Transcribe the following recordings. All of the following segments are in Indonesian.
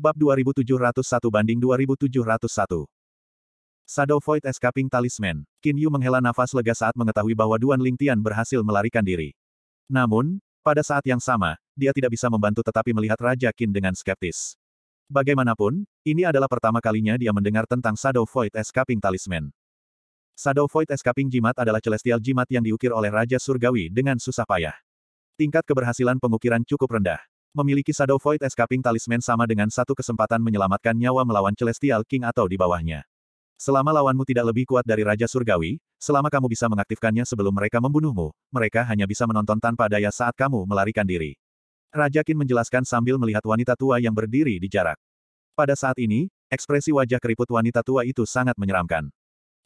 Bab 2701 banding 2701. Shadow Void Escaping Talisman. Qin Yu menghela nafas lega saat mengetahui bahwa Duan Ling Tian berhasil melarikan diri. Namun, pada saat yang sama, dia tidak bisa membantu tetapi melihat Raja Qin dengan skeptis. Bagaimanapun, ini adalah pertama kalinya dia mendengar tentang Shadow Void Escaping Talisman. Shadow Void Escaping Jimat adalah celestial jimat yang diukir oleh Raja Surgawi dengan susah payah. Tingkat keberhasilan pengukiran cukup rendah. Memiliki Shadow Void Escaping Talisman sama dengan satu kesempatan menyelamatkan nyawa melawan Celestial King atau di bawahnya. Selama lawanmu tidak lebih kuat dari Raja Surgawi, selama kamu bisa mengaktifkannya sebelum mereka membunuhmu, mereka hanya bisa menonton tanpa daya saat kamu melarikan diri. Raja Qin menjelaskan sambil melihat wanita tua yang berdiri di jarak. Pada saat ini, ekspresi wajah keriput wanita tua itu sangat menyeramkan.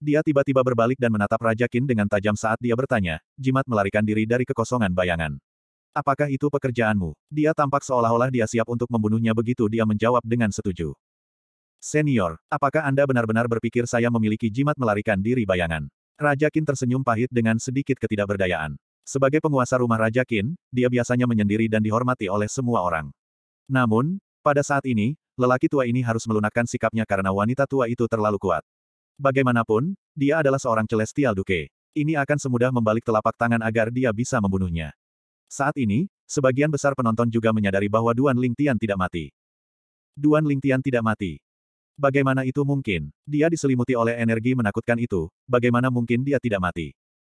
Dia tiba-tiba berbalik dan menatap Raja Qin dengan tajam saat dia bertanya, jimat melarikan diri dari kekosongan bayangan. Apakah itu pekerjaanmu? Dia tampak seolah-olah dia siap untuk membunuhnya begitu dia menjawab dengan setuju. Senior, apakah Anda benar-benar berpikir saya memiliki jimat melarikan diri bayangan? Raja Qin tersenyum pahit dengan sedikit ketidakberdayaan. Sebagai penguasa rumah Raja Qin, dia biasanya menyendiri dan dihormati oleh semua orang. Namun, pada saat ini, lelaki tua ini harus melunakkan sikapnya karena wanita tua itu terlalu kuat. Bagaimanapun, dia adalah seorang Celestial Duke. Ini akan semudah membalik telapak tangan agar dia bisa membunuhnya. Saat ini, sebagian besar penonton juga menyadari bahwa Duan Ling Tian tidak mati. Duan Ling Tian tidak mati. Bagaimana itu mungkin? Dia diselimuti oleh energi menakutkan itu, bagaimana mungkin dia tidak mati?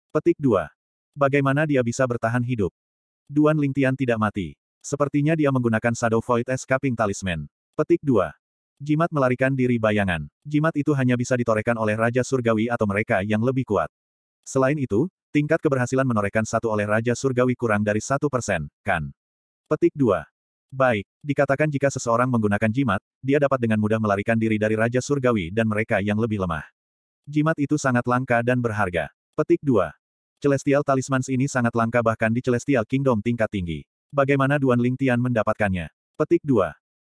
Petik 2. Bagaimana dia bisa bertahan hidup? Duan Ling Tian tidak mati. Sepertinya dia menggunakan Shadow Void Escaping Talisman. Petik 2. Jimat melarikan diri bayangan. Jimat itu hanya bisa ditorekan oleh Raja Surgawi atau mereka yang lebih kuat. Selain itu, Tingkat keberhasilan menorehkan satu oleh Raja Surgawi kurang dari satu persen, kan? Petik 2. Baik, dikatakan jika seseorang menggunakan jimat, dia dapat dengan mudah melarikan diri dari Raja Surgawi dan mereka yang lebih lemah. Jimat itu sangat langka dan berharga. Petik 2. Celestial Talismans ini sangat langka bahkan di Celestial Kingdom tingkat tinggi. Bagaimana Duan Ling Tian mendapatkannya? Petik 2.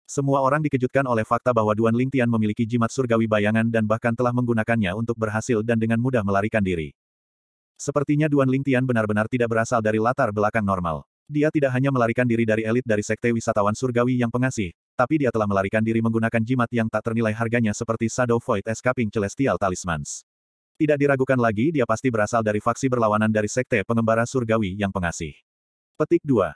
Semua orang dikejutkan oleh fakta bahwa Duan Ling Tian memiliki jimat surgawi bayangan dan bahkan telah menggunakannya untuk berhasil dan dengan mudah melarikan diri. Sepertinya Duan Lingtian benar-benar tidak berasal dari latar belakang normal. Dia tidak hanya melarikan diri dari elit dari sekte wisatawan surgawi yang pengasih, tapi dia telah melarikan diri menggunakan jimat yang tak ternilai harganya seperti Shadow Void Escaping Celestial Talismans. Tidak diragukan lagi dia pasti berasal dari faksi berlawanan dari sekte pengembara surgawi yang pengasih. Petik 2.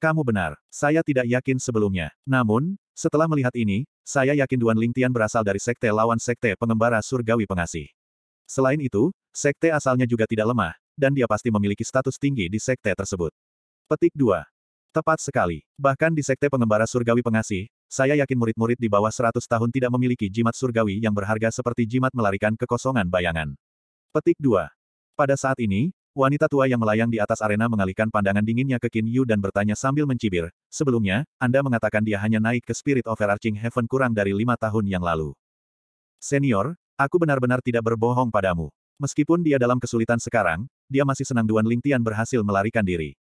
Kamu benar, saya tidak yakin sebelumnya. Namun, setelah melihat ini, saya yakin Duan Lingtian berasal dari sekte lawan sekte pengembara surgawi pengasih. Selain itu, sekte asalnya juga tidak lemah, dan dia pasti memiliki status tinggi di sekte tersebut. Petik 2. Tepat sekali. Bahkan di sekte pengembara surgawi pengasih, saya yakin murid-murid di bawah 100 tahun tidak memiliki jimat surgawi yang berharga seperti jimat melarikan kekosongan bayangan. Petik 2. Pada saat ini, wanita tua yang melayang di atas arena mengalihkan pandangan dinginnya ke Kin Yu dan bertanya sambil mencibir, sebelumnya, Anda mengatakan dia hanya naik ke Spirit of Overarching Heaven kurang dari lima tahun yang lalu. Senior, Aku benar-benar tidak berbohong padamu. Meskipun dia dalam kesulitan sekarang, dia masih senang Duan Lingtian berhasil melarikan diri.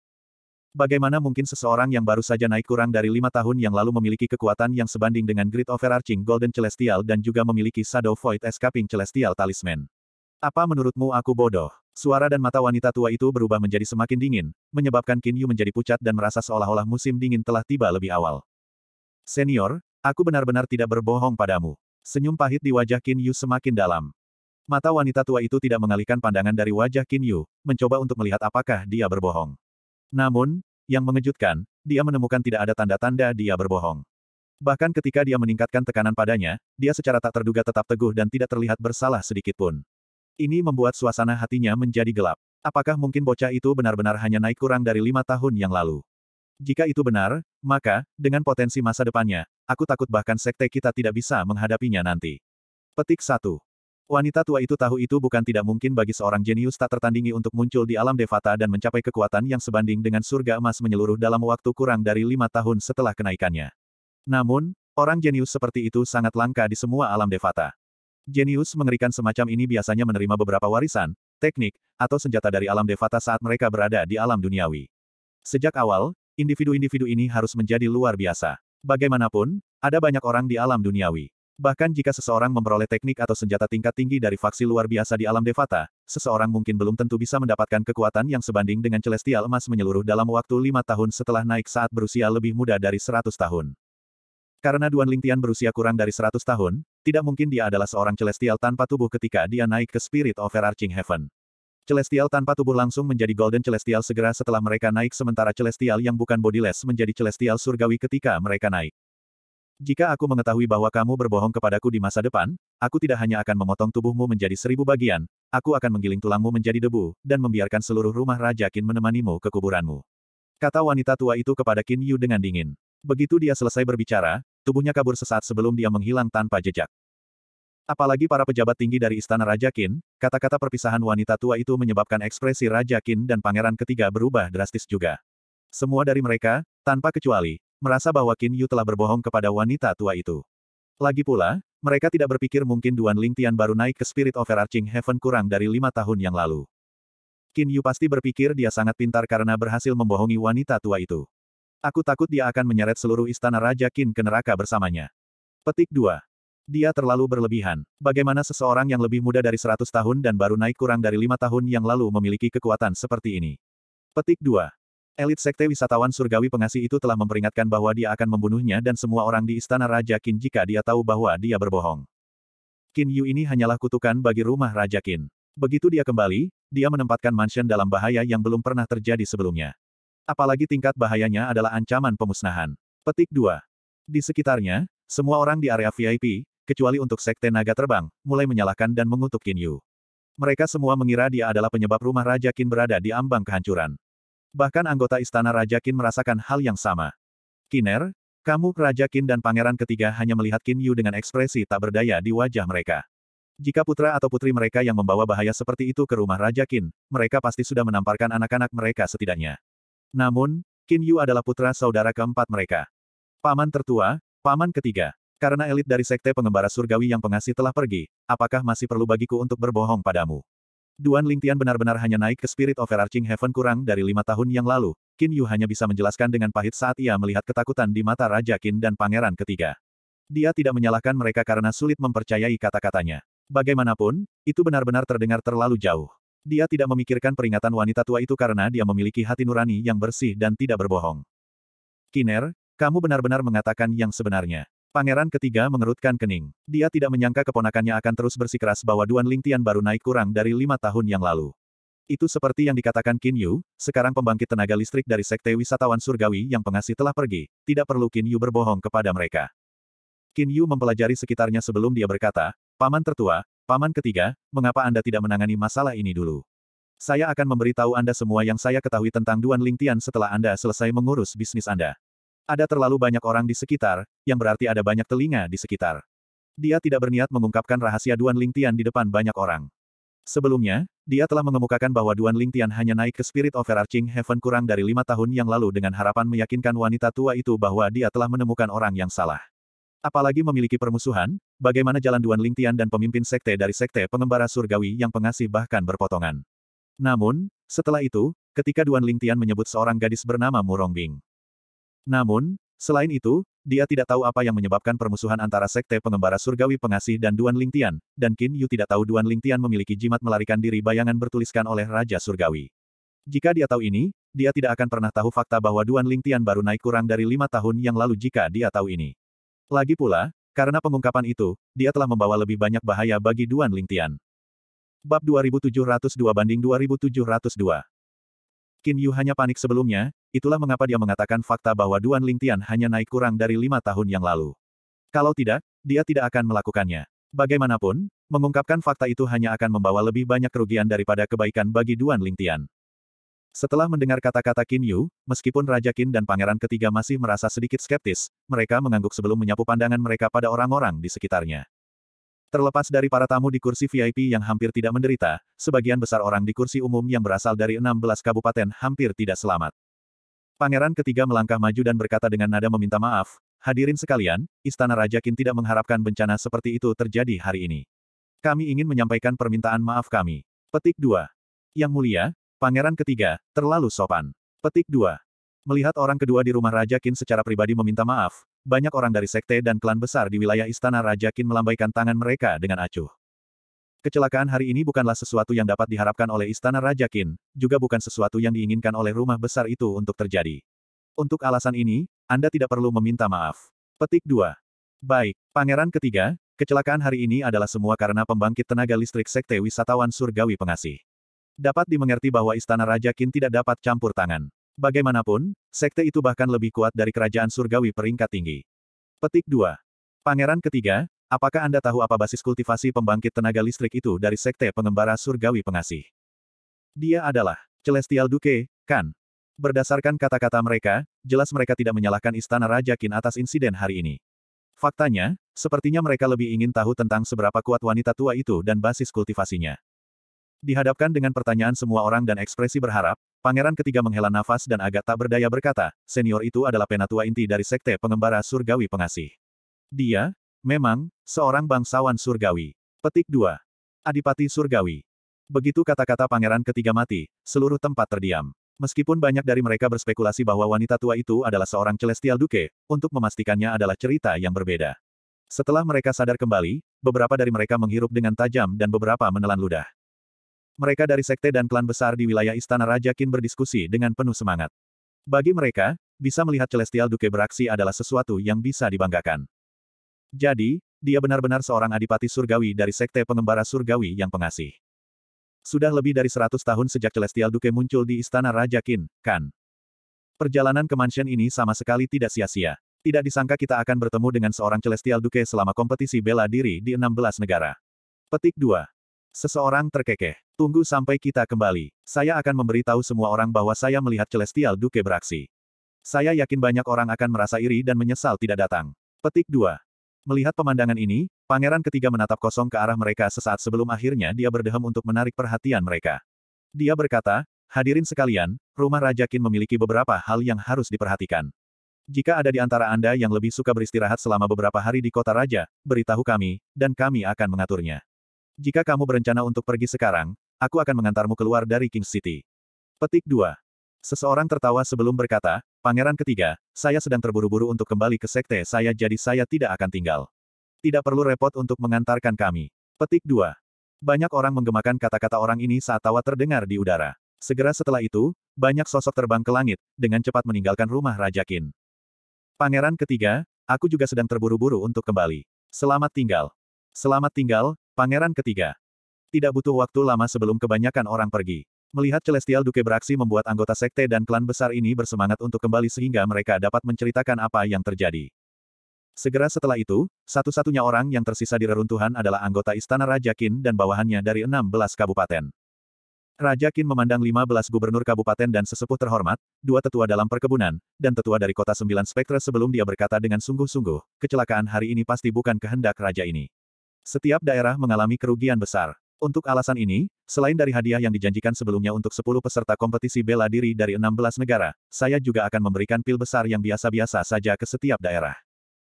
Bagaimana mungkin seseorang yang baru saja naik kurang dari lima tahun yang lalu memiliki kekuatan yang sebanding dengan Grid Overarching Golden Celestial dan juga memiliki Shadow Void Escaping Celestial Talisman? Apa menurutmu aku bodoh? Suara dan mata wanita tua itu berubah menjadi semakin dingin, menyebabkan Qin Yu menjadi pucat dan merasa seolah-olah musim dingin telah tiba lebih awal. Senior, aku benar-benar tidak berbohong padamu. Senyum pahit di wajah Qin Yu semakin dalam. Mata wanita tua itu tidak mengalihkan pandangan dari wajah Qin Yu, mencoba untuk melihat apakah dia berbohong. Namun, yang mengejutkan, dia menemukan tidak ada tanda-tanda dia berbohong. Bahkan ketika dia meningkatkan tekanan padanya, dia secara tak terduga tetap teguh dan tidak terlihat bersalah sedikit pun. Ini membuat suasana hatinya menjadi gelap. Apakah mungkin bocah itu benar-benar hanya naik kurang dari lima tahun yang lalu? Jika itu benar, maka, dengan potensi masa depannya, Aku takut bahkan sekte kita tidak bisa menghadapinya nanti. Petik 1. Wanita tua itu tahu itu bukan tidak mungkin bagi seorang jenius tak tertandingi untuk muncul di alam devata dan mencapai kekuatan yang sebanding dengan surga emas menyeluruh dalam waktu kurang dari lima tahun setelah kenaikannya. Namun, orang jenius seperti itu sangat langka di semua alam devata. Jenius mengerikan semacam ini biasanya menerima beberapa warisan, teknik, atau senjata dari alam devata saat mereka berada di alam duniawi. Sejak awal, individu-individu ini harus menjadi luar biasa. Bagaimanapun, ada banyak orang di alam duniawi. Bahkan jika seseorang memperoleh teknik atau senjata tingkat tinggi dari faksi luar biasa di alam Devata, seseorang mungkin belum tentu bisa mendapatkan kekuatan yang sebanding dengan celestial emas menyeluruh dalam waktu lima tahun setelah naik saat berusia lebih muda dari seratus tahun. Karena Duan Lingtian berusia kurang dari seratus tahun, tidak mungkin dia adalah seorang celestial tanpa tubuh ketika dia naik ke Spirit of Overarching Heaven. Celestial tanpa tubuh langsung menjadi Golden Celestial segera setelah mereka naik sementara Celestial yang bukan bodiless menjadi Celestial surgawi ketika mereka naik. Jika aku mengetahui bahwa kamu berbohong kepadaku di masa depan, aku tidak hanya akan memotong tubuhmu menjadi seribu bagian, aku akan menggiling tulangmu menjadi debu, dan membiarkan seluruh rumah Raja Qin menemanimu ke kuburanmu. Kata wanita tua itu kepada Qin Yu dengan dingin. Begitu dia selesai berbicara, tubuhnya kabur sesaat sebelum dia menghilang tanpa jejak. Apalagi para pejabat tinggi dari Istana Raja Qin, kata-kata perpisahan wanita tua itu menyebabkan ekspresi Raja Qin dan pangeran ketiga berubah drastis juga. Semua dari mereka, tanpa kecuali, merasa bahwa Qin Yu telah berbohong kepada wanita tua itu. Lagi pula, mereka tidak berpikir mungkin Duan Ling Tian baru naik ke Spirit Overarching Heaven kurang dari lima tahun yang lalu. Qin Yu pasti berpikir dia sangat pintar karena berhasil membohongi wanita tua itu. Aku takut dia akan menyeret seluruh istana Raja Qin ke neraka bersamanya. Petik 2. Dia terlalu berlebihan. Bagaimana seseorang yang lebih muda dari 100 tahun dan baru naik kurang dari lima tahun yang lalu memiliki kekuatan seperti ini? Petik 2. Elit sekte wisatawan surgawi pengasih itu telah memperingatkan bahwa dia akan membunuhnya dan semua orang di istana Raja Qin jika dia tahu bahwa dia berbohong. Qin Yu ini hanyalah kutukan bagi rumah Raja Qin. Begitu dia kembali, dia menempatkan mansion dalam bahaya yang belum pernah terjadi sebelumnya. Apalagi tingkat bahayanya adalah ancaman pemusnahan. Petik 2. Di sekitarnya, semua orang di area VIP, kecuali untuk Sekte Naga Terbang, mulai menyalahkan dan mengutuk Qin Yu. Mereka semua mengira dia adalah penyebab rumah Raja Qin berada di ambang kehancuran. Bahkan anggota istana Raja Qin merasakan hal yang sama. Kiner, kamu, Raja Qin dan pangeran ketiga hanya melihat Qin Yu dengan ekspresi tak berdaya di wajah mereka. Jika putra atau putri mereka yang membawa bahaya seperti itu ke rumah Raja Qin, mereka pasti sudah menamparkan anak-anak mereka setidaknya. Namun, Qin Yu adalah putra saudara keempat mereka. Paman tertua, paman ketiga. Karena elit dari Sekte Pengembara Surgawi yang pengasih telah pergi, apakah masih perlu bagiku untuk berbohong padamu? Duan Lingtian benar-benar hanya naik ke Spirit Overarching Heaven kurang dari lima tahun yang lalu, Qin Yu hanya bisa menjelaskan dengan pahit saat ia melihat ketakutan di mata Raja Qin dan Pangeran ketiga. Dia tidak menyalahkan mereka karena sulit mempercayai kata-katanya. Bagaimanapun, itu benar-benar terdengar terlalu jauh. Dia tidak memikirkan peringatan wanita tua itu karena dia memiliki hati nurani yang bersih dan tidak berbohong. Kiner, kamu benar-benar mengatakan yang sebenarnya. Pangeran ketiga mengerutkan kening. Dia tidak menyangka keponakannya akan terus bersikeras bahwa Duan Lingtian baru naik kurang dari lima tahun yang lalu. Itu seperti yang dikatakan Qin Yu, sekarang pembangkit tenaga listrik dari Sekte Wisatawan Surgawi yang pengasih telah pergi, tidak perlu Qin Yu berbohong kepada mereka. Qin Yu mempelajari sekitarnya sebelum dia berkata, Paman tertua, Paman ketiga, mengapa Anda tidak menangani masalah ini dulu? Saya akan memberitahu Anda semua yang saya ketahui tentang Duan Lingtian setelah Anda selesai mengurus bisnis Anda. Ada terlalu banyak orang di sekitar, yang berarti ada banyak telinga di sekitar. Dia tidak berniat mengungkapkan rahasia Duan Ling Tian di depan banyak orang. Sebelumnya, dia telah mengemukakan bahwa Duan Ling Tian hanya naik ke Spirit of Arching Heaven kurang dari lima tahun yang lalu dengan harapan meyakinkan wanita tua itu bahwa dia telah menemukan orang yang salah. Apalagi memiliki permusuhan, bagaimana jalan Duan Ling Tian dan pemimpin sekte dari sekte pengembara surgawi yang pengasih bahkan berpotongan. Namun, setelah itu, ketika Duan Ling Tian menyebut seorang gadis bernama Murong Bing. Namun, selain itu, dia tidak tahu apa yang menyebabkan permusuhan antara Sekte Pengembara Surgawi Pengasih dan Duan Lingtian, dan Qin Yu tidak tahu Duan Lingtian memiliki jimat melarikan diri bayangan bertuliskan oleh Raja Surgawi. Jika dia tahu ini, dia tidak akan pernah tahu fakta bahwa Duan Lingtian baru naik kurang dari lima tahun yang lalu jika dia tahu ini. Lagi pula, karena pengungkapan itu, dia telah membawa lebih banyak bahaya bagi Duan Lingtian. Bab 2702 banding 2702 Qin Yu hanya panik sebelumnya, itulah mengapa dia mengatakan fakta bahwa Duan Lingtian hanya naik kurang dari lima tahun yang lalu. Kalau tidak, dia tidak akan melakukannya. Bagaimanapun, mengungkapkan fakta itu hanya akan membawa lebih banyak kerugian daripada kebaikan bagi Duan Lingtian. Setelah mendengar kata-kata Qin Yu, meskipun Raja Qin dan Pangeran Ketiga masih merasa sedikit skeptis, mereka mengangguk sebelum menyapu pandangan mereka pada orang-orang di sekitarnya. Terlepas dari para tamu di kursi VIP yang hampir tidak menderita, sebagian besar orang di kursi umum yang berasal dari 16 kabupaten hampir tidak selamat. Pangeran ketiga melangkah maju dan berkata dengan nada meminta maaf, hadirin sekalian, Istana Raja Qin tidak mengharapkan bencana seperti itu terjadi hari ini. Kami ingin menyampaikan permintaan maaf kami. Petik 2. Yang mulia, Pangeran ketiga, terlalu sopan. Petik 2. Melihat orang kedua di rumah Raja Qin secara pribadi meminta maaf, banyak orang dari sekte dan klan besar di wilayah Istana Raja Qin melambaikan tangan mereka dengan acuh. Kecelakaan hari ini bukanlah sesuatu yang dapat diharapkan oleh Istana Raja Qin, juga bukan sesuatu yang diinginkan oleh rumah besar itu untuk terjadi. Untuk alasan ini, Anda tidak perlu meminta maaf. Petik 2. Baik, Pangeran ketiga, kecelakaan hari ini adalah semua karena pembangkit tenaga listrik Sekte Wisatawan Surgawi Pengasih. Dapat dimengerti bahwa Istana Raja Qin tidak dapat campur tangan. Bagaimanapun, Sekte itu bahkan lebih kuat dari Kerajaan Surgawi peringkat tinggi. Petik 2. Pangeran ketiga, Apakah Anda tahu apa basis kultivasi pembangkit tenaga listrik itu dari Sekte Pengembara Surgawi Pengasih? Dia adalah Celestial Duke, kan? Berdasarkan kata-kata mereka, jelas mereka tidak menyalahkan Istana Raja Qin atas insiden hari ini. Faktanya, sepertinya mereka lebih ingin tahu tentang seberapa kuat wanita tua itu dan basis kultivasinya. Dihadapkan dengan pertanyaan semua orang dan ekspresi berharap, pangeran ketiga menghela nafas dan agak tak berdaya berkata, senior itu adalah penatua inti dari sekte pengembara surgawi pengasih. Dia, Memang, seorang bangsawan surgawi. Petik 2. Adipati surgawi. Begitu kata-kata pangeran ketiga mati, seluruh tempat terdiam. Meskipun banyak dari mereka berspekulasi bahwa wanita tua itu adalah seorang Celestial Duke, untuk memastikannya adalah cerita yang berbeda. Setelah mereka sadar kembali, beberapa dari mereka menghirup dengan tajam dan beberapa menelan ludah. Mereka dari sekte dan klan besar di wilayah Istana Raja kin berdiskusi dengan penuh semangat. Bagi mereka, bisa melihat Celestial Duke beraksi adalah sesuatu yang bisa dibanggakan. Jadi, dia benar-benar seorang adipati surgawi dari sekte pengembara surgawi yang pengasih. Sudah lebih dari seratus tahun sejak Celestial Duke muncul di Istana Raja Qin, kan? Perjalanan ke mansion ini sama sekali tidak sia-sia. Tidak disangka kita akan bertemu dengan seorang Celestial Duke selama kompetisi bela diri di 16 negara. Petik 2. Seseorang terkekeh. Tunggu sampai kita kembali. Saya akan memberitahu semua orang bahwa saya melihat Celestial Duke beraksi. Saya yakin banyak orang akan merasa iri dan menyesal tidak datang. Petik 2. Melihat pemandangan ini, pangeran ketiga menatap kosong ke arah mereka sesaat sebelum akhirnya dia berdehem untuk menarik perhatian mereka. Dia berkata, hadirin sekalian, rumah Raja Kin memiliki beberapa hal yang harus diperhatikan. Jika ada di antara Anda yang lebih suka beristirahat selama beberapa hari di kota Raja, beritahu kami, dan kami akan mengaturnya. Jika kamu berencana untuk pergi sekarang, aku akan mengantarmu keluar dari King City. Petik 2. Seseorang tertawa sebelum berkata, Pangeran ketiga, saya sedang terburu-buru untuk kembali ke sekte saya jadi saya tidak akan tinggal. Tidak perlu repot untuk mengantarkan kami. Petik 2. Banyak orang menggemakan kata-kata orang ini saat tawa terdengar di udara. Segera setelah itu, banyak sosok terbang ke langit, dengan cepat meninggalkan rumah Raja Kin. Pangeran ketiga, aku juga sedang terburu-buru untuk kembali. Selamat tinggal. Selamat tinggal, Pangeran ketiga. Tidak butuh waktu lama sebelum kebanyakan orang pergi. Melihat Celestial Duke beraksi membuat anggota sekte dan klan besar ini bersemangat untuk kembali sehingga mereka dapat menceritakan apa yang terjadi. Segera setelah itu, satu-satunya orang yang tersisa di reruntuhan adalah anggota Istana Raja Qin dan bawahannya dari 16 kabupaten. Raja Qin memandang 15 gubernur kabupaten dan sesepuh terhormat, dua tetua dalam perkebunan, dan tetua dari kota sembilan spektra sebelum dia berkata dengan sungguh-sungguh, kecelakaan hari ini pasti bukan kehendak raja ini. Setiap daerah mengalami kerugian besar. Untuk alasan ini, selain dari hadiah yang dijanjikan sebelumnya untuk 10 peserta kompetisi bela diri dari 16 negara, saya juga akan memberikan pil besar yang biasa-biasa saja ke setiap daerah.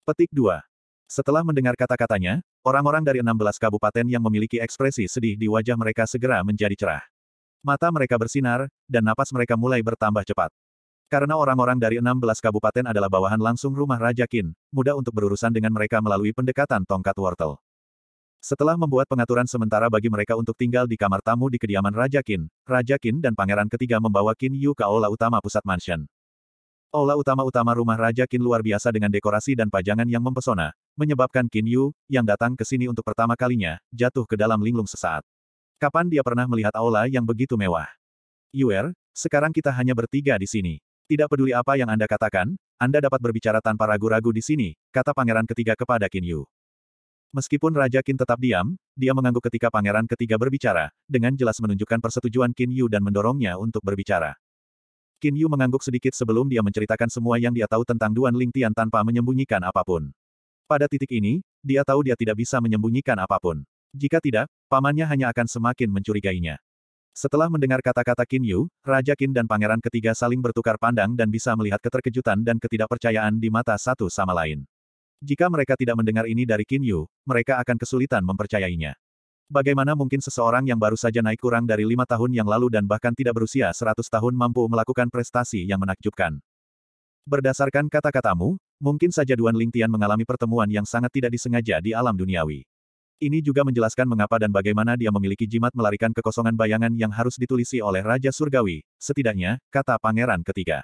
Petik 2. Setelah mendengar kata-katanya, orang-orang dari 16 kabupaten yang memiliki ekspresi sedih di wajah mereka segera menjadi cerah. Mata mereka bersinar, dan napas mereka mulai bertambah cepat. Karena orang-orang dari 16 kabupaten adalah bawahan langsung rumah Raja Qin, mudah untuk berurusan dengan mereka melalui pendekatan tongkat wortel. Setelah membuat pengaturan sementara bagi mereka untuk tinggal di kamar tamu di kediaman Raja Qin, Raja Qin dan pangeran ketiga membawa Qin Yu ke aula utama pusat mansion. Aula utama-utama rumah Raja Qin luar biasa dengan dekorasi dan pajangan yang mempesona, menyebabkan Qin Yu, yang datang ke sini untuk pertama kalinya, jatuh ke dalam linglung sesaat. Kapan dia pernah melihat aula yang begitu mewah? Yuer, sekarang kita hanya bertiga di sini. Tidak peduli apa yang Anda katakan, Anda dapat berbicara tanpa ragu-ragu di sini, kata pangeran ketiga kepada Qin Yu. Meskipun Raja Qin tetap diam, dia mengangguk ketika pangeran ketiga berbicara, dengan jelas menunjukkan persetujuan Qin Yu dan mendorongnya untuk berbicara. Qin Yu mengangguk sedikit sebelum dia menceritakan semua yang dia tahu tentang Duan Ling Tian tanpa menyembunyikan apapun. Pada titik ini, dia tahu dia tidak bisa menyembunyikan apapun. Jika tidak, pamannya hanya akan semakin mencurigainya. Setelah mendengar kata-kata Qin Yu, Raja Qin dan pangeran ketiga saling bertukar pandang dan bisa melihat keterkejutan dan ketidakpercayaan di mata satu sama lain. Jika mereka tidak mendengar ini dari Qin Yu, mereka akan kesulitan mempercayainya. Bagaimana mungkin seseorang yang baru saja naik kurang dari lima tahun yang lalu dan bahkan tidak berusia seratus tahun mampu melakukan prestasi yang menakjubkan? Berdasarkan kata-katamu, mungkin saja Duan Lingtian mengalami pertemuan yang sangat tidak disengaja di alam duniawi. Ini juga menjelaskan mengapa dan bagaimana dia memiliki jimat melarikan kekosongan bayangan yang harus ditulisi oleh Raja Surgawi, setidaknya, kata pangeran ketiga.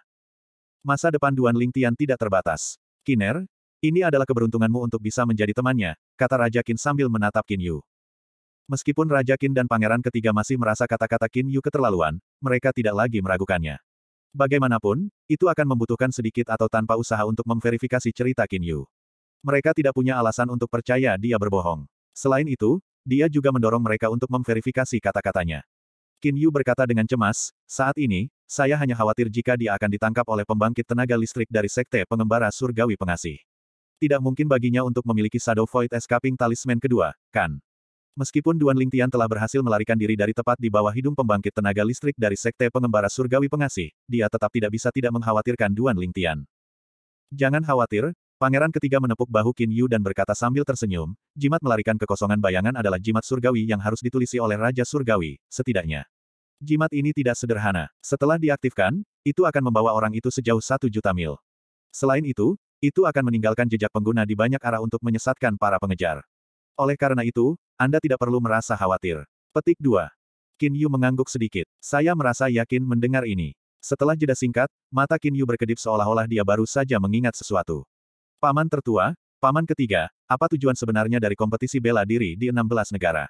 Masa depan Duan Lingtian tidak terbatas. Kiner, ini adalah keberuntunganmu untuk bisa menjadi temannya, kata Raja Qin sambil menatap Qin Yu. Meskipun Raja Qin dan Pangeran ketiga masih merasa kata-kata Qin Yu keterlaluan, mereka tidak lagi meragukannya. Bagaimanapun, itu akan membutuhkan sedikit atau tanpa usaha untuk memverifikasi cerita Qin Yu. Mereka tidak punya alasan untuk percaya dia berbohong. Selain itu, dia juga mendorong mereka untuk memverifikasi kata-katanya. Qin Yu berkata dengan cemas, saat ini, saya hanya khawatir jika dia akan ditangkap oleh pembangkit tenaga listrik dari Sekte Pengembara Surgawi Pengasih. Tidak mungkin baginya untuk memiliki Shadow Void Escaping Talisman kedua, kan? Meskipun Duan Lingtian telah berhasil melarikan diri dari tepat di bawah hidung pembangkit tenaga listrik dari Sekte Pengembara Surgawi Pengasih, dia tetap tidak bisa tidak mengkhawatirkan Duan Lingtian. Jangan khawatir, Pangeran ketiga menepuk bahu Qin Yu dan berkata sambil tersenyum, jimat melarikan kekosongan bayangan adalah jimat surgawi yang harus ditulisi oleh Raja Surgawi, setidaknya. Jimat ini tidak sederhana. Setelah diaktifkan, itu akan membawa orang itu sejauh satu juta mil. Selain itu, itu akan meninggalkan jejak pengguna di banyak arah untuk menyesatkan para pengejar. Oleh karena itu, Anda tidak perlu merasa khawatir. Petik 2. Qin Yu mengangguk sedikit. Saya merasa yakin mendengar ini. Setelah jeda singkat, mata Qin Yu berkedip seolah-olah dia baru saja mengingat sesuatu. Paman tertua, paman ketiga, apa tujuan sebenarnya dari kompetisi bela diri di 16 negara?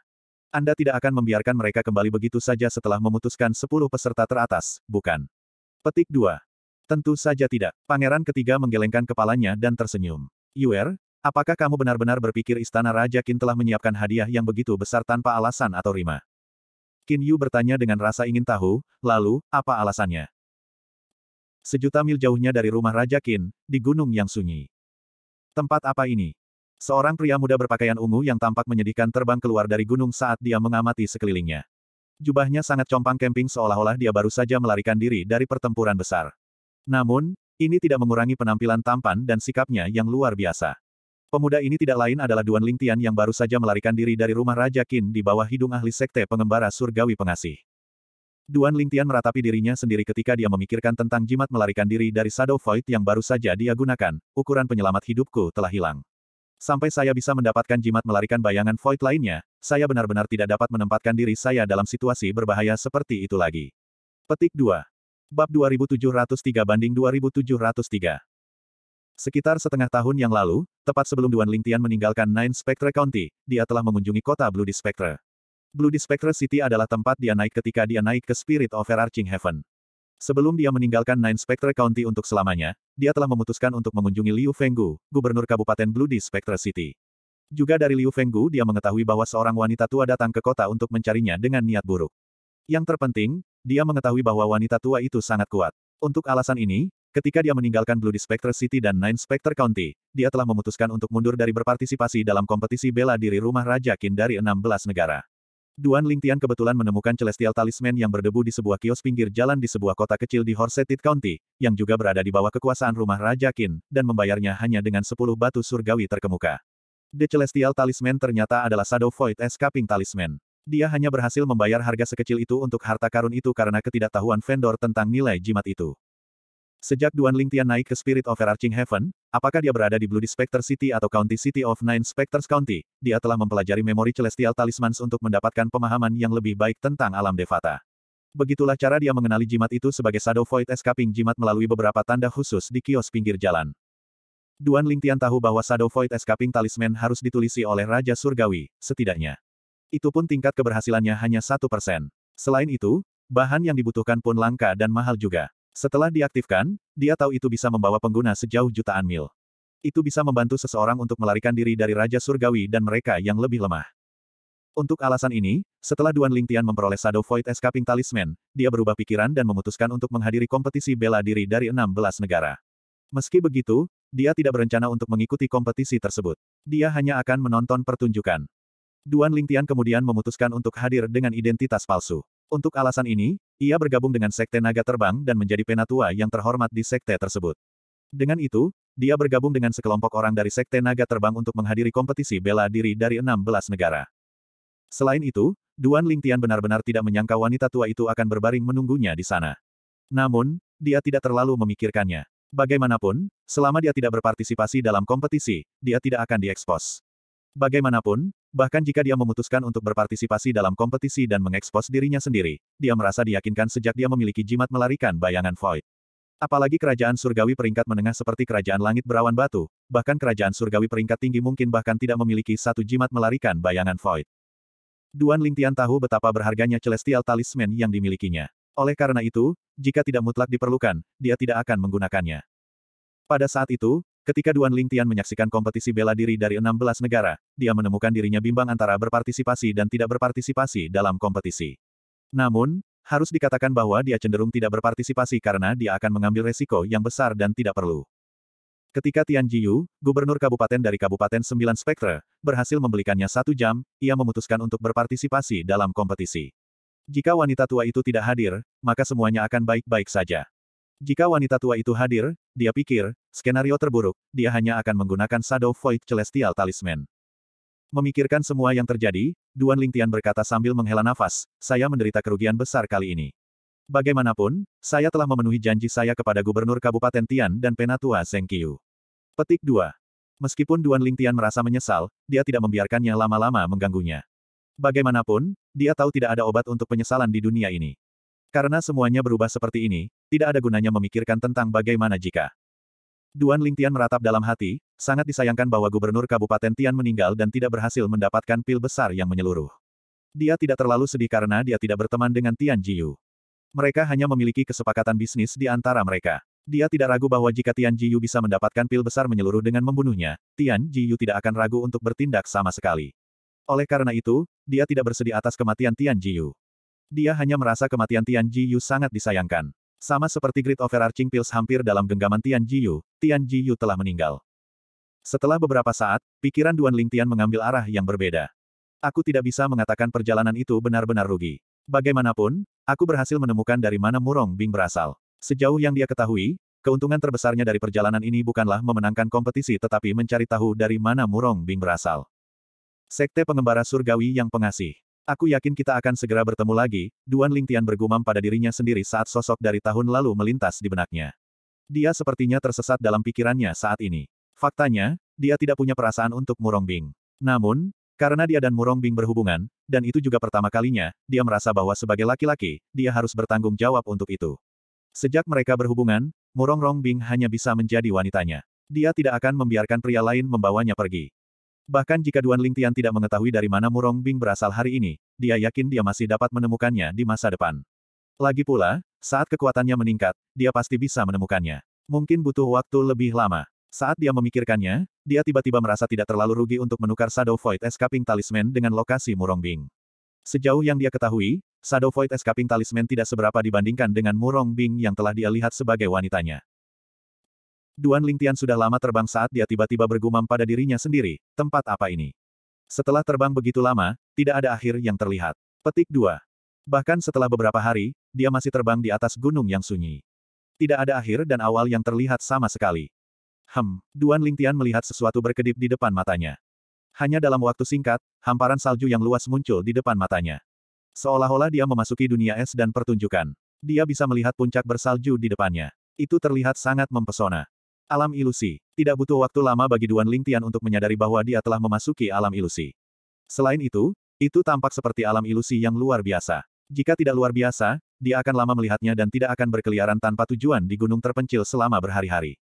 Anda tidak akan membiarkan mereka kembali begitu saja setelah memutuskan 10 peserta teratas, bukan? Petik 2. Tentu saja tidak. Pangeran ketiga menggelengkan kepalanya dan tersenyum. Yuer, apakah kamu benar-benar berpikir Istana Raja Qin telah menyiapkan hadiah yang begitu besar tanpa alasan atau rima? Qin Yu bertanya dengan rasa ingin tahu, lalu, apa alasannya? Sejuta mil jauhnya dari rumah Raja Qin, di gunung yang sunyi. Tempat apa ini? Seorang pria muda berpakaian ungu yang tampak menyedihkan terbang keluar dari gunung saat dia mengamati sekelilingnya. Jubahnya sangat compang kemping seolah-olah dia baru saja melarikan diri dari pertempuran besar. Namun, ini tidak mengurangi penampilan tampan dan sikapnya yang luar biasa. Pemuda ini tidak lain adalah Duan Lingtian yang baru saja melarikan diri dari rumah Raja Qin di bawah hidung ahli sekte pengembara surgawi pengasih. Duan Lingtian meratapi dirinya sendiri ketika dia memikirkan tentang jimat melarikan diri dari Shadow Void yang baru saja dia gunakan, ukuran penyelamat hidupku telah hilang. Sampai saya bisa mendapatkan jimat melarikan bayangan Void lainnya, saya benar-benar tidak dapat menempatkan diri saya dalam situasi berbahaya seperti itu lagi. Petik 2. Bab 2703 banding 2703 Sekitar setengah tahun yang lalu, tepat sebelum Duan Lingtian meninggalkan Nine Spectre County, dia telah mengunjungi kota Blue Di Spectre. Blue Di Spectre City adalah tempat dia naik ketika dia naik ke Spirit of Arching Heaven. Sebelum dia meninggalkan Nine Spectre County untuk selamanya, dia telah memutuskan untuk mengunjungi Liu Fenggu, gubernur kabupaten Blue Di Spectre City. Juga dari Liu Fenggu dia mengetahui bahwa seorang wanita tua datang ke kota untuk mencarinya dengan niat buruk. Yang terpenting, dia mengetahui bahwa wanita tua itu sangat kuat. Untuk alasan ini, ketika dia meninggalkan Blue Spectre City dan Nine Spectre County, dia telah memutuskan untuk mundur dari berpartisipasi dalam kompetisi bela diri rumah Raja Qin dari 16 negara. Duan Lingtian kebetulan menemukan Celestial Talisman yang berdebu di sebuah kios pinggir jalan di sebuah kota kecil di Horsetit County, yang juga berada di bawah kekuasaan rumah Raja Qin, dan membayarnya hanya dengan 10 batu surgawi terkemuka. The Celestial Talisman ternyata adalah Shadow Void Escaping Talisman. Dia hanya berhasil membayar harga sekecil itu untuk harta karun itu karena ketidaktahuan vendor tentang nilai jimat itu. Sejak Duan Ling Tian naik ke Spirit of Arching Heaven, apakah dia berada di Bloody Specter City atau County City of Nine Specters County, dia telah mempelajari memori Celestial Talismans untuk mendapatkan pemahaman yang lebih baik tentang alam Devata. Begitulah cara dia mengenali jimat itu sebagai Shadow Void Escaping Jimat melalui beberapa tanda khusus di kios pinggir jalan. Duan Ling Tian tahu bahwa Shadow Void Escaping Talisman harus ditulisi oleh Raja Surgawi, setidaknya. Itu pun tingkat keberhasilannya hanya satu persen. Selain itu, bahan yang dibutuhkan pun langka dan mahal juga. Setelah diaktifkan, dia tahu itu bisa membawa pengguna sejauh jutaan mil. Itu bisa membantu seseorang untuk melarikan diri dari Raja Surgawi dan mereka yang lebih lemah. Untuk alasan ini, setelah Duan Lingtian memperoleh Shadow Void Escaping Talisman, dia berubah pikiran dan memutuskan untuk menghadiri kompetisi bela diri dari 16 negara. Meski begitu, dia tidak berencana untuk mengikuti kompetisi tersebut. Dia hanya akan menonton pertunjukan. Duan Lingtian kemudian memutuskan untuk hadir dengan identitas palsu. Untuk alasan ini, ia bergabung dengan Sekte Naga Terbang dan menjadi penatua yang terhormat di Sekte tersebut. Dengan itu, dia bergabung dengan sekelompok orang dari Sekte Naga Terbang untuk menghadiri kompetisi bela diri dari 16 negara. Selain itu, Duan Lingtian benar-benar tidak menyangka wanita tua itu akan berbaring menunggunya di sana. Namun, dia tidak terlalu memikirkannya. Bagaimanapun, selama dia tidak berpartisipasi dalam kompetisi, dia tidak akan diekspos. Bagaimanapun, Bahkan jika dia memutuskan untuk berpartisipasi dalam kompetisi dan mengekspos dirinya sendiri, dia merasa diyakinkan sejak dia memiliki jimat melarikan bayangan Void. Apalagi kerajaan surgawi peringkat menengah seperti kerajaan langit berawan batu, bahkan kerajaan surgawi peringkat tinggi mungkin bahkan tidak memiliki satu jimat melarikan bayangan Void. Duan Lingtian tahu betapa berharganya Celestial Talisman yang dimilikinya. Oleh karena itu, jika tidak mutlak diperlukan, dia tidak akan menggunakannya. Pada saat itu, Ketika Duan Lingtian menyaksikan kompetisi bela diri dari 16 negara, dia menemukan dirinya bimbang antara berpartisipasi dan tidak berpartisipasi dalam kompetisi. Namun, harus dikatakan bahwa dia cenderung tidak berpartisipasi karena dia akan mengambil resiko yang besar dan tidak perlu. Ketika Tian Jiu, gubernur kabupaten dari Kabupaten Sembilan Spektre, berhasil membelikannya satu jam, ia memutuskan untuk berpartisipasi dalam kompetisi. Jika wanita tua itu tidak hadir, maka semuanya akan baik-baik saja. Jika wanita tua itu hadir, dia pikir, skenario terburuk, dia hanya akan menggunakan Shadow Void Celestial Talisman. Memikirkan semua yang terjadi, Duan Lingtian berkata sambil menghela nafas, saya menderita kerugian besar kali ini. Bagaimanapun, saya telah memenuhi janji saya kepada Gubernur Kabupaten Tian dan Penatua Zeng Qiu. Petik 2. Meskipun Duan Lingtian merasa menyesal, dia tidak membiarkannya lama-lama mengganggunya. Bagaimanapun, dia tahu tidak ada obat untuk penyesalan di dunia ini. Karena semuanya berubah seperti ini, tidak ada gunanya memikirkan tentang bagaimana jika. Duan Lingtian meratap dalam hati, sangat disayangkan bahwa Gubernur Kabupaten Tian meninggal dan tidak berhasil mendapatkan pil besar yang menyeluruh. Dia tidak terlalu sedih karena dia tidak berteman dengan Tian Jiu. Mereka hanya memiliki kesepakatan bisnis di antara mereka. Dia tidak ragu bahwa jika Tian Jiu bisa mendapatkan pil besar menyeluruh dengan membunuhnya, Tian Jiu tidak akan ragu untuk bertindak sama sekali. Oleh karena itu, dia tidak bersedih atas kematian Tian Jiu. Dia hanya merasa kematian Tian Jiyu sangat disayangkan. Sama seperti Great Overarching Pills hampir dalam genggaman Tian Jiyu, Tian Jiyu telah meninggal. Setelah beberapa saat, pikiran Duan Ling Tian mengambil arah yang berbeda. Aku tidak bisa mengatakan perjalanan itu benar-benar rugi. Bagaimanapun, aku berhasil menemukan dari mana Murong Bing berasal. Sejauh yang dia ketahui, keuntungan terbesarnya dari perjalanan ini bukanlah memenangkan kompetisi tetapi mencari tahu dari mana Murong Bing berasal. Sekte Pengembara Surgawi yang Pengasih Aku yakin kita akan segera bertemu lagi, Duan Lingtian bergumam pada dirinya sendiri saat sosok dari tahun lalu melintas di benaknya. Dia sepertinya tersesat dalam pikirannya saat ini. Faktanya, dia tidak punya perasaan untuk Murong Bing. Namun, karena dia dan Murong Bing berhubungan, dan itu juga pertama kalinya, dia merasa bahwa sebagai laki-laki, dia harus bertanggung jawab untuk itu. Sejak mereka berhubungan, Murong Rong Bing hanya bisa menjadi wanitanya. Dia tidak akan membiarkan pria lain membawanya pergi. Bahkan jika Duan Lingtian tidak mengetahui dari mana Murong Bing berasal hari ini, dia yakin dia masih dapat menemukannya di masa depan. Lagi pula, saat kekuatannya meningkat, dia pasti bisa menemukannya. Mungkin butuh waktu lebih lama. Saat dia memikirkannya, dia tiba-tiba merasa tidak terlalu rugi untuk menukar Shadow Void Escaping Talisman dengan lokasi Murong Bing. Sejauh yang dia ketahui, Shadow Void Escaping Talisman tidak seberapa dibandingkan dengan Murong Bing yang telah dia lihat sebagai wanitanya. Duan Lingtian sudah lama terbang saat dia tiba-tiba bergumam pada dirinya sendiri, tempat apa ini? Setelah terbang begitu lama, tidak ada akhir yang terlihat. Petik 2. Bahkan setelah beberapa hari, dia masih terbang di atas gunung yang sunyi. Tidak ada akhir dan awal yang terlihat sama sekali. Hem, Duan Lingtian melihat sesuatu berkedip di depan matanya. Hanya dalam waktu singkat, hamparan salju yang luas muncul di depan matanya. Seolah-olah dia memasuki dunia es dan pertunjukan. Dia bisa melihat puncak bersalju di depannya. Itu terlihat sangat mempesona. Alam ilusi. Tidak butuh waktu lama bagi Duan Lingtian untuk menyadari bahwa dia telah memasuki alam ilusi. Selain itu, itu tampak seperti alam ilusi yang luar biasa. Jika tidak luar biasa, dia akan lama melihatnya dan tidak akan berkeliaran tanpa tujuan di gunung terpencil selama berhari-hari.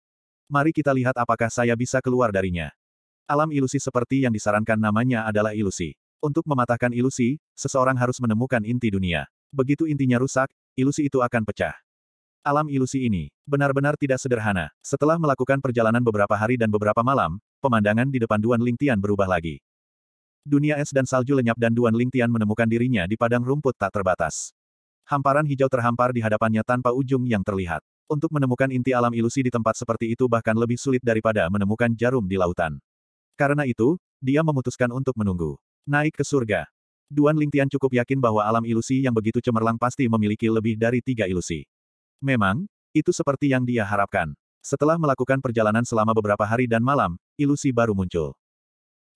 Mari kita lihat apakah saya bisa keluar darinya. Alam ilusi seperti yang disarankan namanya adalah ilusi. Untuk mematahkan ilusi, seseorang harus menemukan inti dunia. Begitu intinya rusak, ilusi itu akan pecah. Alam ilusi ini benar-benar tidak sederhana. Setelah melakukan perjalanan beberapa hari dan beberapa malam, pemandangan di depan Duan Lingtian berubah lagi. Dunia es dan salju lenyap dan Duan Lingtian menemukan dirinya di padang rumput tak terbatas. Hamparan hijau terhampar di hadapannya tanpa ujung yang terlihat. Untuk menemukan inti alam ilusi di tempat seperti itu bahkan lebih sulit daripada menemukan jarum di lautan. Karena itu, dia memutuskan untuk menunggu. Naik ke surga. Duan Lingtian cukup yakin bahwa alam ilusi yang begitu cemerlang pasti memiliki lebih dari tiga ilusi. Memang, itu seperti yang dia harapkan. Setelah melakukan perjalanan selama beberapa hari dan malam, ilusi baru muncul.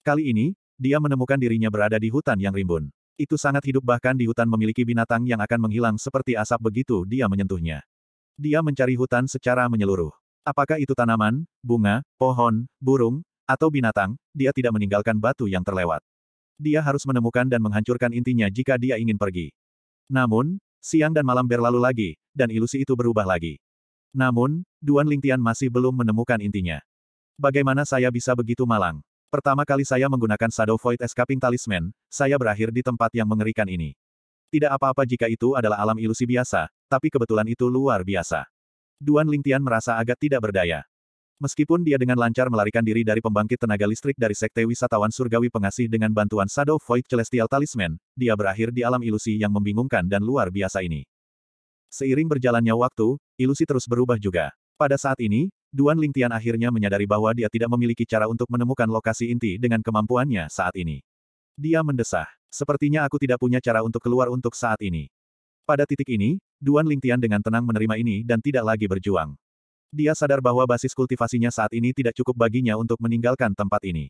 Kali ini, dia menemukan dirinya berada di hutan yang rimbun. Itu sangat hidup bahkan di hutan memiliki binatang yang akan menghilang seperti asap begitu dia menyentuhnya. Dia mencari hutan secara menyeluruh. Apakah itu tanaman, bunga, pohon, burung, atau binatang, dia tidak meninggalkan batu yang terlewat. Dia harus menemukan dan menghancurkan intinya jika dia ingin pergi. Namun, Siang dan malam berlalu lagi, dan ilusi itu berubah lagi. Namun, Duan Lingtian masih belum menemukan intinya. Bagaimana saya bisa begitu malang? Pertama kali saya menggunakan Shadow Void Escaping Talisman, saya berakhir di tempat yang mengerikan ini. Tidak apa-apa jika itu adalah alam ilusi biasa, tapi kebetulan itu luar biasa. Duan Lingtian merasa agak tidak berdaya. Meskipun dia dengan lancar melarikan diri dari pembangkit tenaga listrik dari Sekte Wisatawan Surgawi Pengasih dengan bantuan Shadow Void Celestial Talisman, dia berakhir di alam ilusi yang membingungkan dan luar biasa ini. Seiring berjalannya waktu, ilusi terus berubah juga. Pada saat ini, Duan Lingtian akhirnya menyadari bahwa dia tidak memiliki cara untuk menemukan lokasi inti dengan kemampuannya saat ini. Dia mendesah. Sepertinya aku tidak punya cara untuk keluar untuk saat ini. Pada titik ini, Duan Lingtian dengan tenang menerima ini dan tidak lagi berjuang. Dia sadar bahwa basis kultivasinya saat ini tidak cukup baginya untuk meninggalkan tempat ini.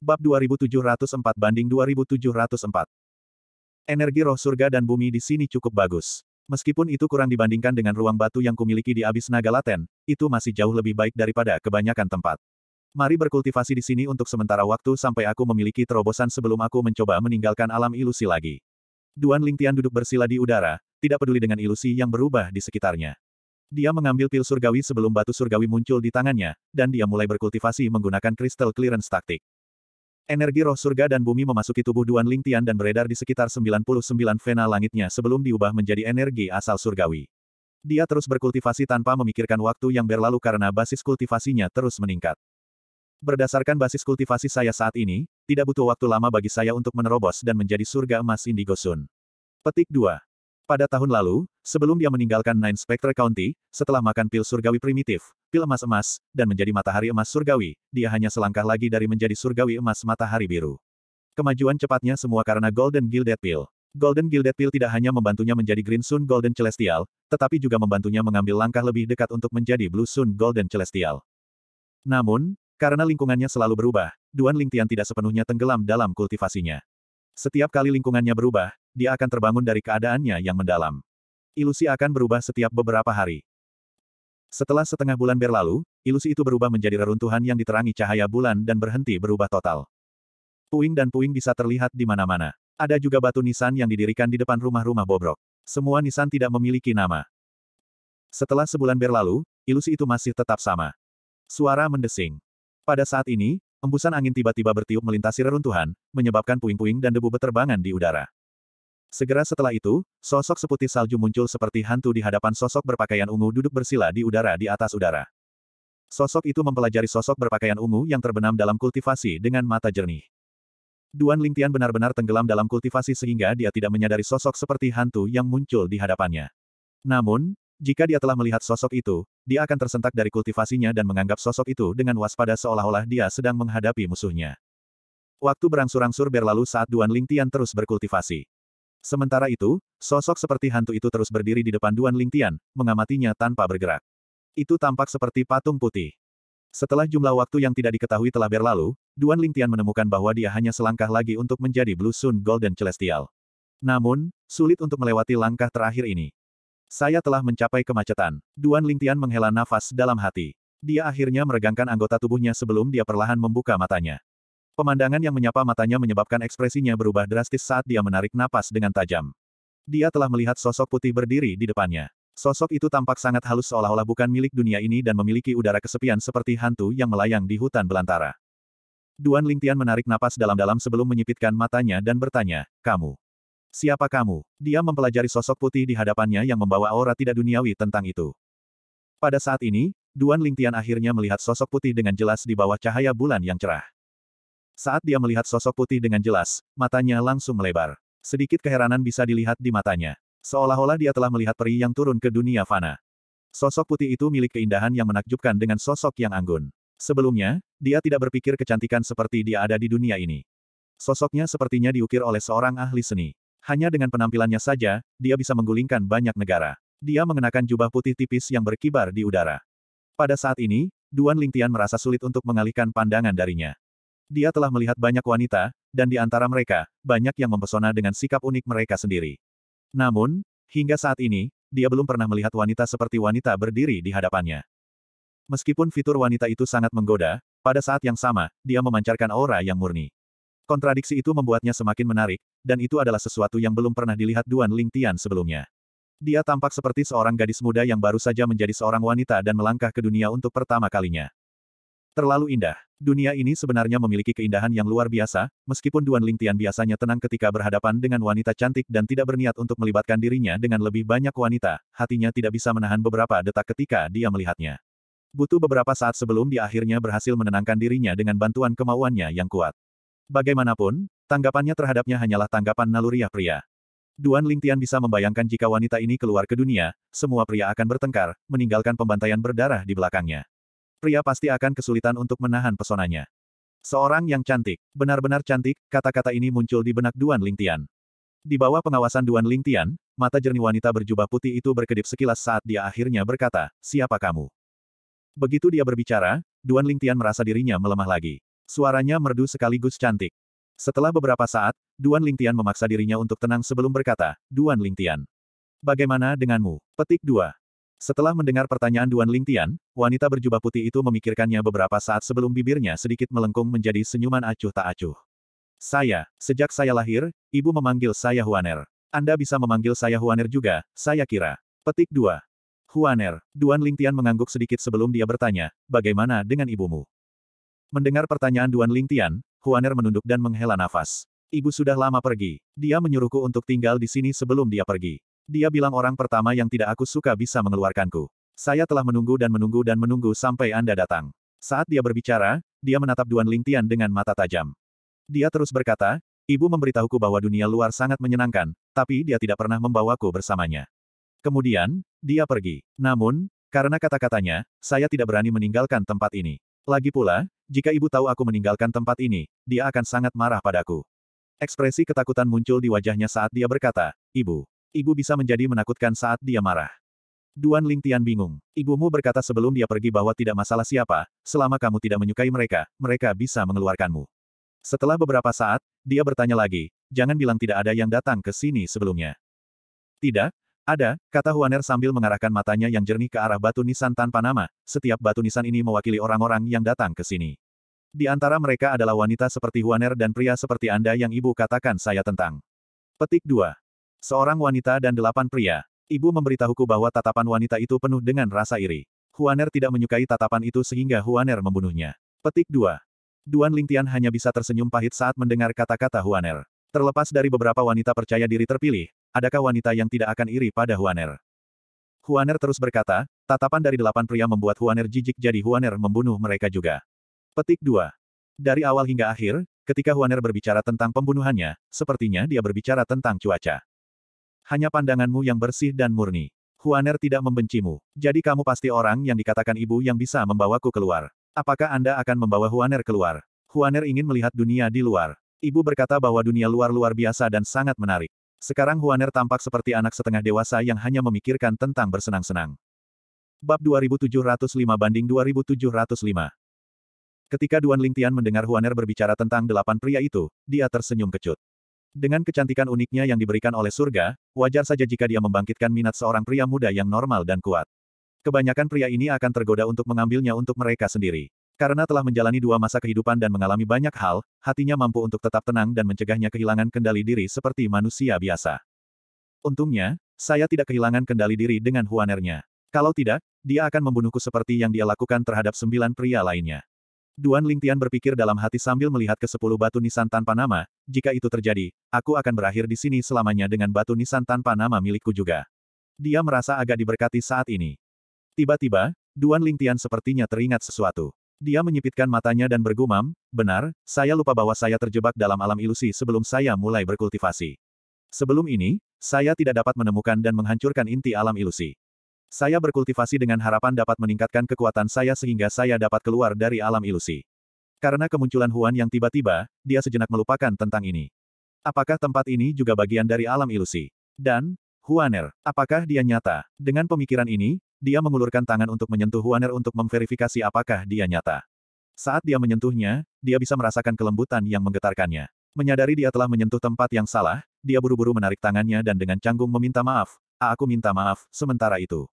Bab 2704 banding 2704 Energi roh surga dan bumi di sini cukup bagus. Meskipun itu kurang dibandingkan dengan ruang batu yang kumiliki di abis naga laten, itu masih jauh lebih baik daripada kebanyakan tempat. Mari berkultivasi di sini untuk sementara waktu sampai aku memiliki terobosan sebelum aku mencoba meninggalkan alam ilusi lagi. Duan Lingtian duduk bersila di udara, tidak peduli dengan ilusi yang berubah di sekitarnya. Dia mengambil pil surgawi sebelum batu surgawi muncul di tangannya, dan dia mulai berkultivasi menggunakan kristal clearance taktik. Energi roh surga dan bumi memasuki tubuh Duan Lingtian dan beredar di sekitar 99 vena langitnya sebelum diubah menjadi energi asal surgawi. Dia terus berkultivasi tanpa memikirkan waktu yang berlalu karena basis kultivasinya terus meningkat. Berdasarkan basis kultivasi saya saat ini, tidak butuh waktu lama bagi saya untuk menerobos dan menjadi surga emas Indigo Sun. Petik 2. Pada tahun lalu, sebelum dia meninggalkan Nine Spectre County, setelah makan pil surgawi primitif, pil emas-emas, dan menjadi matahari emas surgawi, dia hanya selangkah lagi dari menjadi surgawi emas matahari biru. Kemajuan cepatnya semua karena Golden Gilded Pill. Golden Gilded Pill tidak hanya membantunya menjadi Green Sun Golden Celestial, tetapi juga membantunya mengambil langkah lebih dekat untuk menjadi Blue Sun Golden Celestial. Namun, karena lingkungannya selalu berubah, Duan Lingtian tidak sepenuhnya tenggelam dalam kultivasinya. Setiap kali lingkungannya berubah, dia akan terbangun dari keadaannya yang mendalam. Ilusi akan berubah setiap beberapa hari. Setelah setengah bulan berlalu, ilusi itu berubah menjadi reruntuhan yang diterangi cahaya bulan dan berhenti berubah total. Puing dan puing bisa terlihat di mana-mana. Ada juga batu nisan yang didirikan di depan rumah-rumah bobrok. Semua nisan tidak memiliki nama. Setelah sebulan berlalu, ilusi itu masih tetap sama. Suara mendesing. Pada saat ini, embusan angin tiba-tiba bertiup melintasi reruntuhan, menyebabkan puing-puing dan debu beterbangan di udara. Segera setelah itu, sosok seputih salju muncul seperti hantu di hadapan sosok berpakaian ungu duduk bersila di udara di atas udara. Sosok itu mempelajari sosok berpakaian ungu yang terbenam dalam kultivasi dengan mata jernih. Duan Lingtian benar-benar tenggelam dalam kultivasi sehingga dia tidak menyadari sosok seperti hantu yang muncul di hadapannya. Namun, jika dia telah melihat sosok itu, dia akan tersentak dari kultivasinya dan menganggap sosok itu dengan waspada seolah-olah dia sedang menghadapi musuhnya. Waktu berangsur-angsur berlalu saat Duan Lingtian terus berkultivasi. Sementara itu, sosok seperti hantu itu terus berdiri di depan Duan Lingtian, mengamatinya tanpa bergerak. Itu tampak seperti patung putih. Setelah jumlah waktu yang tidak diketahui telah berlalu, Duan Lingtian menemukan bahwa dia hanya selangkah lagi untuk menjadi Blue Sun Golden Celestial. Namun, sulit untuk melewati langkah terakhir ini. Saya telah mencapai kemacetan. Duan Lingtian menghela nafas dalam hati. Dia akhirnya meregangkan anggota tubuhnya sebelum dia perlahan membuka matanya. Pemandangan yang menyapa matanya menyebabkan ekspresinya berubah drastis saat dia menarik napas dengan tajam. Dia telah melihat sosok putih berdiri di depannya. Sosok itu tampak sangat halus seolah-olah bukan milik dunia ini dan memiliki udara kesepian seperti hantu yang melayang di hutan belantara. Duan Lingtian menarik napas dalam-dalam sebelum menyipitkan matanya dan bertanya, Kamu? Siapa kamu? Dia mempelajari sosok putih di hadapannya yang membawa aura tidak duniawi tentang itu. Pada saat ini, Duan Lingtian akhirnya melihat sosok putih dengan jelas di bawah cahaya bulan yang cerah. Saat dia melihat sosok putih dengan jelas, matanya langsung melebar. Sedikit keheranan bisa dilihat di matanya. Seolah-olah dia telah melihat peri yang turun ke dunia fana. Sosok putih itu milik keindahan yang menakjubkan dengan sosok yang anggun. Sebelumnya, dia tidak berpikir kecantikan seperti dia ada di dunia ini. Sosoknya sepertinya diukir oleh seorang ahli seni. Hanya dengan penampilannya saja, dia bisa menggulingkan banyak negara. Dia mengenakan jubah putih tipis yang berkibar di udara. Pada saat ini, Duan Lingtian merasa sulit untuk mengalihkan pandangan darinya. Dia telah melihat banyak wanita, dan di antara mereka, banyak yang mempesona dengan sikap unik mereka sendiri. Namun, hingga saat ini, dia belum pernah melihat wanita seperti wanita berdiri di hadapannya. Meskipun fitur wanita itu sangat menggoda, pada saat yang sama, dia memancarkan aura yang murni. Kontradiksi itu membuatnya semakin menarik, dan itu adalah sesuatu yang belum pernah dilihat Duan Ling Tian sebelumnya. Dia tampak seperti seorang gadis muda yang baru saja menjadi seorang wanita dan melangkah ke dunia untuk pertama kalinya. Terlalu indah. Dunia ini sebenarnya memiliki keindahan yang luar biasa, meskipun Duan Lingtian biasanya tenang ketika berhadapan dengan wanita cantik dan tidak berniat untuk melibatkan dirinya dengan lebih banyak wanita, hatinya tidak bisa menahan beberapa detak ketika dia melihatnya. Butuh beberapa saat sebelum dia akhirnya berhasil menenangkan dirinya dengan bantuan kemauannya yang kuat. Bagaimanapun, tanggapannya terhadapnya hanyalah tanggapan naluriah pria. Duan Lingtian bisa membayangkan jika wanita ini keluar ke dunia, semua pria akan bertengkar, meninggalkan pembantaian berdarah di belakangnya pria pasti akan kesulitan untuk menahan pesonanya. Seorang yang cantik, benar-benar cantik, kata-kata ini muncul di benak Duan Lingtian. Di bawah pengawasan Duan Lingtian, mata jernih wanita berjubah putih itu berkedip sekilas saat dia akhirnya berkata, siapa kamu? Begitu dia berbicara, Duan Lingtian merasa dirinya melemah lagi. Suaranya merdu sekaligus cantik. Setelah beberapa saat, Duan Lingtian memaksa dirinya untuk tenang sebelum berkata, Duan Lingtian. Bagaimana denganmu? Petik 2. Setelah mendengar pertanyaan Duan Lingtian, wanita berjubah putih itu memikirkannya beberapa saat sebelum bibirnya sedikit melengkung menjadi senyuman acuh tak acuh. Saya, sejak saya lahir, ibu memanggil saya Huaner. Anda bisa memanggil saya Huaner juga, saya kira. Petik 2. Huaner, Duan Lingtian mengangguk sedikit sebelum dia bertanya, bagaimana dengan ibumu? Mendengar pertanyaan Duan Lingtian, Huaner menunduk dan menghela nafas. Ibu sudah lama pergi. Dia menyuruhku untuk tinggal di sini sebelum dia pergi. Dia bilang orang pertama yang tidak aku suka bisa mengeluarkanku. Saya telah menunggu dan menunggu dan menunggu sampai Anda datang. Saat dia berbicara, dia menatap Duan Lingtian dengan mata tajam. Dia terus berkata, Ibu memberitahuku bahwa dunia luar sangat menyenangkan, tapi dia tidak pernah membawaku bersamanya. Kemudian, dia pergi. Namun, karena kata-katanya, saya tidak berani meninggalkan tempat ini. Lagi pula, jika ibu tahu aku meninggalkan tempat ini, dia akan sangat marah padaku. Ekspresi ketakutan muncul di wajahnya saat dia berkata, Ibu. Ibu bisa menjadi menakutkan saat dia marah. Duan Ling Tian bingung. Ibumu berkata sebelum dia pergi bahwa tidak masalah siapa, selama kamu tidak menyukai mereka, mereka bisa mengeluarkanmu. Setelah beberapa saat, dia bertanya lagi, jangan bilang tidak ada yang datang ke sini sebelumnya. Tidak, ada, kata Huaner sambil mengarahkan matanya yang jernih ke arah batu nisan tanpa nama, setiap batu nisan ini mewakili orang-orang yang datang ke sini. Di antara mereka adalah wanita seperti Huaner dan pria seperti Anda yang ibu katakan saya tentang. Petik 2. Seorang wanita dan delapan pria. Ibu memberitahuku bahwa tatapan wanita itu penuh dengan rasa iri. Huaner tidak menyukai tatapan itu sehingga Huaner membunuhnya. Petik 2. Duan Lingtian hanya bisa tersenyum pahit saat mendengar kata-kata Huaner. Terlepas dari beberapa wanita percaya diri terpilih, adakah wanita yang tidak akan iri pada Huaner? Huaner terus berkata, tatapan dari delapan pria membuat Huaner jijik jadi Huaner membunuh mereka juga. Petik 2. Dari awal hingga akhir, ketika Huaner berbicara tentang pembunuhannya, sepertinya dia berbicara tentang cuaca hanya pandanganmu yang bersih dan murni. Huaner tidak membencimu, jadi kamu pasti orang yang dikatakan ibu yang bisa membawaku keluar. Apakah Anda akan membawa Huaner keluar? Huaner ingin melihat dunia di luar. Ibu berkata bahwa dunia luar luar biasa dan sangat menarik. Sekarang Huaner tampak seperti anak setengah dewasa yang hanya memikirkan tentang bersenang-senang. Bab 2705 banding 2705 Ketika Duan Lingtian mendengar Huaner berbicara tentang delapan pria itu, dia tersenyum kecut. Dengan kecantikan uniknya yang diberikan oleh surga, wajar saja jika dia membangkitkan minat seorang pria muda yang normal dan kuat. Kebanyakan pria ini akan tergoda untuk mengambilnya untuk mereka sendiri. Karena telah menjalani dua masa kehidupan dan mengalami banyak hal, hatinya mampu untuk tetap tenang dan mencegahnya kehilangan kendali diri seperti manusia biasa. Untungnya, saya tidak kehilangan kendali diri dengan Huanernya. Kalau tidak, dia akan membunuhku seperti yang dia lakukan terhadap sembilan pria lainnya. Duan Lingtian berpikir dalam hati sambil melihat ke sepuluh batu nisan tanpa nama, jika itu terjadi, aku akan berakhir di sini selamanya dengan batu nisan tanpa nama milikku juga. Dia merasa agak diberkati saat ini. Tiba-tiba, Duan Lingtian sepertinya teringat sesuatu. Dia menyipitkan matanya dan bergumam, benar, saya lupa bahwa saya terjebak dalam alam ilusi sebelum saya mulai berkultivasi. Sebelum ini, saya tidak dapat menemukan dan menghancurkan inti alam ilusi. Saya berkultivasi dengan harapan dapat meningkatkan kekuatan saya sehingga saya dapat keluar dari alam ilusi. Karena kemunculan Huan yang tiba-tiba, dia sejenak melupakan tentang ini. Apakah tempat ini juga bagian dari alam ilusi? Dan, Huaner, apakah dia nyata? Dengan pemikiran ini, dia mengulurkan tangan untuk menyentuh Huaner untuk memverifikasi apakah dia nyata. Saat dia menyentuhnya, dia bisa merasakan kelembutan yang menggetarkannya. Menyadari dia telah menyentuh tempat yang salah, dia buru-buru menarik tangannya dan dengan canggung meminta maaf. Ah, aku minta maaf, sementara itu.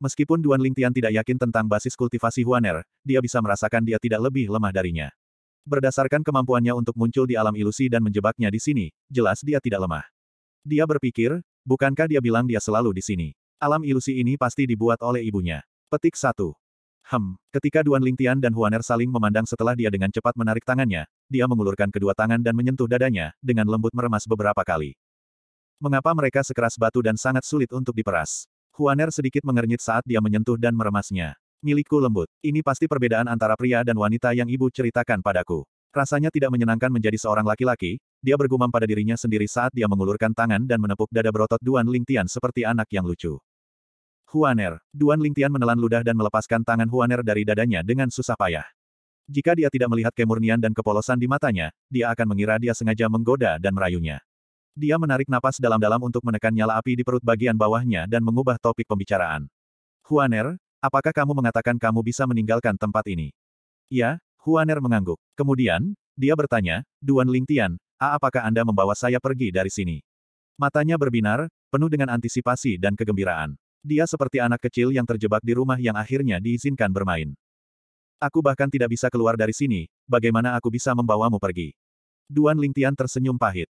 Meskipun Duan Lingtian tidak yakin tentang basis kultivasi Huaner, dia bisa merasakan dia tidak lebih lemah darinya. Berdasarkan kemampuannya untuk muncul di alam ilusi dan menjebaknya di sini, jelas dia tidak lemah. Dia berpikir, bukankah dia bilang dia selalu di sini? Alam ilusi ini pasti dibuat oleh ibunya. Petik 1. Hem, ketika Duan Lingtian dan Huaner saling memandang setelah dia dengan cepat menarik tangannya, dia mengulurkan kedua tangan dan menyentuh dadanya, dengan lembut meremas beberapa kali. Mengapa mereka sekeras batu dan sangat sulit untuk diperas? Huaner sedikit mengernyit saat dia menyentuh dan meremasnya. Milikku lembut. Ini pasti perbedaan antara pria dan wanita yang ibu ceritakan padaku. Rasanya tidak menyenangkan menjadi seorang laki-laki, dia bergumam pada dirinya sendiri saat dia mengulurkan tangan dan menepuk dada berotot Duan Lingtian seperti anak yang lucu. Huaner. Duan Lingtian menelan ludah dan melepaskan tangan Huaner dari dadanya dengan susah payah. Jika dia tidak melihat kemurnian dan kepolosan di matanya, dia akan mengira dia sengaja menggoda dan merayunya. Dia menarik napas dalam-dalam untuk menekan nyala api di perut bagian bawahnya dan mengubah topik pembicaraan. Huaner, apakah kamu mengatakan kamu bisa meninggalkan tempat ini? Ya, Huaner mengangguk. Kemudian, dia bertanya, Duan Lingtian, apakah Anda membawa saya pergi dari sini? Matanya berbinar, penuh dengan antisipasi dan kegembiraan. Dia seperti anak kecil yang terjebak di rumah yang akhirnya diizinkan bermain. Aku bahkan tidak bisa keluar dari sini, bagaimana aku bisa membawamu pergi? Duan Lingtian tersenyum pahit.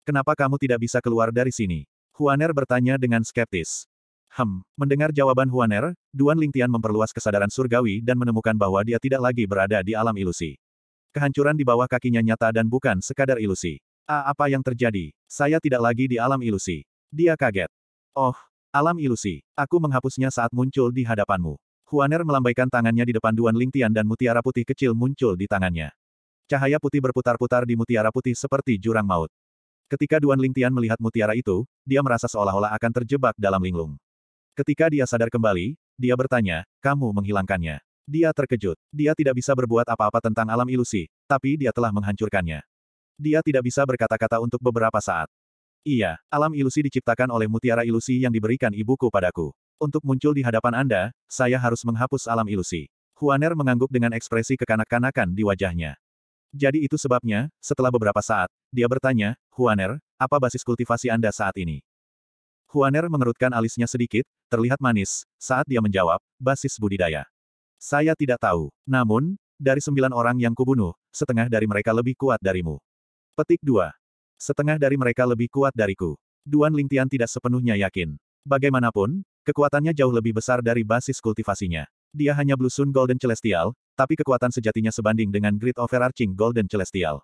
Kenapa kamu tidak bisa keluar dari sini? Huaner bertanya dengan skeptis. Hem, mendengar jawaban Huaner, Duan Lingtian memperluas kesadaran surgawi dan menemukan bahwa dia tidak lagi berada di alam ilusi. Kehancuran di bawah kakinya nyata dan bukan sekadar ilusi. A, apa yang terjadi? Saya tidak lagi di alam ilusi. Dia kaget. Oh, alam ilusi. Aku menghapusnya saat muncul di hadapanmu. Huaner melambaikan tangannya di depan Duan Lingtian dan mutiara putih kecil muncul di tangannya. Cahaya putih berputar-putar di mutiara putih seperti jurang maut. Ketika Duan Lingtian melihat mutiara itu, dia merasa seolah-olah akan terjebak dalam linglung. Ketika dia sadar kembali, dia bertanya, kamu menghilangkannya. Dia terkejut. Dia tidak bisa berbuat apa-apa tentang alam ilusi, tapi dia telah menghancurkannya. Dia tidak bisa berkata-kata untuk beberapa saat. Iya, alam ilusi diciptakan oleh mutiara ilusi yang diberikan ibuku padaku. Untuk muncul di hadapan Anda, saya harus menghapus alam ilusi. Huaner mengangguk dengan ekspresi kekanak-kanakan di wajahnya. Jadi itu sebabnya, setelah beberapa saat, dia bertanya, Huaner, apa basis kultivasi Anda saat ini? Huaner mengerutkan alisnya sedikit, terlihat manis, saat dia menjawab, basis budidaya. Saya tidak tahu. Namun, dari sembilan orang yang kubunuh, setengah dari mereka lebih kuat darimu. Petik 2. Setengah dari mereka lebih kuat dariku. Duan Lingtian tidak sepenuhnya yakin. Bagaimanapun, kekuatannya jauh lebih besar dari basis kultivasinya. Dia hanya blusun Golden Celestial, tapi kekuatan sejatinya sebanding dengan Great Overarching Golden Celestial.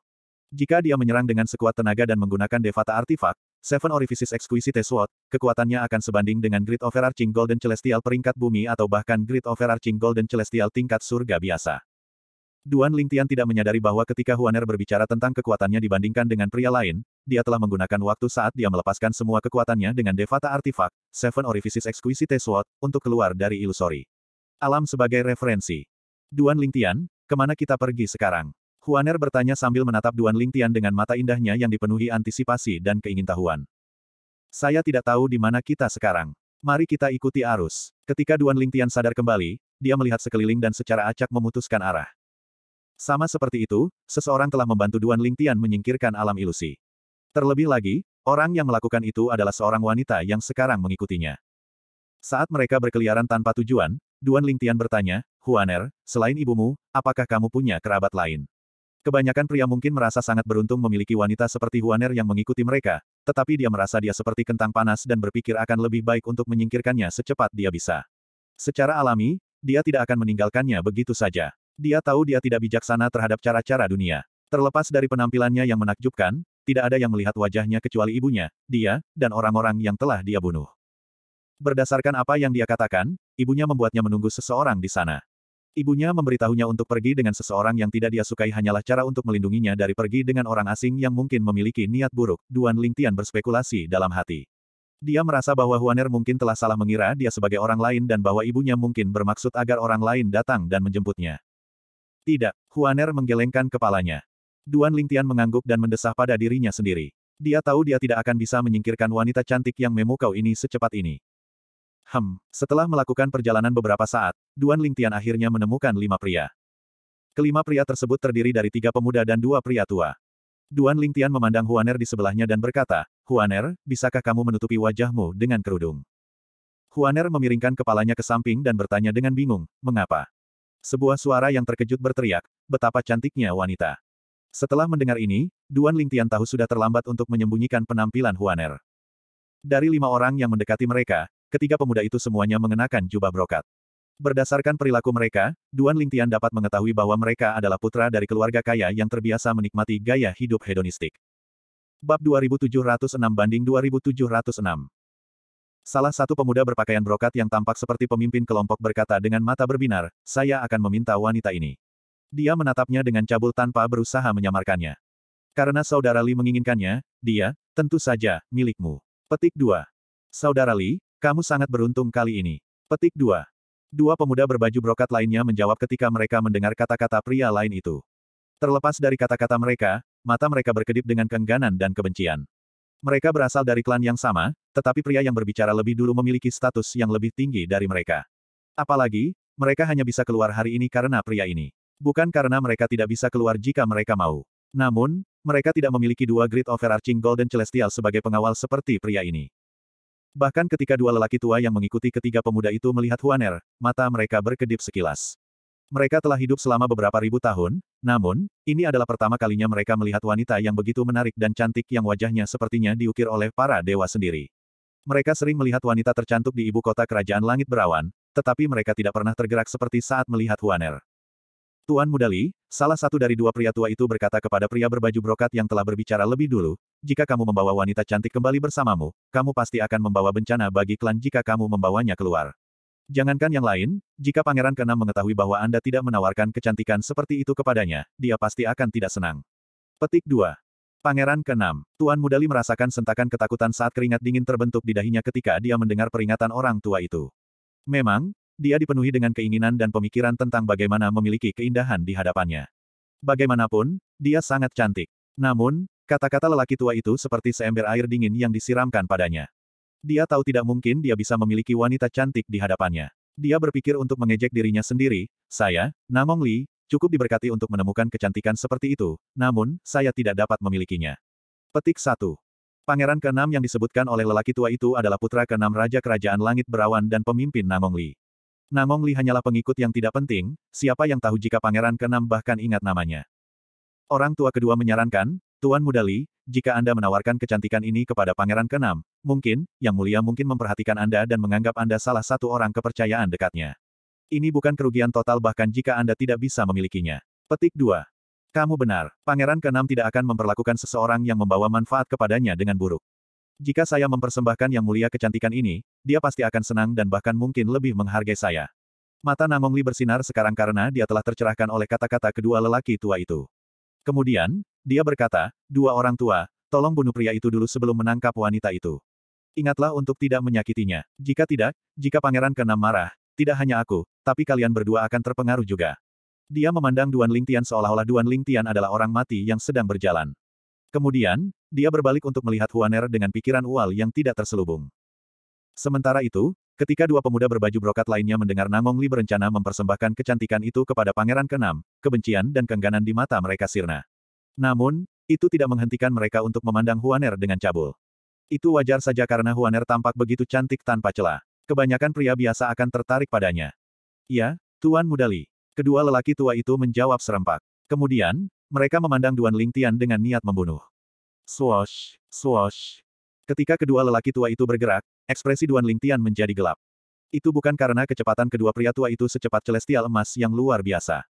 Jika dia menyerang dengan sekuat tenaga dan menggunakan Devata Artifact Seven Orifices Exquisite Sword, kekuatannya akan sebanding dengan Great Overarching Golden Celestial peringkat bumi atau bahkan Great Overarching Golden Celestial tingkat surga biasa. Duan Lingtian tidak menyadari bahwa ketika Huaner berbicara tentang kekuatannya dibandingkan dengan pria lain, dia telah menggunakan waktu saat dia melepaskan semua kekuatannya dengan Devata Artifact Seven Orifices Exquisite Sword, untuk keluar dari ilusori. Alam sebagai referensi. Duan Lingtian, kemana kita pergi sekarang? Huaner bertanya sambil menatap Duan Lingtian dengan mata indahnya yang dipenuhi antisipasi dan keingintahuan. Saya tidak tahu di mana kita sekarang. Mari kita ikuti arus. Ketika Duan Lingtian sadar kembali, dia melihat sekeliling dan secara acak memutuskan arah. Sama seperti itu, seseorang telah membantu Duan Lingtian menyingkirkan alam ilusi. Terlebih lagi, orang yang melakukan itu adalah seorang wanita yang sekarang mengikutinya. Saat mereka berkeliaran tanpa tujuan, Duan Lingtian bertanya, Huaner, selain ibumu, apakah kamu punya kerabat lain? Kebanyakan pria mungkin merasa sangat beruntung memiliki wanita seperti Huaner yang mengikuti mereka, tetapi dia merasa dia seperti kentang panas dan berpikir akan lebih baik untuk menyingkirkannya secepat dia bisa. Secara alami, dia tidak akan meninggalkannya begitu saja. Dia tahu dia tidak bijaksana terhadap cara-cara dunia. Terlepas dari penampilannya yang menakjubkan, tidak ada yang melihat wajahnya kecuali ibunya, dia, dan orang-orang yang telah dia bunuh. Berdasarkan apa yang dia katakan, ibunya membuatnya menunggu seseorang di sana. Ibunya memberitahunya untuk pergi dengan seseorang yang tidak dia sukai hanyalah cara untuk melindunginya dari pergi dengan orang asing yang mungkin memiliki niat buruk, Duan Lingtian berspekulasi dalam hati. Dia merasa bahwa Huaner mungkin telah salah mengira dia sebagai orang lain dan bahwa ibunya mungkin bermaksud agar orang lain datang dan menjemputnya. Tidak, Huaner menggelengkan kepalanya. Duan Lingtian mengangguk dan mendesah pada dirinya sendiri. Dia tahu dia tidak akan bisa menyingkirkan wanita cantik yang memukau ini secepat ini. Hmm, setelah melakukan perjalanan beberapa saat, Duan Lingtian akhirnya menemukan lima pria. Kelima pria tersebut terdiri dari tiga pemuda dan dua pria tua. Duan Lingtian memandang Huaner di sebelahnya dan berkata, Huaner, bisakah kamu menutupi wajahmu dengan kerudung? Huaner memiringkan kepalanya ke samping dan bertanya dengan bingung, mengapa? Sebuah suara yang terkejut berteriak, betapa cantiknya wanita. Setelah mendengar ini, Duan Lingtian tahu sudah terlambat untuk menyembunyikan penampilan Huaner. Dari lima orang yang mendekati mereka, ketiga pemuda itu semuanya mengenakan jubah brokat. Berdasarkan perilaku mereka, Duan Lingtian dapat mengetahui bahwa mereka adalah putra dari keluarga kaya yang terbiasa menikmati gaya hidup hedonistik. Bab 2706 banding 2706 Salah satu pemuda berpakaian brokat yang tampak seperti pemimpin kelompok berkata dengan mata berbinar, saya akan meminta wanita ini. Dia menatapnya dengan cabul tanpa berusaha menyamarkannya. Karena Saudara Li menginginkannya, dia, tentu saja, milikmu. Petik 2. Saudara Li, kamu sangat beruntung kali ini. Petik 2. Dua pemuda berbaju brokat lainnya menjawab ketika mereka mendengar kata-kata pria lain itu. Terlepas dari kata-kata mereka, mata mereka berkedip dengan keengganan dan kebencian. Mereka berasal dari klan yang sama, tetapi pria yang berbicara lebih dulu memiliki status yang lebih tinggi dari mereka. Apalagi, mereka hanya bisa keluar hari ini karena pria ini. Bukan karena mereka tidak bisa keluar jika mereka mau. Namun, mereka tidak memiliki dua grid overarching Golden Celestial sebagai pengawal seperti pria ini. Bahkan ketika dua lelaki tua yang mengikuti ketiga pemuda itu melihat Huaner, mata mereka berkedip sekilas. Mereka telah hidup selama beberapa ribu tahun, namun, ini adalah pertama kalinya mereka melihat wanita yang begitu menarik dan cantik yang wajahnya sepertinya diukir oleh para dewa sendiri. Mereka sering melihat wanita tercantik di ibu kota kerajaan langit berawan, tetapi mereka tidak pernah tergerak seperti saat melihat Huaner. Tuan Mudali, salah satu dari dua pria tua itu berkata kepada pria berbaju brokat yang telah berbicara lebih dulu, jika kamu membawa wanita cantik kembali bersamamu, kamu pasti akan membawa bencana bagi klan jika kamu membawanya keluar. Jangankan yang lain, jika Pangeran Kenam mengetahui bahwa Anda tidak menawarkan kecantikan seperti itu kepadanya, dia pasti akan tidak senang. Petik 2. Pangeran Kenam, Tuan Mudali merasakan sentakan ketakutan saat keringat dingin terbentuk di dahinya ketika dia mendengar peringatan orang tua itu. Memang, dia dipenuhi dengan keinginan dan pemikiran tentang bagaimana memiliki keindahan di hadapannya. Bagaimanapun, dia sangat cantik. Namun, kata-kata lelaki tua itu seperti seember air dingin yang disiramkan padanya. Dia tahu tidak mungkin dia bisa memiliki wanita cantik di hadapannya. Dia berpikir untuk mengejek dirinya sendiri, saya, Namong Li, cukup diberkati untuk menemukan kecantikan seperti itu, namun, saya tidak dapat memilikinya. Petik 1. Pangeran keenam yang disebutkan oleh lelaki tua itu adalah putra keenam Raja Kerajaan Langit Berawan dan pemimpin Namong Li. Namong Li hanyalah pengikut yang tidak penting, siapa yang tahu jika pangeran keenam bahkan ingat namanya. Orang tua kedua menyarankan, Tuan Muda Li, jika Anda menawarkan kecantikan ini kepada pangeran keenam, mungkin, Yang Mulia mungkin memperhatikan Anda dan menganggap Anda salah satu orang kepercayaan dekatnya. Ini bukan kerugian total bahkan jika Anda tidak bisa memilikinya. Petik 2. Kamu benar, pangeran keenam tidak akan memperlakukan seseorang yang membawa manfaat kepadanya dengan buruk. Jika saya mempersembahkan yang mulia kecantikan ini, dia pasti akan senang dan bahkan mungkin lebih menghargai saya. Mata Namongli bersinar sekarang karena dia telah tercerahkan oleh kata-kata kedua lelaki tua itu. Kemudian, dia berkata, dua orang tua, tolong bunuh pria itu dulu sebelum menangkap wanita itu. Ingatlah untuk tidak menyakitinya. Jika tidak, jika Pangeran Kenam marah, tidak hanya aku, tapi kalian berdua akan terpengaruh juga. Dia memandang Duan Lingtian seolah-olah Duan Lingtian adalah orang mati yang sedang berjalan. Kemudian, dia berbalik untuk melihat Huaner dengan pikiran ual yang tidak terselubung. Sementara itu, ketika dua pemuda berbaju brokat lainnya mendengar Nangong Li berencana mempersembahkan kecantikan itu kepada pangeran Kenam, kebencian dan kengganan di mata mereka sirna. Namun, itu tidak menghentikan mereka untuk memandang Huaner dengan cabul. Itu wajar saja karena Huaner tampak begitu cantik tanpa celah. Kebanyakan pria biasa akan tertarik padanya. Ya, Tuan Mudali, Kedua lelaki tua itu menjawab serempak. Kemudian, mereka memandang Duan Lingtian dengan niat membunuh. Swash, swash. Ketika kedua lelaki tua itu bergerak, ekspresi Duan Lingtian menjadi gelap. Itu bukan karena kecepatan kedua pria tua itu secepat celestial emas yang luar biasa.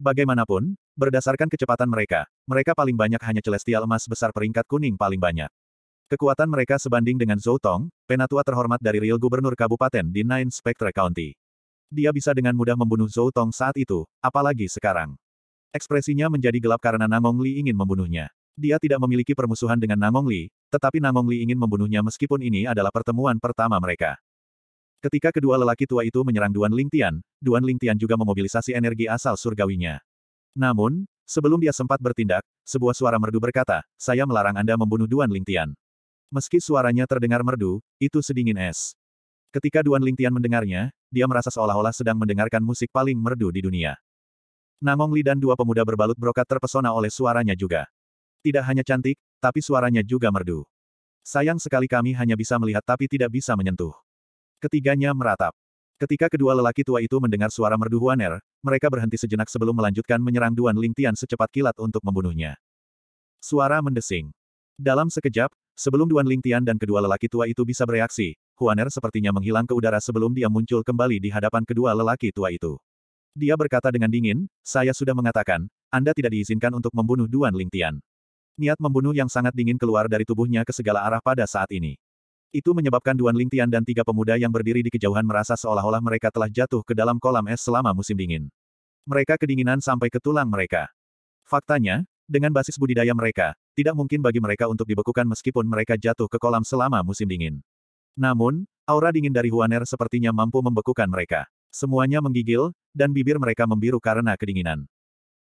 Bagaimanapun, berdasarkan kecepatan mereka, mereka paling banyak hanya celestial emas besar peringkat kuning paling banyak. Kekuatan mereka sebanding dengan Zhou Tong, penatua terhormat dari Real Gubernur Kabupaten di Nine Spectre County. Dia bisa dengan mudah membunuh Zhou Tong saat itu, apalagi sekarang. Ekspresinya menjadi gelap karena Namong Li ingin membunuhnya. Dia tidak memiliki permusuhan dengan Namong Li, tetapi Namong Li ingin membunuhnya meskipun ini adalah pertemuan pertama mereka. Ketika kedua lelaki tua itu menyerang Duan Lingtian, Duan Lingtian juga memobilisasi energi asal surgawinya. Namun, sebelum dia sempat bertindak, sebuah suara merdu berkata, saya melarang Anda membunuh Duan Lingtian. Meski suaranya terdengar merdu, itu sedingin es. Ketika Duan Lingtian mendengarnya, dia merasa seolah-olah sedang mendengarkan musik paling merdu di dunia. Namong Li dan dua pemuda berbalut brokat terpesona oleh suaranya juga. Tidak hanya cantik, tapi suaranya juga merdu. Sayang sekali kami hanya bisa melihat tapi tidak bisa menyentuh. Ketiganya meratap. Ketika kedua lelaki tua itu mendengar suara merdu Huaner, mereka berhenti sejenak sebelum melanjutkan menyerang Duan Lingtian secepat kilat untuk membunuhnya. Suara mendesing. Dalam sekejap, sebelum Duan Lingtian dan kedua lelaki tua itu bisa bereaksi, Huaner sepertinya menghilang ke udara sebelum dia muncul kembali di hadapan kedua lelaki tua itu. Dia berkata dengan dingin, saya sudah mengatakan, Anda tidak diizinkan untuk membunuh Duan Lingtian. Niat membunuh yang sangat dingin keluar dari tubuhnya ke segala arah pada saat ini. Itu menyebabkan Duan Lingtian dan tiga pemuda yang berdiri di kejauhan merasa seolah-olah mereka telah jatuh ke dalam kolam es selama musim dingin. Mereka kedinginan sampai ke tulang mereka. Faktanya, dengan basis budidaya mereka, tidak mungkin bagi mereka untuk dibekukan meskipun mereka jatuh ke kolam selama musim dingin. Namun, aura dingin dari Huaner sepertinya mampu membekukan mereka. Semuanya menggigil, dan bibir mereka membiru karena kedinginan.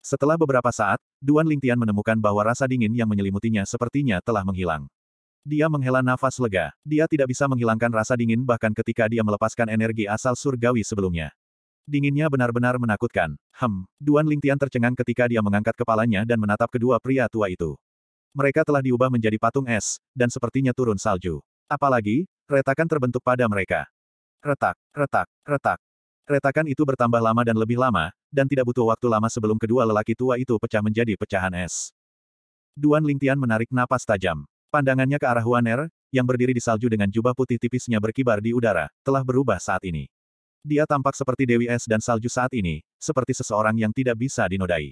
Setelah beberapa saat, Duan Lingtian menemukan bahwa rasa dingin yang menyelimutinya sepertinya telah menghilang. Dia menghela nafas lega. Dia tidak bisa menghilangkan rasa dingin bahkan ketika dia melepaskan energi asal surgawi sebelumnya. Dinginnya benar-benar menakutkan. Hem, Duan Lingtian tercengang ketika dia mengangkat kepalanya dan menatap kedua pria tua itu. Mereka telah diubah menjadi patung es, dan sepertinya turun salju. Apalagi, retakan terbentuk pada mereka. Retak, retak, retak. Retakan itu bertambah lama dan lebih lama, dan tidak butuh waktu lama sebelum kedua lelaki tua itu pecah menjadi pecahan es. Duan Lingtian menarik napas tajam. Pandangannya ke arah Huan Er, yang berdiri di salju dengan jubah putih tipisnya berkibar di udara, telah berubah saat ini. Dia tampak seperti Dewi Es dan salju saat ini, seperti seseorang yang tidak bisa dinodai.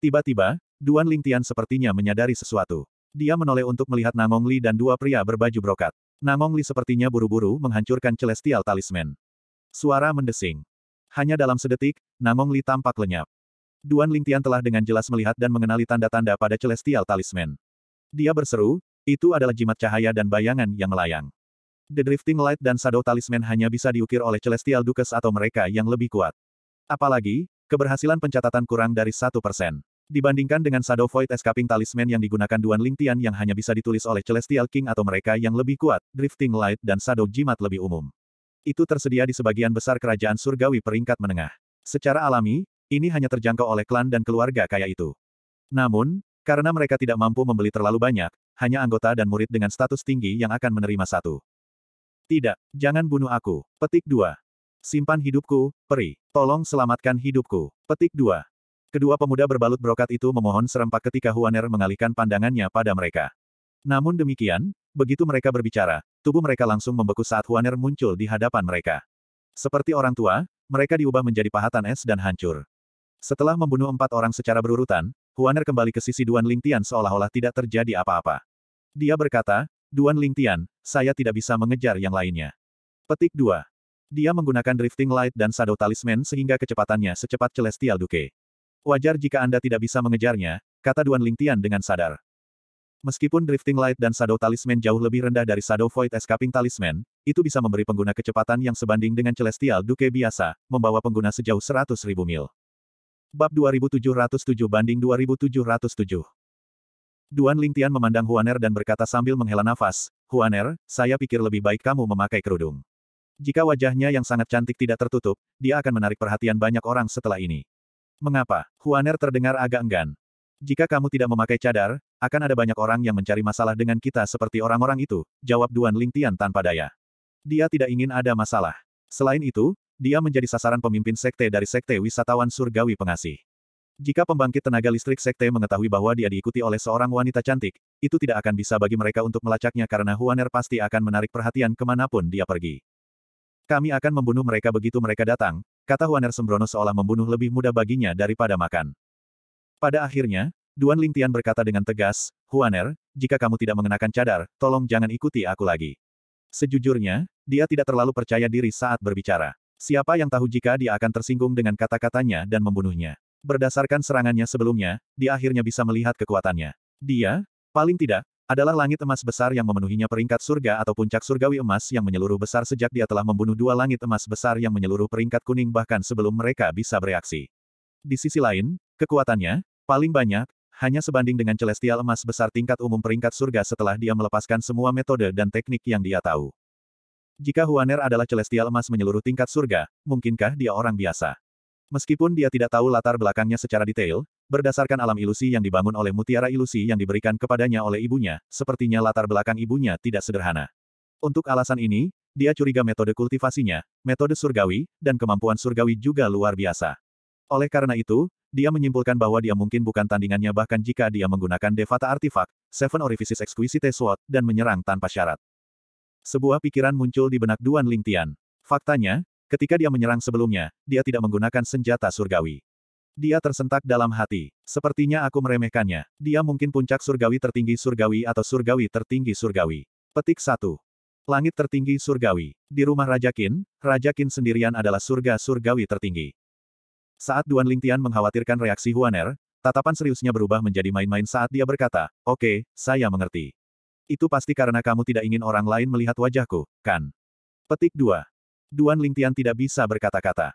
Tiba-tiba, Duan Lingtian sepertinya menyadari sesuatu. Dia menoleh untuk melihat Nangong Li dan dua pria berbaju brokat. Nangong Li sepertinya buru-buru menghancurkan Celestial Talisman. Suara mendesing. Hanya dalam sedetik, Nangong Li tampak lenyap. Duan Lingtian telah dengan jelas melihat dan mengenali tanda-tanda pada Celestial Talisman. Dia berseru, itu adalah jimat cahaya dan bayangan yang melayang. The Drifting Light dan Shadow Talisman hanya bisa diukir oleh Celestial Dukes atau mereka yang lebih kuat. Apalagi, keberhasilan pencatatan kurang dari satu persen. Dibandingkan dengan Shadow Void Escaping Talisman yang digunakan Duan Lingtian yang hanya bisa ditulis oleh Celestial King atau mereka yang lebih kuat, Drifting Light dan Shadow Jimat lebih umum itu tersedia di sebagian besar kerajaan surgawi peringkat menengah. Secara alami, ini hanya terjangkau oleh klan dan keluarga kaya itu. Namun, karena mereka tidak mampu membeli terlalu banyak, hanya anggota dan murid dengan status tinggi yang akan menerima satu. Tidak, jangan bunuh aku. Petik 2. Simpan hidupku, peri. Tolong selamatkan hidupku. Petik 2. Kedua pemuda berbalut brokat itu memohon serempak ketika Huaner mengalihkan pandangannya pada mereka. Namun demikian, begitu mereka berbicara, tubuh mereka langsung membeku saat Huaner muncul di hadapan mereka. Seperti orang tua, mereka diubah menjadi pahatan es dan hancur. Setelah membunuh empat orang secara berurutan, Huaner kembali ke sisi Duan Lingtian seolah-olah tidak terjadi apa-apa. Dia berkata, Duan Lingtian, saya tidak bisa mengejar yang lainnya. Petik 2. Dia menggunakan Drifting Light dan Shadow Talisman sehingga kecepatannya secepat Celestial Duke. Wajar jika Anda tidak bisa mengejarnya, kata Duan Lingtian dengan sadar. Meskipun Drifting Light dan Shadow Talisman jauh lebih rendah dari Shadow Void Escaping Talisman, itu bisa memberi pengguna kecepatan yang sebanding dengan Celestial Duke biasa, membawa pengguna sejauh 100.000 mil. Bab 2707 banding 2707 Duan Lingtian memandang Huaner dan berkata sambil menghela nafas, Huaner, saya pikir lebih baik kamu memakai kerudung. Jika wajahnya yang sangat cantik tidak tertutup, dia akan menarik perhatian banyak orang setelah ini. Mengapa? Huaner terdengar agak enggan. Jika kamu tidak memakai cadar, akan ada banyak orang yang mencari masalah dengan kita seperti orang-orang itu, jawab Duan Lingtian tanpa daya. Dia tidak ingin ada masalah. Selain itu, dia menjadi sasaran pemimpin sekte dari sekte wisatawan surgawi pengasih. Jika pembangkit tenaga listrik sekte mengetahui bahwa dia diikuti oleh seorang wanita cantik, itu tidak akan bisa bagi mereka untuk melacaknya karena Huaner pasti akan menarik perhatian kemanapun dia pergi. Kami akan membunuh mereka begitu mereka datang, kata Huaner sembrono seolah membunuh lebih mudah baginya daripada makan. Pada akhirnya, Duan Lingtian berkata dengan tegas, Huaner, jika kamu tidak mengenakan cadar, tolong jangan ikuti aku lagi. Sejujurnya, dia tidak terlalu percaya diri saat berbicara. Siapa yang tahu jika dia akan tersinggung dengan kata-katanya dan membunuhnya. Berdasarkan serangannya sebelumnya, dia akhirnya bisa melihat kekuatannya. Dia, paling tidak, adalah langit emas besar yang memenuhinya peringkat surga atau puncak surgawi emas yang menyeluruh besar sejak dia telah membunuh dua langit emas besar yang menyeluruh peringkat kuning bahkan sebelum mereka bisa bereaksi. Di sisi lain, kekuatannya, paling banyak, hanya sebanding dengan celestial emas besar tingkat umum peringkat surga setelah dia melepaskan semua metode dan teknik yang dia tahu. Jika Huaner adalah celestial emas menyeluruh tingkat surga, mungkinkah dia orang biasa? Meskipun dia tidak tahu latar belakangnya secara detail, berdasarkan alam ilusi yang dibangun oleh mutiara ilusi yang diberikan kepadanya oleh ibunya, sepertinya latar belakang ibunya tidak sederhana. Untuk alasan ini, dia curiga metode kultivasinya, metode surgawi, dan kemampuan surgawi juga luar biasa. Oleh karena itu, dia menyimpulkan bahwa dia mungkin bukan tandingannya bahkan jika dia menggunakan Devata Artifak, Seven Orifices Exquisite Sword, dan menyerang tanpa syarat. Sebuah pikiran muncul di benak Duan Lingtian. Faktanya, ketika dia menyerang sebelumnya, dia tidak menggunakan senjata surgawi. Dia tersentak dalam hati. Sepertinya aku meremehkannya. Dia mungkin puncak surgawi tertinggi surgawi atau surgawi tertinggi surgawi. Petik 1. Langit tertinggi surgawi. Di rumah Raja Kin, Raja Kin sendirian adalah surga surgawi tertinggi. Saat Duan Lingtian mengkhawatirkan reaksi Huan Er, tatapan seriusnya berubah menjadi main-main saat dia berkata, Oke, okay, saya mengerti. Itu pasti karena kamu tidak ingin orang lain melihat wajahku, kan? Petik 2. Duan Lingtian tidak bisa berkata-kata.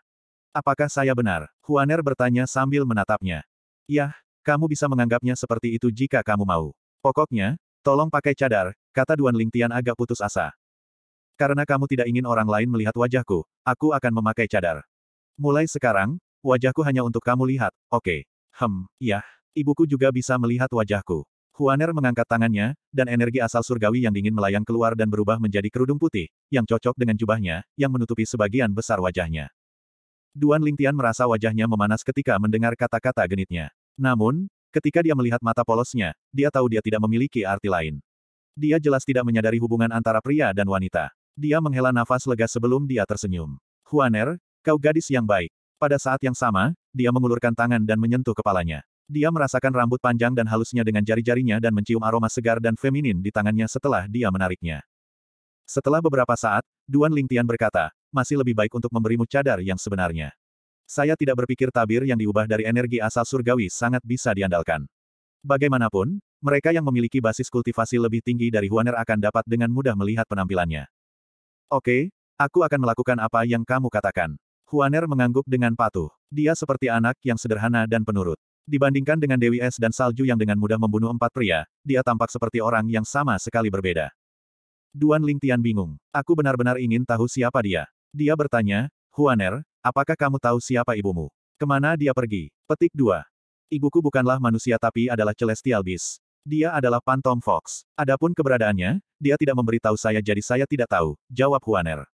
Apakah saya benar? Huan Er bertanya sambil menatapnya. Yah, kamu bisa menganggapnya seperti itu jika kamu mau. Pokoknya, tolong pakai cadar, kata Duan Lingtian agak putus asa. Karena kamu tidak ingin orang lain melihat wajahku, aku akan memakai cadar. Mulai sekarang, Wajahku hanya untuk kamu lihat, oke. Okay. Hem, yah, ibuku juga bisa melihat wajahku. Huaner mengangkat tangannya, dan energi asal surgawi yang dingin melayang keluar dan berubah menjadi kerudung putih, yang cocok dengan jubahnya, yang menutupi sebagian besar wajahnya. Duan Lingtian merasa wajahnya memanas ketika mendengar kata-kata genitnya. Namun, ketika dia melihat mata polosnya, dia tahu dia tidak memiliki arti lain. Dia jelas tidak menyadari hubungan antara pria dan wanita. Dia menghela nafas lega sebelum dia tersenyum. Huaner, kau gadis yang baik. Pada saat yang sama, dia mengulurkan tangan dan menyentuh kepalanya. Dia merasakan rambut panjang dan halusnya dengan jari-jarinya dan mencium aroma segar dan feminin di tangannya setelah dia menariknya. Setelah beberapa saat, Duan Lingtian berkata, masih lebih baik untuk memberimu cadar yang sebenarnya. Saya tidak berpikir tabir yang diubah dari energi asal surgawi sangat bisa diandalkan. Bagaimanapun, mereka yang memiliki basis kultivasi lebih tinggi dari Huaner akan dapat dengan mudah melihat penampilannya. Oke, aku akan melakukan apa yang kamu katakan. Huaner mengangguk dengan patuh. Dia seperti anak yang sederhana dan penurut. Dibandingkan dengan Dewi Es dan Salju yang dengan mudah membunuh empat pria, dia tampak seperti orang yang sama sekali berbeda. Duan Ling Tian bingung. Aku benar-benar ingin tahu siapa dia. Dia bertanya, Huaner, apakah kamu tahu siapa ibumu? Kemana dia pergi? Petik 2. Ibuku bukanlah manusia tapi adalah Celestial Beast. Dia adalah Phantom Fox. Adapun keberadaannya, dia tidak memberitahu saya jadi saya tidak tahu, jawab Huaner.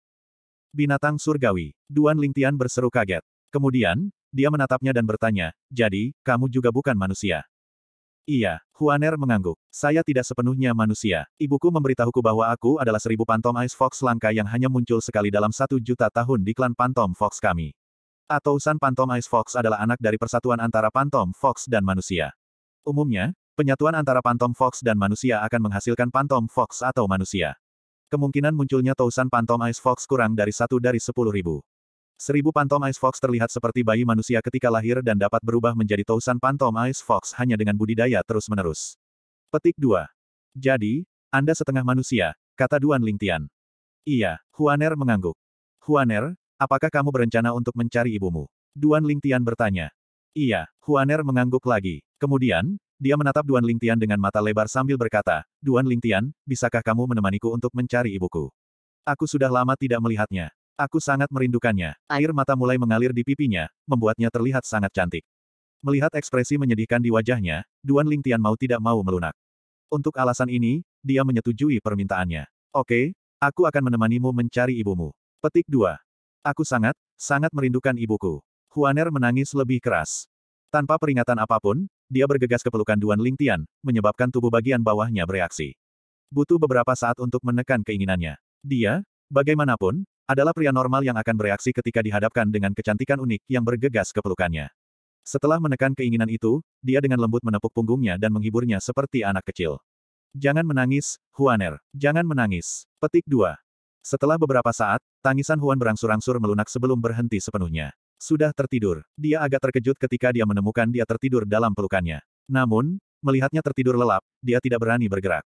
Binatang surgawi. Duan Lingtian berseru kaget. Kemudian, dia menatapnya dan bertanya, jadi, kamu juga bukan manusia. Iya, Huaner mengangguk. Saya tidak sepenuhnya manusia. Ibuku memberitahuku bahwa aku adalah seribu pantom Ice Fox langka yang hanya muncul sekali dalam satu juta tahun di klan pantom Fox kami. Atau San pantom Ice Fox adalah anak dari persatuan antara pantom Fox dan manusia. Umumnya, penyatuan antara pantom Fox dan manusia akan menghasilkan pantom Fox atau manusia. Kemungkinan munculnya Tousan Pantom Ice Fox kurang dari satu dari sepuluh ribu. Seribu Pantom Ice Fox terlihat seperti bayi manusia ketika lahir dan dapat berubah menjadi Tousan Pantom Ice Fox hanya dengan budidaya terus-menerus. Petik 2. Jadi, Anda setengah manusia, kata Duan Lingtian. Iya, Huaner mengangguk. Huaner, apakah kamu berencana untuk mencari ibumu? Duan Lingtian bertanya. Iya, Huaner mengangguk lagi. Kemudian, dia menatap Duan Lingtian dengan mata lebar sambil berkata, Duan Lingtian, bisakah kamu menemaniku untuk mencari ibuku? Aku sudah lama tidak melihatnya. Aku sangat merindukannya. Air mata mulai mengalir di pipinya, membuatnya terlihat sangat cantik. Melihat ekspresi menyedihkan di wajahnya, Duan Lingtian mau tidak mau melunak. Untuk alasan ini, dia menyetujui permintaannya. Oke, aku akan menemanimu mencari ibumu. Petik 2. Aku sangat, sangat merindukan ibuku. Huaner menangis lebih keras. Tanpa peringatan apapun, dia bergegas ke pelukan Duan Lingtian, menyebabkan tubuh bagian bawahnya bereaksi. Butuh beberapa saat untuk menekan keinginannya. Dia, bagaimanapun, adalah pria normal yang akan bereaksi ketika dihadapkan dengan kecantikan unik yang bergegas ke pelukannya. Setelah menekan keinginan itu, dia dengan lembut menepuk punggungnya dan menghiburnya seperti anak kecil. Jangan menangis, Huaner. Jangan menangis. Petik 2. Setelah beberapa saat, tangisan Huan berangsur-angsur melunak sebelum berhenti sepenuhnya. Sudah tertidur, dia agak terkejut ketika dia menemukan dia tertidur dalam pelukannya. Namun, melihatnya tertidur lelap, dia tidak berani bergerak.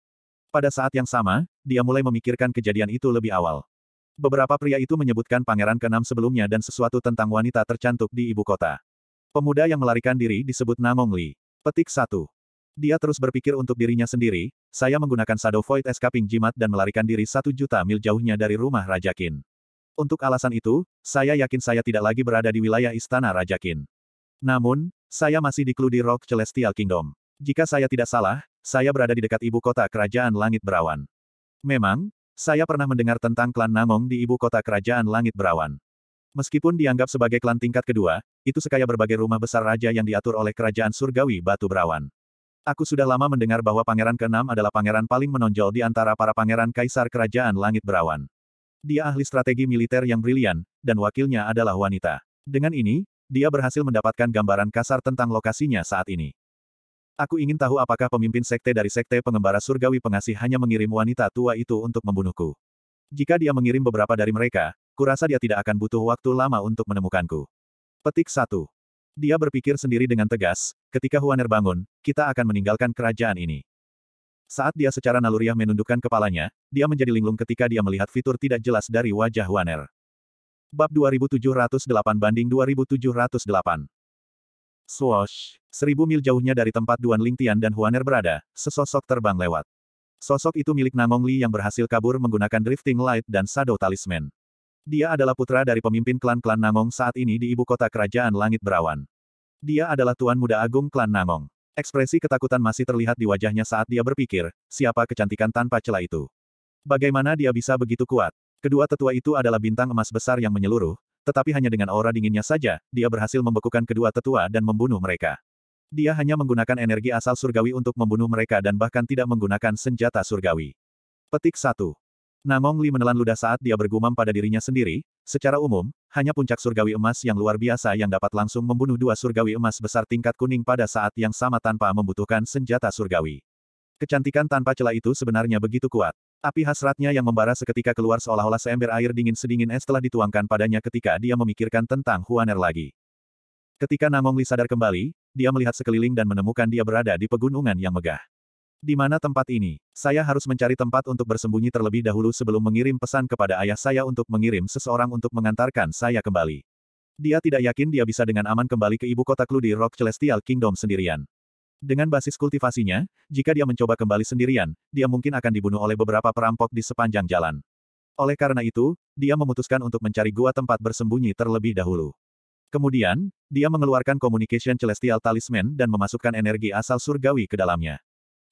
Pada saat yang sama, dia mulai memikirkan kejadian itu lebih awal. Beberapa pria itu menyebutkan pangeran keenam sebelumnya dan sesuatu tentang wanita tercantik di ibu kota. Pemuda yang melarikan diri disebut Namong Li. Petik satu. Dia terus berpikir untuk dirinya sendiri, saya menggunakan Shadow Void Escaping Jimat dan melarikan diri satu juta mil jauhnya dari rumah Raja Qin. Untuk alasan itu, saya yakin saya tidak lagi berada di wilayah Istana Raja Qin. Namun, saya masih di Kludi Rock Celestial Kingdom. Jika saya tidak salah, saya berada di dekat ibu kota Kerajaan Langit Berawan. Memang, saya pernah mendengar tentang klan Namong di ibu kota Kerajaan Langit Berawan. Meskipun dianggap sebagai klan tingkat kedua, itu sekaya berbagai rumah besar raja yang diatur oleh Kerajaan Surgawi Batu Berawan. Aku sudah lama mendengar bahwa pangeran keenam adalah pangeran paling menonjol di antara para pangeran kaisar Kerajaan Langit Berawan. Dia ahli strategi militer yang brilian, dan wakilnya adalah wanita. Dengan ini, dia berhasil mendapatkan gambaran kasar tentang lokasinya saat ini. Aku ingin tahu apakah pemimpin sekte dari sekte pengembara surgawi pengasih hanya mengirim wanita tua itu untuk membunuhku. Jika dia mengirim beberapa dari mereka, kurasa dia tidak akan butuh waktu lama untuk menemukanku. Petik 1. Dia berpikir sendiri dengan tegas, ketika Huaner bangun, kita akan meninggalkan kerajaan ini. Saat dia secara naluriah menundukkan kepalanya, dia menjadi linglung ketika dia melihat fitur tidak jelas dari wajah Waner. Bab 2708 banding 2708 Swoosh! Seribu mil jauhnya dari tempat Duan Lingtian dan Huaner berada, sesosok terbang lewat. Sosok itu milik Namong Li yang berhasil kabur menggunakan Drifting Light dan Shadow Talisman. Dia adalah putra dari pemimpin klan-klan Namong saat ini di ibu kota kerajaan Langit Berawan. Dia adalah tuan muda agung klan Namong. Ekspresi ketakutan masih terlihat di wajahnya saat dia berpikir, siapa kecantikan tanpa celah itu? Bagaimana dia bisa begitu kuat? Kedua tetua itu adalah bintang emas besar yang menyeluruh, tetapi hanya dengan aura dinginnya saja, dia berhasil membekukan kedua tetua dan membunuh mereka. Dia hanya menggunakan energi asal surgawi untuk membunuh mereka dan bahkan tidak menggunakan senjata surgawi. Petik 1. Nangong Li menelan ludah saat dia bergumam pada dirinya sendiri, secara umum, hanya puncak surgawi emas yang luar biasa yang dapat langsung membunuh dua surgawi emas besar tingkat kuning pada saat yang sama tanpa membutuhkan senjata surgawi. Kecantikan tanpa celah itu sebenarnya begitu kuat. Api hasratnya yang membara seketika keluar seolah-olah seember air dingin sedingin es telah dituangkan padanya ketika dia memikirkan tentang Huaner lagi. Ketika Nangong Li sadar kembali, dia melihat sekeliling dan menemukan dia berada di pegunungan yang megah. Di mana tempat ini? Saya harus mencari tempat untuk bersembunyi terlebih dahulu sebelum mengirim pesan kepada ayah saya untuk mengirim seseorang untuk mengantarkan saya kembali. Dia tidak yakin dia bisa dengan aman kembali ke ibu kota Kludi Rock Celestial Kingdom sendirian. Dengan basis kultivasinya, jika dia mencoba kembali sendirian, dia mungkin akan dibunuh oleh beberapa perampok di sepanjang jalan. Oleh karena itu, dia memutuskan untuk mencari gua tempat bersembunyi terlebih dahulu. Kemudian, dia mengeluarkan Communication Celestial Talisman dan memasukkan energi asal surgawi ke dalamnya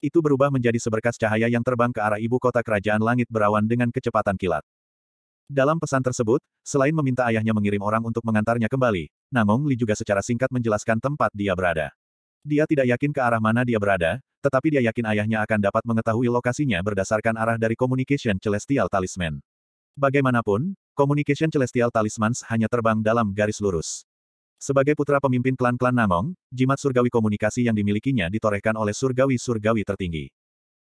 itu berubah menjadi seberkas cahaya yang terbang ke arah ibu kota kerajaan langit berawan dengan kecepatan kilat. Dalam pesan tersebut, selain meminta ayahnya mengirim orang untuk mengantarnya kembali, Nangong Li juga secara singkat menjelaskan tempat dia berada. Dia tidak yakin ke arah mana dia berada, tetapi dia yakin ayahnya akan dapat mengetahui lokasinya berdasarkan arah dari Communication Celestial Talisman. Bagaimanapun, Communication Celestial Talismans hanya terbang dalam garis lurus. Sebagai putra pemimpin klan-klan Namong, jimat surgawi komunikasi yang dimilikinya ditorehkan oleh surgawi-surgawi tertinggi.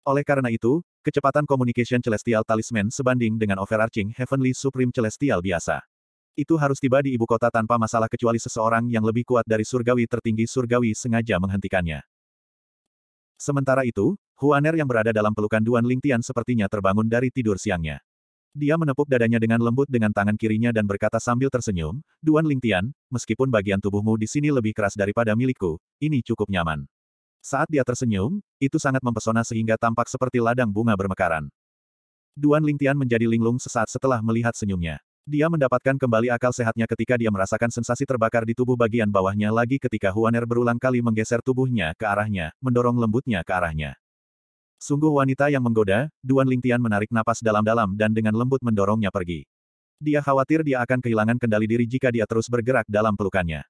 Oleh karena itu, kecepatan communication celestial talisman sebanding dengan overarching heavenly supreme celestial biasa. Itu harus tiba di ibu kota tanpa masalah kecuali seseorang yang lebih kuat dari surgawi tertinggi surgawi sengaja menghentikannya. Sementara itu, Huaner yang berada dalam pelukan Duan Lingtian sepertinya terbangun dari tidur siangnya. Dia menepuk dadanya dengan lembut dengan tangan kirinya dan berkata sambil tersenyum, Duan Lingtian, meskipun bagian tubuhmu di sini lebih keras daripada milikku, ini cukup nyaman. Saat dia tersenyum, itu sangat mempesona sehingga tampak seperti ladang bunga bermekaran. Duan Lingtian menjadi linglung sesaat setelah melihat senyumnya. Dia mendapatkan kembali akal sehatnya ketika dia merasakan sensasi terbakar di tubuh bagian bawahnya lagi ketika Huaner berulang kali menggeser tubuhnya ke arahnya, mendorong lembutnya ke arahnya. Sungguh wanita yang menggoda, Duan Lingtian menarik napas dalam-dalam dan dengan lembut mendorongnya pergi. Dia khawatir dia akan kehilangan kendali diri jika dia terus bergerak dalam pelukannya.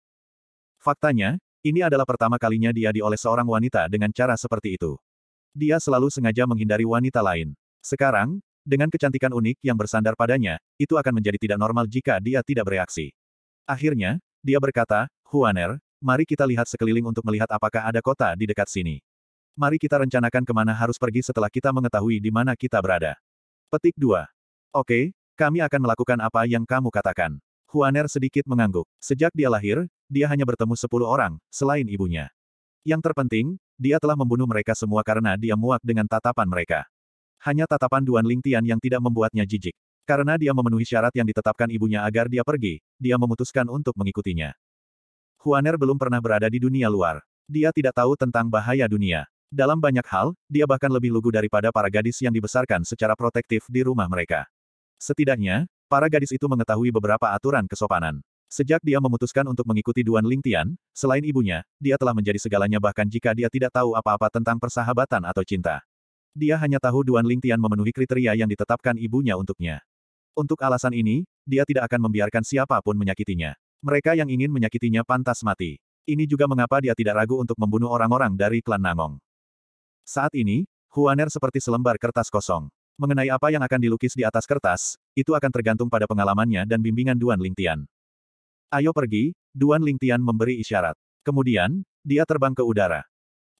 Faktanya, ini adalah pertama kalinya dia dioleh seorang wanita dengan cara seperti itu. Dia selalu sengaja menghindari wanita lain. Sekarang, dengan kecantikan unik yang bersandar padanya, itu akan menjadi tidak normal jika dia tidak bereaksi. Akhirnya, dia berkata, Huaner, mari kita lihat sekeliling untuk melihat apakah ada kota di dekat sini. Mari kita rencanakan kemana harus pergi setelah kita mengetahui di mana kita berada. Petik 2. Oke, kami akan melakukan apa yang kamu katakan. Huaner sedikit mengangguk. Sejak dia lahir, dia hanya bertemu sepuluh orang, selain ibunya. Yang terpenting, dia telah membunuh mereka semua karena dia muak dengan tatapan mereka. Hanya tatapan Duan Lingtian yang tidak membuatnya jijik. Karena dia memenuhi syarat yang ditetapkan ibunya agar dia pergi, dia memutuskan untuk mengikutinya. Huaner belum pernah berada di dunia luar. Dia tidak tahu tentang bahaya dunia. Dalam banyak hal, dia bahkan lebih lugu daripada para gadis yang dibesarkan secara protektif di rumah mereka. Setidaknya, para gadis itu mengetahui beberapa aturan kesopanan. Sejak dia memutuskan untuk mengikuti Duan Lingtian, selain ibunya, dia telah menjadi segalanya bahkan jika dia tidak tahu apa-apa tentang persahabatan atau cinta. Dia hanya tahu Duan Lingtian memenuhi kriteria yang ditetapkan ibunya untuknya. Untuk alasan ini, dia tidak akan membiarkan siapapun menyakitinya. Mereka yang ingin menyakitinya pantas mati. Ini juga mengapa dia tidak ragu untuk membunuh orang-orang dari klan Nangong. Saat ini, Huaner seperti selembar kertas kosong. Mengenai apa yang akan dilukis di atas kertas, itu akan tergantung pada pengalamannya dan bimbingan Duan Lingtian. Ayo pergi, Duan Lingtian memberi isyarat. Kemudian, dia terbang ke udara.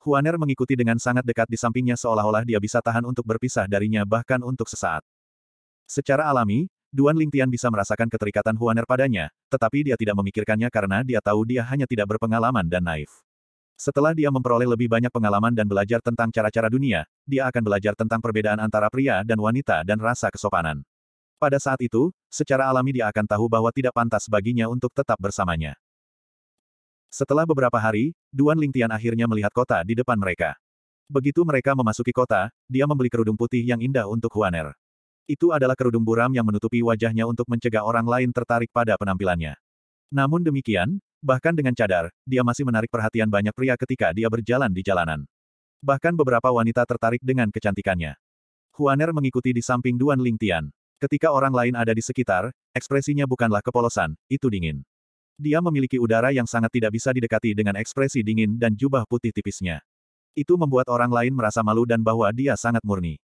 Huaner mengikuti dengan sangat dekat di sampingnya seolah-olah dia bisa tahan untuk berpisah darinya bahkan untuk sesaat. Secara alami, Duan Lingtian bisa merasakan keterikatan Huaner padanya, tetapi dia tidak memikirkannya karena dia tahu dia hanya tidak berpengalaman dan naif. Setelah dia memperoleh lebih banyak pengalaman dan belajar tentang cara-cara dunia, dia akan belajar tentang perbedaan antara pria dan wanita dan rasa kesopanan. Pada saat itu, secara alami dia akan tahu bahwa tidak pantas baginya untuk tetap bersamanya. Setelah beberapa hari, Duan Lingtian akhirnya melihat kota di depan mereka. Begitu mereka memasuki kota, dia membeli kerudung putih yang indah untuk Huaner. Itu adalah kerudung buram yang menutupi wajahnya untuk mencegah orang lain tertarik pada penampilannya. Namun demikian, Bahkan dengan cadar, dia masih menarik perhatian banyak pria ketika dia berjalan di jalanan. Bahkan beberapa wanita tertarik dengan kecantikannya. Huaner mengikuti di samping Duan Lingtian. Ketika orang lain ada di sekitar, ekspresinya bukanlah kepolosan, itu dingin. Dia memiliki udara yang sangat tidak bisa didekati dengan ekspresi dingin dan jubah putih tipisnya. Itu membuat orang lain merasa malu dan bahwa dia sangat murni.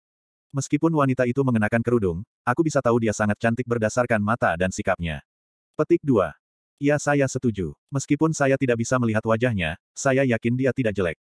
Meskipun wanita itu mengenakan kerudung, aku bisa tahu dia sangat cantik berdasarkan mata dan sikapnya. Petik 2. Ya saya setuju. Meskipun saya tidak bisa melihat wajahnya, saya yakin dia tidak jelek.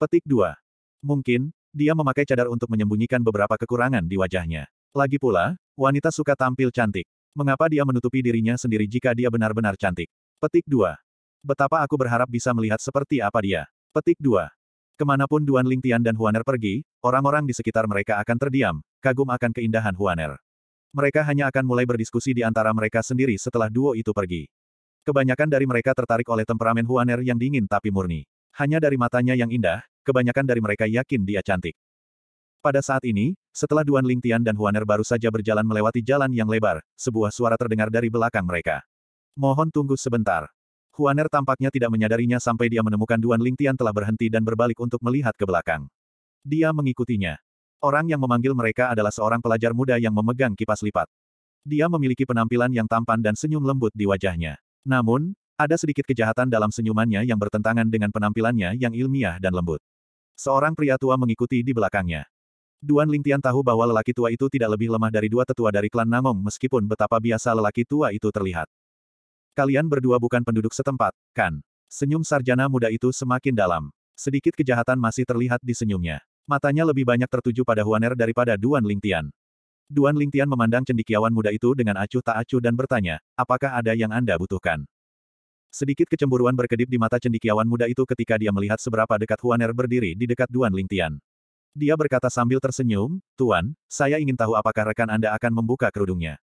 Petik 2. Mungkin, dia memakai cadar untuk menyembunyikan beberapa kekurangan di wajahnya. Lagi pula, wanita suka tampil cantik. Mengapa dia menutupi dirinya sendiri jika dia benar-benar cantik? Petik 2. Betapa aku berharap bisa melihat seperti apa dia. Petik 2. Kemanapun Duan Lingtian dan Huaner pergi, orang-orang di sekitar mereka akan terdiam, kagum akan keindahan Huaner. Mereka hanya akan mulai berdiskusi di antara mereka sendiri setelah duo itu pergi. Kebanyakan dari mereka tertarik oleh temperamen Huaner yang dingin tapi murni. Hanya dari matanya yang indah, kebanyakan dari mereka yakin dia cantik. Pada saat ini, setelah Duan Lingtian dan Huaner baru saja berjalan melewati jalan yang lebar, sebuah suara terdengar dari belakang mereka. Mohon tunggu sebentar. Huaner tampaknya tidak menyadarinya sampai dia menemukan Duan Lingtian telah berhenti dan berbalik untuk melihat ke belakang. Dia mengikutinya. Orang yang memanggil mereka adalah seorang pelajar muda yang memegang kipas lipat. Dia memiliki penampilan yang tampan dan senyum lembut di wajahnya. Namun, ada sedikit kejahatan dalam senyumannya yang bertentangan dengan penampilannya yang ilmiah dan lembut. Seorang pria tua mengikuti di belakangnya. Duan Lingtian tahu bahwa lelaki tua itu tidak lebih lemah dari dua tetua dari klan Nangong meskipun betapa biasa lelaki tua itu terlihat. Kalian berdua bukan penduduk setempat, kan? Senyum sarjana muda itu semakin dalam. Sedikit kejahatan masih terlihat di senyumnya. Matanya lebih banyak tertuju pada Huaner daripada Duan Lingtian. Duan Lingtian memandang cendikiawan muda itu dengan acuh tak acuh dan bertanya, apakah ada yang Anda butuhkan? Sedikit kecemburuan berkedip di mata cendikiawan muda itu ketika dia melihat seberapa dekat Huaner berdiri di dekat Duan Lingtian. Dia berkata sambil tersenyum, Tuan, saya ingin tahu apakah rekan Anda akan membuka kerudungnya.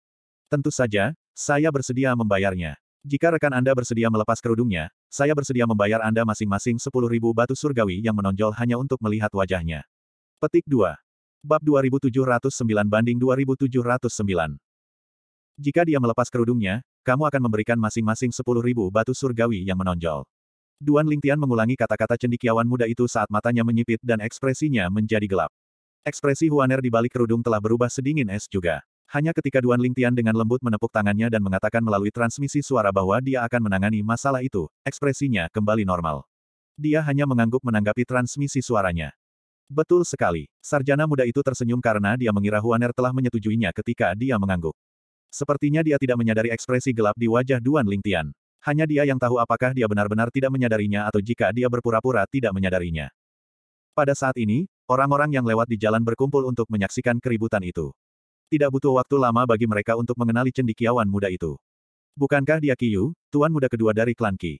Tentu saja, saya bersedia membayarnya. Jika rekan Anda bersedia melepas kerudungnya, saya bersedia membayar Anda masing-masing sepuluh ribu batu surgawi yang menonjol hanya untuk melihat wajahnya. Petik 2. Bab 2709 banding 2709. Jika dia melepas kerudungnya, kamu akan memberikan masing-masing 10.000 batu surgawi yang menonjol. Duan Lingtian mengulangi kata-kata cendikiawan muda itu saat matanya menyipit dan ekspresinya menjadi gelap. Ekspresi Huaner di balik kerudung telah berubah sedingin es juga. Hanya ketika Duan Lingtian dengan lembut menepuk tangannya dan mengatakan melalui transmisi suara bahwa dia akan menangani masalah itu, ekspresinya kembali normal. Dia hanya mengangguk menanggapi transmisi suaranya. Betul sekali. Sarjana muda itu tersenyum karena dia mengira Huaner telah menyetujuinya ketika dia mengangguk. Sepertinya dia tidak menyadari ekspresi gelap di wajah Duan Lingtian. Hanya dia yang tahu apakah dia benar-benar tidak menyadarinya atau jika dia berpura-pura tidak menyadarinya. Pada saat ini, orang-orang yang lewat di jalan berkumpul untuk menyaksikan keributan itu. Tidak butuh waktu lama bagi mereka untuk mengenali cendikiawan muda itu. Bukankah dia Kiyu, tuan muda kedua dari klan Ki?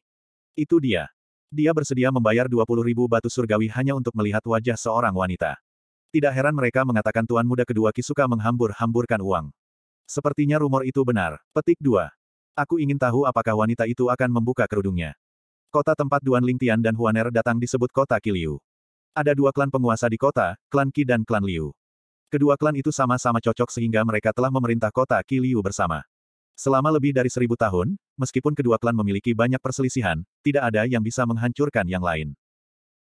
Itu dia. Dia bersedia membayar 20 ribu batu surgawi hanya untuk melihat wajah seorang wanita. Tidak heran mereka mengatakan tuan muda kedua Kisuka menghambur-hamburkan uang. Sepertinya rumor itu benar. Petik 2. Aku ingin tahu apakah wanita itu akan membuka kerudungnya. Kota tempat Duan Lingtian dan Huaner datang disebut kota Kiliu. Ada dua klan penguasa di kota, klan Ki dan klan Liu. Kedua klan itu sama-sama cocok sehingga mereka telah memerintah kota Kiliu bersama. Selama lebih dari seribu tahun, meskipun kedua klan memiliki banyak perselisihan, tidak ada yang bisa menghancurkan yang lain.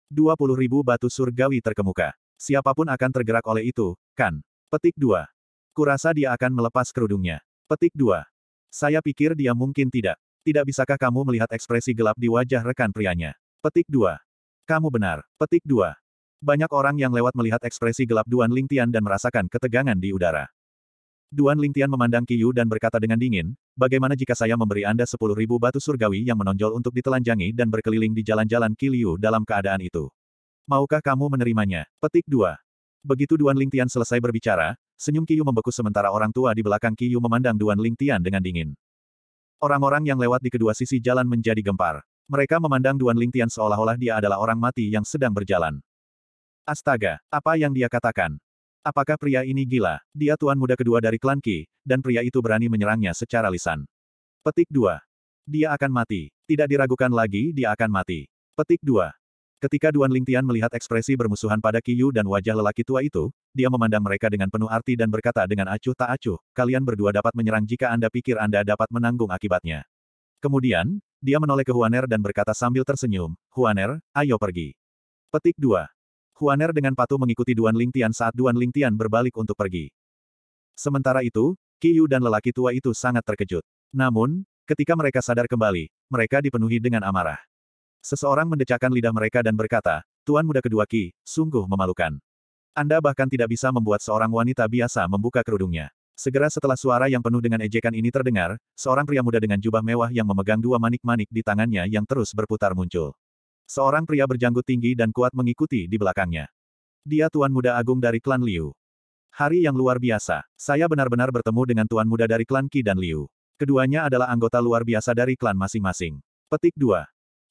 20 ribu batu surgawi terkemuka. Siapapun akan tergerak oleh itu, kan? Petik 2. Kurasa dia akan melepas kerudungnya. Petik 2. Saya pikir dia mungkin tidak. Tidak bisakah kamu melihat ekspresi gelap di wajah rekan prianya? Petik 2. Kamu benar. Petik 2. Banyak orang yang lewat melihat ekspresi gelap Duan Lingtian dan merasakan ketegangan di udara. Duan Lingtian memandang Yu dan berkata dengan dingin, bagaimana jika saya memberi Anda sepuluh ribu batu surgawi yang menonjol untuk ditelanjangi dan berkeliling di jalan-jalan Liu dalam keadaan itu? Maukah kamu menerimanya? Petik 2. Begitu Duan Lingtian selesai berbicara, senyum Yu membeku sementara orang tua di belakang Yu memandang Duan Lingtian dengan dingin. Orang-orang yang lewat di kedua sisi jalan menjadi gempar. Mereka memandang Duan Lingtian seolah-olah dia adalah orang mati yang sedang berjalan. Astaga, apa yang dia katakan? Apakah pria ini gila? Dia tuan muda kedua dari klan Ki, dan pria itu berani menyerangnya secara lisan. Petik 2. Dia akan mati. Tidak diragukan lagi dia akan mati. Petik 2. Ketika Duan Lingtian melihat ekspresi bermusuhan pada Yu dan wajah lelaki tua itu, dia memandang mereka dengan penuh arti dan berkata dengan acuh tak acuh, kalian berdua dapat menyerang jika Anda pikir Anda dapat menanggung akibatnya. Kemudian, dia menoleh ke Huaner dan berkata sambil tersenyum, Huaner, ayo pergi. Petik 2. Huaner dengan patuh mengikuti Duan Lingtian saat Duan Lingtian berbalik untuk pergi. Sementara itu, Qiyu dan lelaki tua itu sangat terkejut. Namun, ketika mereka sadar kembali, mereka dipenuhi dengan amarah. Seseorang mendecakkan lidah mereka dan berkata, Tuan muda kedua Ki, sungguh memalukan. Anda bahkan tidak bisa membuat seorang wanita biasa membuka kerudungnya. Segera setelah suara yang penuh dengan ejekan ini terdengar, seorang pria muda dengan jubah mewah yang memegang dua manik-manik di tangannya yang terus berputar muncul. Seorang pria berjanggut tinggi dan kuat mengikuti di belakangnya. Dia tuan muda agung dari klan Liu. Hari yang luar biasa. Saya benar-benar bertemu dengan tuan muda dari klan Qi dan Liu. Keduanya adalah anggota luar biasa dari klan masing-masing. Petik 2.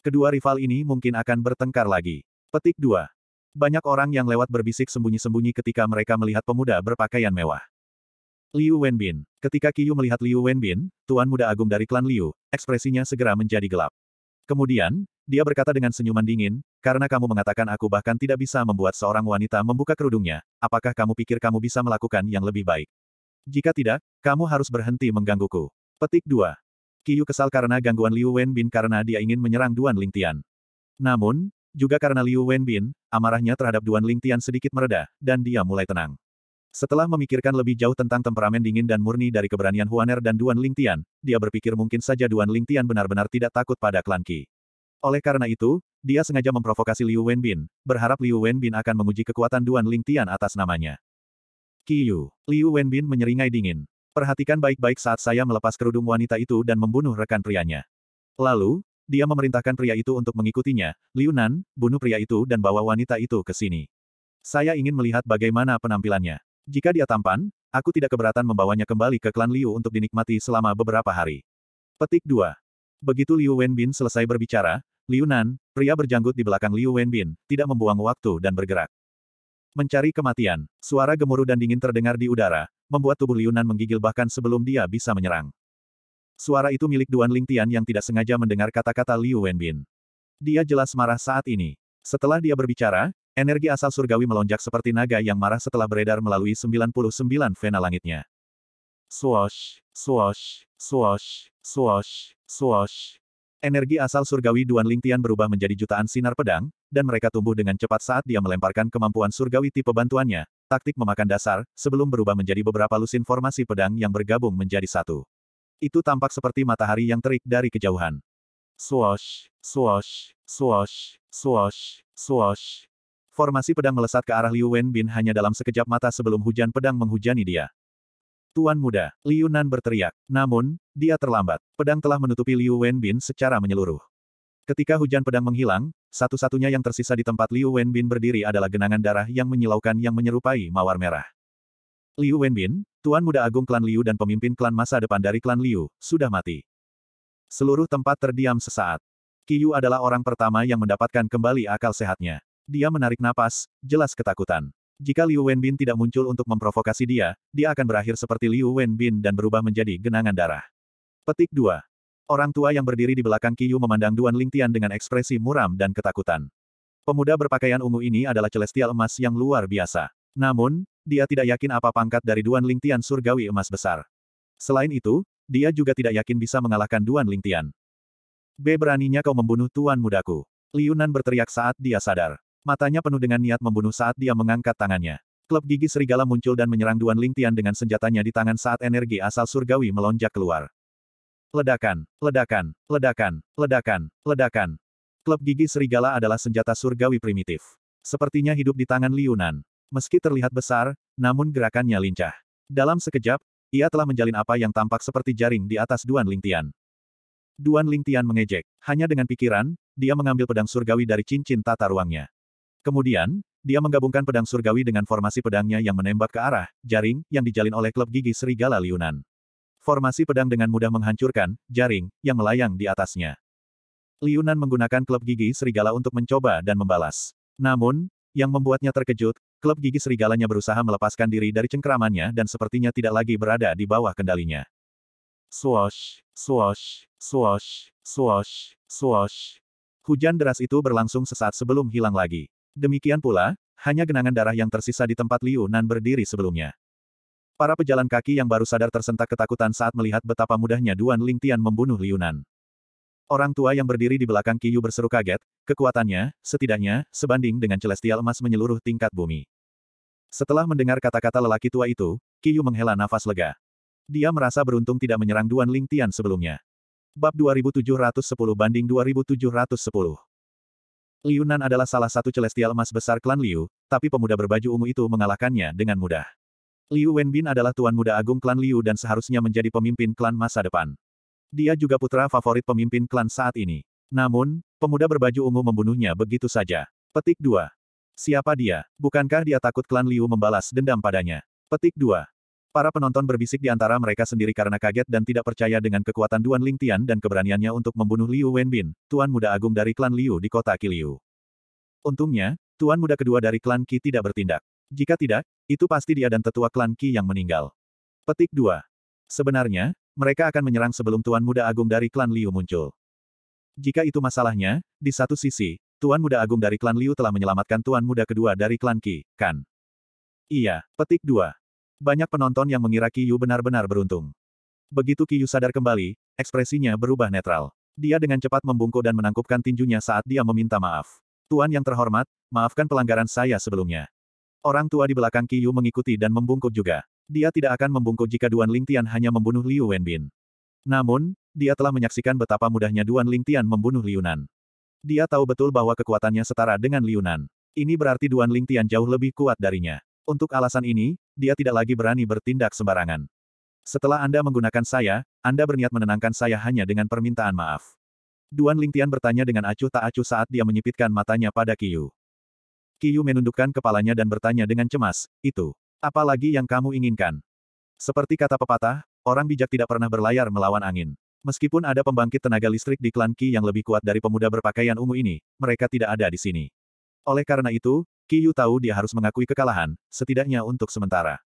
Kedua rival ini mungkin akan bertengkar lagi. Petik 2. Banyak orang yang lewat berbisik sembunyi-sembunyi ketika mereka melihat pemuda berpakaian mewah. Liu Wenbin. Ketika Qiyu melihat Liu Wenbin, tuan muda agung dari klan Liu, ekspresinya segera menjadi gelap. Kemudian, dia berkata dengan senyuman dingin, karena kamu mengatakan aku bahkan tidak bisa membuat seorang wanita membuka kerudungnya, apakah kamu pikir kamu bisa melakukan yang lebih baik? Jika tidak, kamu harus berhenti menggangguku. Petik 2. Kiyu kesal karena gangguan Liu Wenbin karena dia ingin menyerang Duan Lingtian. Namun, juga karena Liu Wenbin, amarahnya terhadap Duan Lingtian sedikit mereda, dan dia mulai tenang. Setelah memikirkan lebih jauh tentang temperamen dingin dan murni dari keberanian Huaner dan Duan Lingtian, dia berpikir mungkin saja Duan Lingtian benar-benar tidak takut pada klan Qi. Oleh karena itu, dia sengaja memprovokasi Liu Wenbin, berharap Liu Wenbin akan menguji kekuatan Duan Ling Tian atas namanya. Qiyu, Liu Wenbin menyeringai dingin. Perhatikan baik-baik saat saya melepas kerudung wanita itu dan membunuh rekan prianya. Lalu, dia memerintahkan pria itu untuk mengikutinya, Liu Nan, bunuh pria itu dan bawa wanita itu ke sini. Saya ingin melihat bagaimana penampilannya. Jika dia tampan, aku tidak keberatan membawanya kembali ke klan Liu untuk dinikmati selama beberapa hari. Petik 2. Begitu Liu Wenbin selesai berbicara, Liu Nan, pria berjanggut di belakang Liu Wenbin, tidak membuang waktu dan bergerak. Mencari kematian, suara gemuruh dan dingin terdengar di udara, membuat tubuh Liu Nan menggigil bahkan sebelum dia bisa menyerang. Suara itu milik Duan Ling Tian yang tidak sengaja mendengar kata-kata Liu Wenbin. Dia jelas marah saat ini. Setelah dia berbicara, energi asal surgawi melonjak seperti naga yang marah setelah beredar melalui 99 vena langitnya. Swash, swash, swash, swash, swash. Energi asal surgawi Duan Lingtian berubah menjadi jutaan sinar pedang, dan mereka tumbuh dengan cepat saat dia melemparkan kemampuan surgawi tipe bantuannya, taktik memakan dasar, sebelum berubah menjadi beberapa lusin formasi pedang yang bergabung menjadi satu. Itu tampak seperti matahari yang terik dari kejauhan. Swosh, swosh, swosh, swosh, swosh. Formasi pedang melesat ke arah Liu Wenbin hanya dalam sekejap mata sebelum hujan pedang menghujani dia. Tuan muda, Liu Nan berteriak. Namun, dia terlambat. Pedang telah menutupi Liu Wenbin secara menyeluruh. Ketika hujan pedang menghilang, satu-satunya yang tersisa di tempat Liu Wenbin berdiri adalah genangan darah yang menyilaukan yang menyerupai mawar merah. Liu Wenbin, Tuan Muda Agung Klan Liu dan pemimpin klan masa depan dari klan Liu, sudah mati. Seluruh tempat terdiam sesaat. Yu adalah orang pertama yang mendapatkan kembali akal sehatnya. Dia menarik napas, jelas ketakutan. Jika Liu Wenbin tidak muncul untuk memprovokasi dia, dia akan berakhir seperti Liu Wenbin dan berubah menjadi genangan darah. Petik 2. Orang tua yang berdiri di belakang Qiyu memandang Duan Lingtian dengan ekspresi muram dan ketakutan. Pemuda berpakaian ungu ini adalah celestial emas yang luar biasa. Namun, dia tidak yakin apa pangkat dari Duan Lingtian surgawi emas besar. Selain itu, dia juga tidak yakin bisa mengalahkan Duan Lingtian. B. Beraninya kau membunuh tuan mudaku. Liunan berteriak saat dia sadar. Matanya penuh dengan niat membunuh saat dia mengangkat tangannya. Klub gigi serigala muncul dan menyerang Duan Lingtian dengan senjatanya di tangan saat energi asal surgawi melonjak keluar. Ledakan, ledakan, ledakan, ledakan, ledakan. Klub gigi serigala adalah senjata surgawi primitif. Sepertinya hidup di tangan Liunan. Meski terlihat besar, namun gerakannya lincah. Dalam sekejap, ia telah menjalin apa yang tampak seperti jaring di atas Duan Lingtian. Duan Lingtian mengejek. Hanya dengan pikiran, dia mengambil pedang surgawi dari cincin tata ruangnya. Kemudian, dia menggabungkan pedang surgawi dengan formasi pedangnya yang menembak ke arah jaring yang dijalin oleh klub gigi serigala Liunan. Formasi pedang dengan mudah menghancurkan jaring yang melayang di atasnya. Liunan menggunakan klub gigi serigala untuk mencoba dan membalas. Namun, yang membuatnya terkejut, klub gigi serigalanya berusaha melepaskan diri dari cengkeramannya dan sepertinya tidak lagi berada di bawah kendalinya. Swash, swash, swash, swash, swash. Hujan deras itu berlangsung sesaat sebelum hilang lagi. Demikian pula, hanya genangan darah yang tersisa di tempat Liu Nan berdiri sebelumnya. Para pejalan kaki yang baru sadar tersentak ketakutan saat melihat betapa mudahnya Duan Ling Tian membunuh Liu Nan. Orang tua yang berdiri di belakang Yu berseru kaget, kekuatannya, setidaknya, sebanding dengan celestial emas menyeluruh tingkat bumi. Setelah mendengar kata-kata lelaki tua itu, Yu menghela nafas lega. Dia merasa beruntung tidak menyerang Duan Ling Tian sebelumnya. Bab 2710 banding 2710 Liu Nan adalah salah satu celestial emas besar klan Liu, tapi pemuda berbaju ungu itu mengalahkannya dengan mudah. Liu Wenbin adalah tuan muda agung klan Liu dan seharusnya menjadi pemimpin klan masa depan. Dia juga putra favorit pemimpin klan saat ini. Namun, pemuda berbaju ungu membunuhnya begitu saja. Petik 2. Siapa dia? Bukankah dia takut klan Liu membalas dendam padanya? Petik 2. Para penonton berbisik di antara mereka sendiri karena kaget dan tidak percaya dengan kekuatan Duan Ling Tian dan keberaniannya untuk membunuh Liu Wenbin, tuan muda agung dari klan Liu di kota Kiliu. Untungnya, tuan muda kedua dari klan Qi tidak bertindak. Jika tidak, itu pasti dia dan tetua klan Qi yang meninggal. Petik 2. Sebenarnya, mereka akan menyerang sebelum tuan muda agung dari klan Liu muncul. Jika itu masalahnya, di satu sisi, Tuan Muda Agung dari Klan Liu telah menyelamatkan Tuan Muda kedua dari Klan Qi, kan? Iya, petik dua. Banyak penonton yang mengira Kiyu benar-benar beruntung. Begitu Kiyu sadar kembali, ekspresinya berubah netral. Dia dengan cepat membungkuk dan menangkupkan tinjunya saat dia meminta maaf. Tuan yang terhormat, maafkan pelanggaran saya sebelumnya. Orang tua di belakang Kiyu mengikuti dan membungkuk juga. Dia tidak akan membungkuk jika Duan Lingtian hanya membunuh Liu Wenbin. Namun, dia telah menyaksikan betapa mudahnya Duan Lingtian membunuh Liunan. Dia tahu betul bahwa kekuatannya setara dengan Liunan. Ini berarti Duan Lingtian jauh lebih kuat darinya. Untuk alasan ini, dia tidak lagi berani bertindak sembarangan. Setelah Anda menggunakan saya, Anda berniat menenangkan saya hanya dengan permintaan maaf. Duan Lingtian bertanya dengan acuh tak acuh saat dia menyipitkan matanya pada Kiyu. Kiyu menundukkan kepalanya dan bertanya dengan cemas, itu, apa lagi yang kamu inginkan? Seperti kata pepatah, orang bijak tidak pernah berlayar melawan angin. Meskipun ada pembangkit tenaga listrik di klan Ki yang lebih kuat dari pemuda berpakaian ungu ini, mereka tidak ada di sini. Oleh karena itu, Yu tahu dia harus mengakui kekalahan, setidaknya untuk sementara.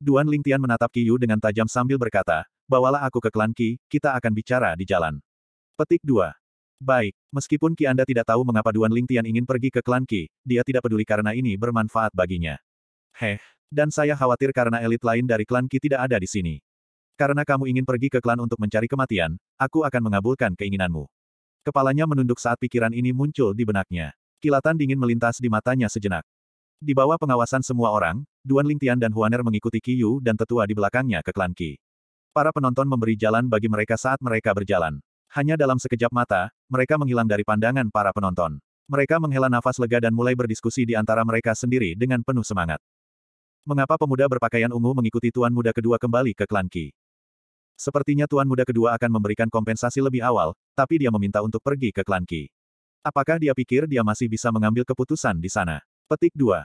Duan Lingtian menatap Yu dengan tajam sambil berkata, bawalah aku ke klan Qi, kita akan bicara di jalan. Petik 2. Baik, meskipun Qi Anda tidak tahu mengapa Duan Lingtian ingin pergi ke klan Qi, dia tidak peduli karena ini bermanfaat baginya. Heh, dan saya khawatir karena elit lain dari klan Qi tidak ada di sini. Karena kamu ingin pergi ke klan untuk mencari kematian, aku akan mengabulkan keinginanmu. Kepalanya menunduk saat pikiran ini muncul di benaknya. Kilatan dingin melintas di matanya sejenak. Di bawah pengawasan semua orang, Duan Lingtian dan Huaner mengikuti Yu dan tetua di belakangnya ke klan Qi. Para penonton memberi jalan bagi mereka saat mereka berjalan. Hanya dalam sekejap mata, mereka menghilang dari pandangan para penonton. Mereka menghela nafas lega dan mulai berdiskusi di antara mereka sendiri dengan penuh semangat. Mengapa pemuda berpakaian ungu mengikuti tuan muda kedua kembali ke klan Qi? Sepertinya tuan muda kedua akan memberikan kompensasi lebih awal, tapi dia meminta untuk pergi ke klan Qi. Apakah dia pikir dia masih bisa mengambil keputusan di sana? Petik 2.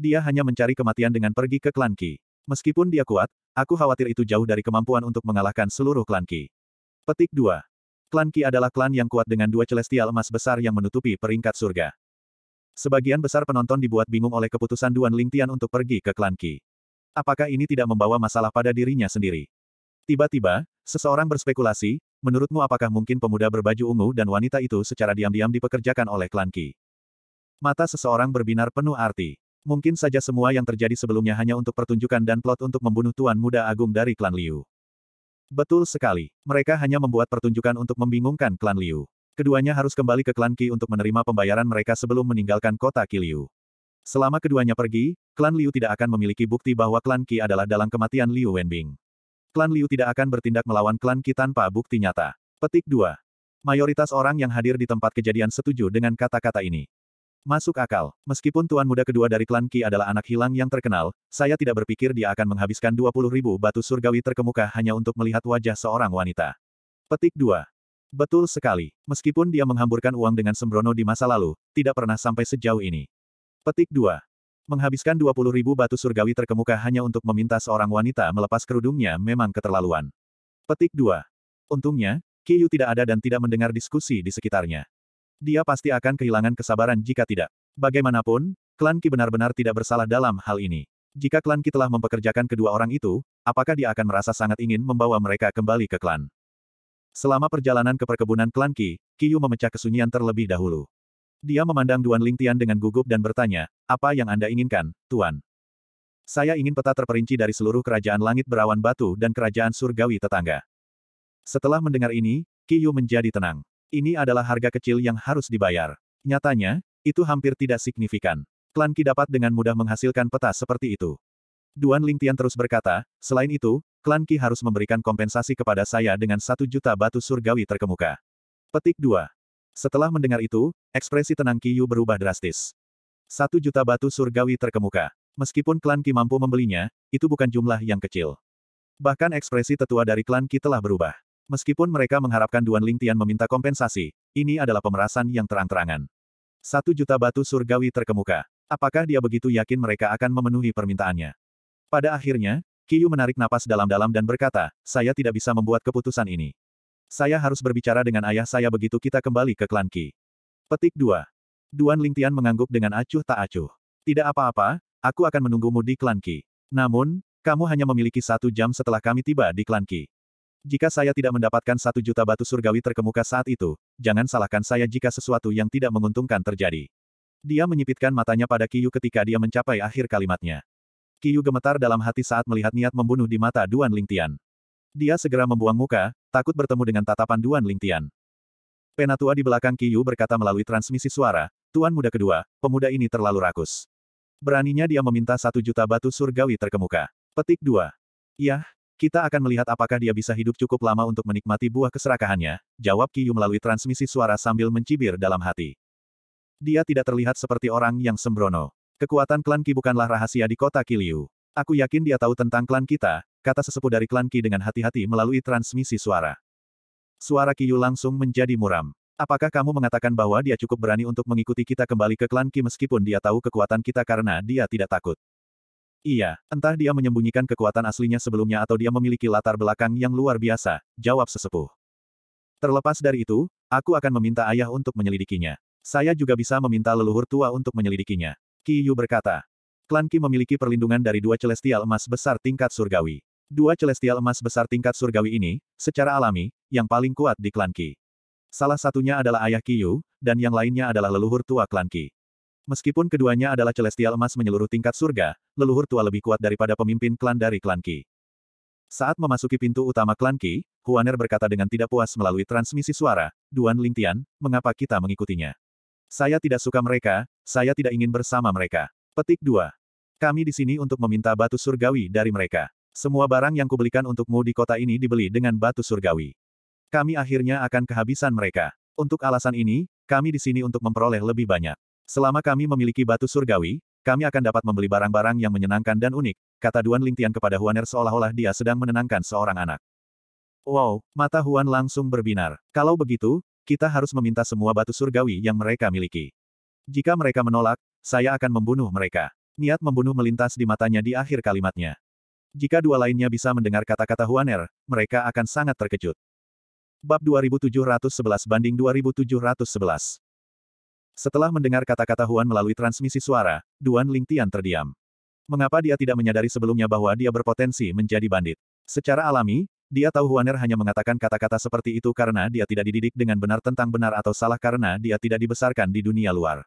Dia hanya mencari kematian dengan pergi ke klan Ki. Meskipun dia kuat, aku khawatir itu jauh dari kemampuan untuk mengalahkan seluruh klan Ki. Petik 2. Klan Ki adalah klan yang kuat dengan dua celestial emas besar yang menutupi peringkat surga. Sebagian besar penonton dibuat bingung oleh keputusan Duan Lingtian untuk pergi ke klan Ki. Apakah ini tidak membawa masalah pada dirinya sendiri? Tiba-tiba, seseorang berspekulasi, menurutmu apakah mungkin pemuda berbaju ungu dan wanita itu secara diam-diam dipekerjakan oleh klan Ki? Mata seseorang berbinar penuh arti. Mungkin saja semua yang terjadi sebelumnya hanya untuk pertunjukan dan plot untuk membunuh Tuan Muda Agung dari klan Liu. Betul sekali, mereka hanya membuat pertunjukan untuk membingungkan klan Liu. Keduanya harus kembali ke klan Ki untuk menerima pembayaran mereka sebelum meninggalkan kota Liu. Selama keduanya pergi, klan Liu tidak akan memiliki bukti bahwa klan Ki adalah dalam kematian Liu Wenbing. Klan Liu tidak akan bertindak melawan klan Qi tanpa bukti nyata. Petik 2. Mayoritas orang yang hadir di tempat kejadian setuju dengan kata-kata ini. Masuk akal. Meskipun tuan muda kedua dari klan Qi adalah anak hilang yang terkenal, saya tidak berpikir dia akan menghabiskan 20 ribu batu surgawi terkemuka hanya untuk melihat wajah seorang wanita. Petik 2. Betul sekali. Meskipun dia menghamburkan uang dengan sembrono di masa lalu, tidak pernah sampai sejauh ini. Petik 2. Menghabiskan 20 ribu batu surgawi terkemuka hanya untuk meminta seorang wanita melepas kerudungnya memang keterlaluan. Petik 2. Untungnya, Kiyu tidak ada dan tidak mendengar diskusi di sekitarnya. Dia pasti akan kehilangan kesabaran jika tidak. Bagaimanapun, klan Ki benar-benar tidak bersalah dalam hal ini. Jika klan Ki telah mempekerjakan kedua orang itu, apakah dia akan merasa sangat ingin membawa mereka kembali ke klan? Selama perjalanan ke perkebunan klan Ki, Kiyu memecah kesunyian terlebih dahulu. Dia memandang Duan Lingtian dengan gugup dan bertanya, apa yang Anda inginkan, Tuan? Saya ingin peta terperinci dari seluruh kerajaan langit berawan batu dan kerajaan surgawi tetangga. Setelah mendengar ini, Kiyu menjadi tenang. Ini adalah harga kecil yang harus dibayar. Nyatanya, itu hampir tidak signifikan. Klan Ki dapat dengan mudah menghasilkan peta seperti itu. Duan Lingtian terus berkata, selain itu, Klan Ki harus memberikan kompensasi kepada saya dengan satu juta batu surgawi terkemuka. Petik 2. Setelah mendengar itu, ekspresi tenang Yu berubah drastis. Satu juta batu surgawi terkemuka. Meskipun klan Ki mampu membelinya, itu bukan jumlah yang kecil. Bahkan ekspresi tetua dari klan Ki telah berubah. Meskipun mereka mengharapkan Duan Lingtian meminta kompensasi, ini adalah pemerasan yang terang-terangan. Satu juta batu surgawi terkemuka. Apakah dia begitu yakin mereka akan memenuhi permintaannya? Pada akhirnya, Yu menarik napas dalam-dalam dan berkata, saya tidak bisa membuat keputusan ini. Saya harus berbicara dengan ayah saya begitu kita kembali ke klan Ki. Petik 2. Duan Lingtian mengangguk dengan acuh tak acuh. Tidak apa-apa, aku akan menunggumu di klan Ki. Namun, kamu hanya memiliki satu jam setelah kami tiba di klan Ki. Jika saya tidak mendapatkan satu juta batu surgawi terkemuka saat itu, jangan salahkan saya jika sesuatu yang tidak menguntungkan terjadi. Dia menyipitkan matanya pada Kiyu ketika dia mencapai akhir kalimatnya. Kiyu gemetar dalam hati saat melihat niat membunuh di mata Duan Lingtian. Dia segera membuang muka, takut bertemu dengan tatapan Duan Lingtian. Penatua di belakang Yu berkata melalui transmisi suara, Tuan muda kedua, pemuda ini terlalu rakus. Beraninya dia meminta satu juta batu surgawi terkemuka. Petik dua. Yah, kita akan melihat apakah dia bisa hidup cukup lama untuk menikmati buah keserakahannya, jawab Yu melalui transmisi suara sambil mencibir dalam hati. Dia tidak terlihat seperti orang yang sembrono. Kekuatan klan Ki bukanlah rahasia di kota Kiliu. Aku yakin dia tahu tentang klan kita, kata sesepuh dari klan Ki dengan hati-hati melalui transmisi suara. Suara Kiyu langsung menjadi muram. Apakah kamu mengatakan bahwa dia cukup berani untuk mengikuti kita kembali ke klan Ki meskipun dia tahu kekuatan kita karena dia tidak takut? Iya, entah dia menyembunyikan kekuatan aslinya sebelumnya atau dia memiliki latar belakang yang luar biasa, jawab sesepuh. Terlepas dari itu, aku akan meminta ayah untuk menyelidikinya. Saya juga bisa meminta leluhur tua untuk menyelidikinya. Kiyu berkata. Klan Ki memiliki perlindungan dari dua celestial emas besar tingkat surgawi. Dua celestial emas besar tingkat surgawi ini, secara alami, yang paling kuat di klan Ki. Salah satunya adalah ayah Yu, dan yang lainnya adalah leluhur tua klan Ki. Meskipun keduanya adalah celestial emas menyeluruh tingkat surga, leluhur tua lebih kuat daripada pemimpin klan dari klan Ki. Saat memasuki pintu utama klan Ki, Huaner berkata dengan tidak puas melalui transmisi suara, Duan Lingtian, mengapa kita mengikutinya? Saya tidak suka mereka, saya tidak ingin bersama mereka. Petik 2. Kami di sini untuk meminta batu surgawi dari mereka. Semua barang yang kubelikan untukmu di kota ini dibeli dengan batu surgawi. Kami akhirnya akan kehabisan mereka. Untuk alasan ini, kami di sini untuk memperoleh lebih banyak. Selama kami memiliki batu surgawi, kami akan dapat membeli barang-barang yang menyenangkan dan unik, kata Duan Lingtian kepada Huaner seolah-olah dia sedang menenangkan seorang anak. Wow, mata Huan langsung berbinar. Kalau begitu, kita harus meminta semua batu surgawi yang mereka miliki. Jika mereka menolak, saya akan membunuh mereka. Niat membunuh melintas di matanya di akhir kalimatnya. Jika dua lainnya bisa mendengar kata-kata Huaner, mereka akan sangat terkejut. Bab 2711 banding 2711 Setelah mendengar kata-kata Huan melalui transmisi suara, Duan Ling Tian terdiam. Mengapa dia tidak menyadari sebelumnya bahwa dia berpotensi menjadi bandit? Secara alami, dia tahu Huaner hanya mengatakan kata-kata seperti itu karena dia tidak dididik dengan benar tentang benar atau salah karena dia tidak dibesarkan di dunia luar.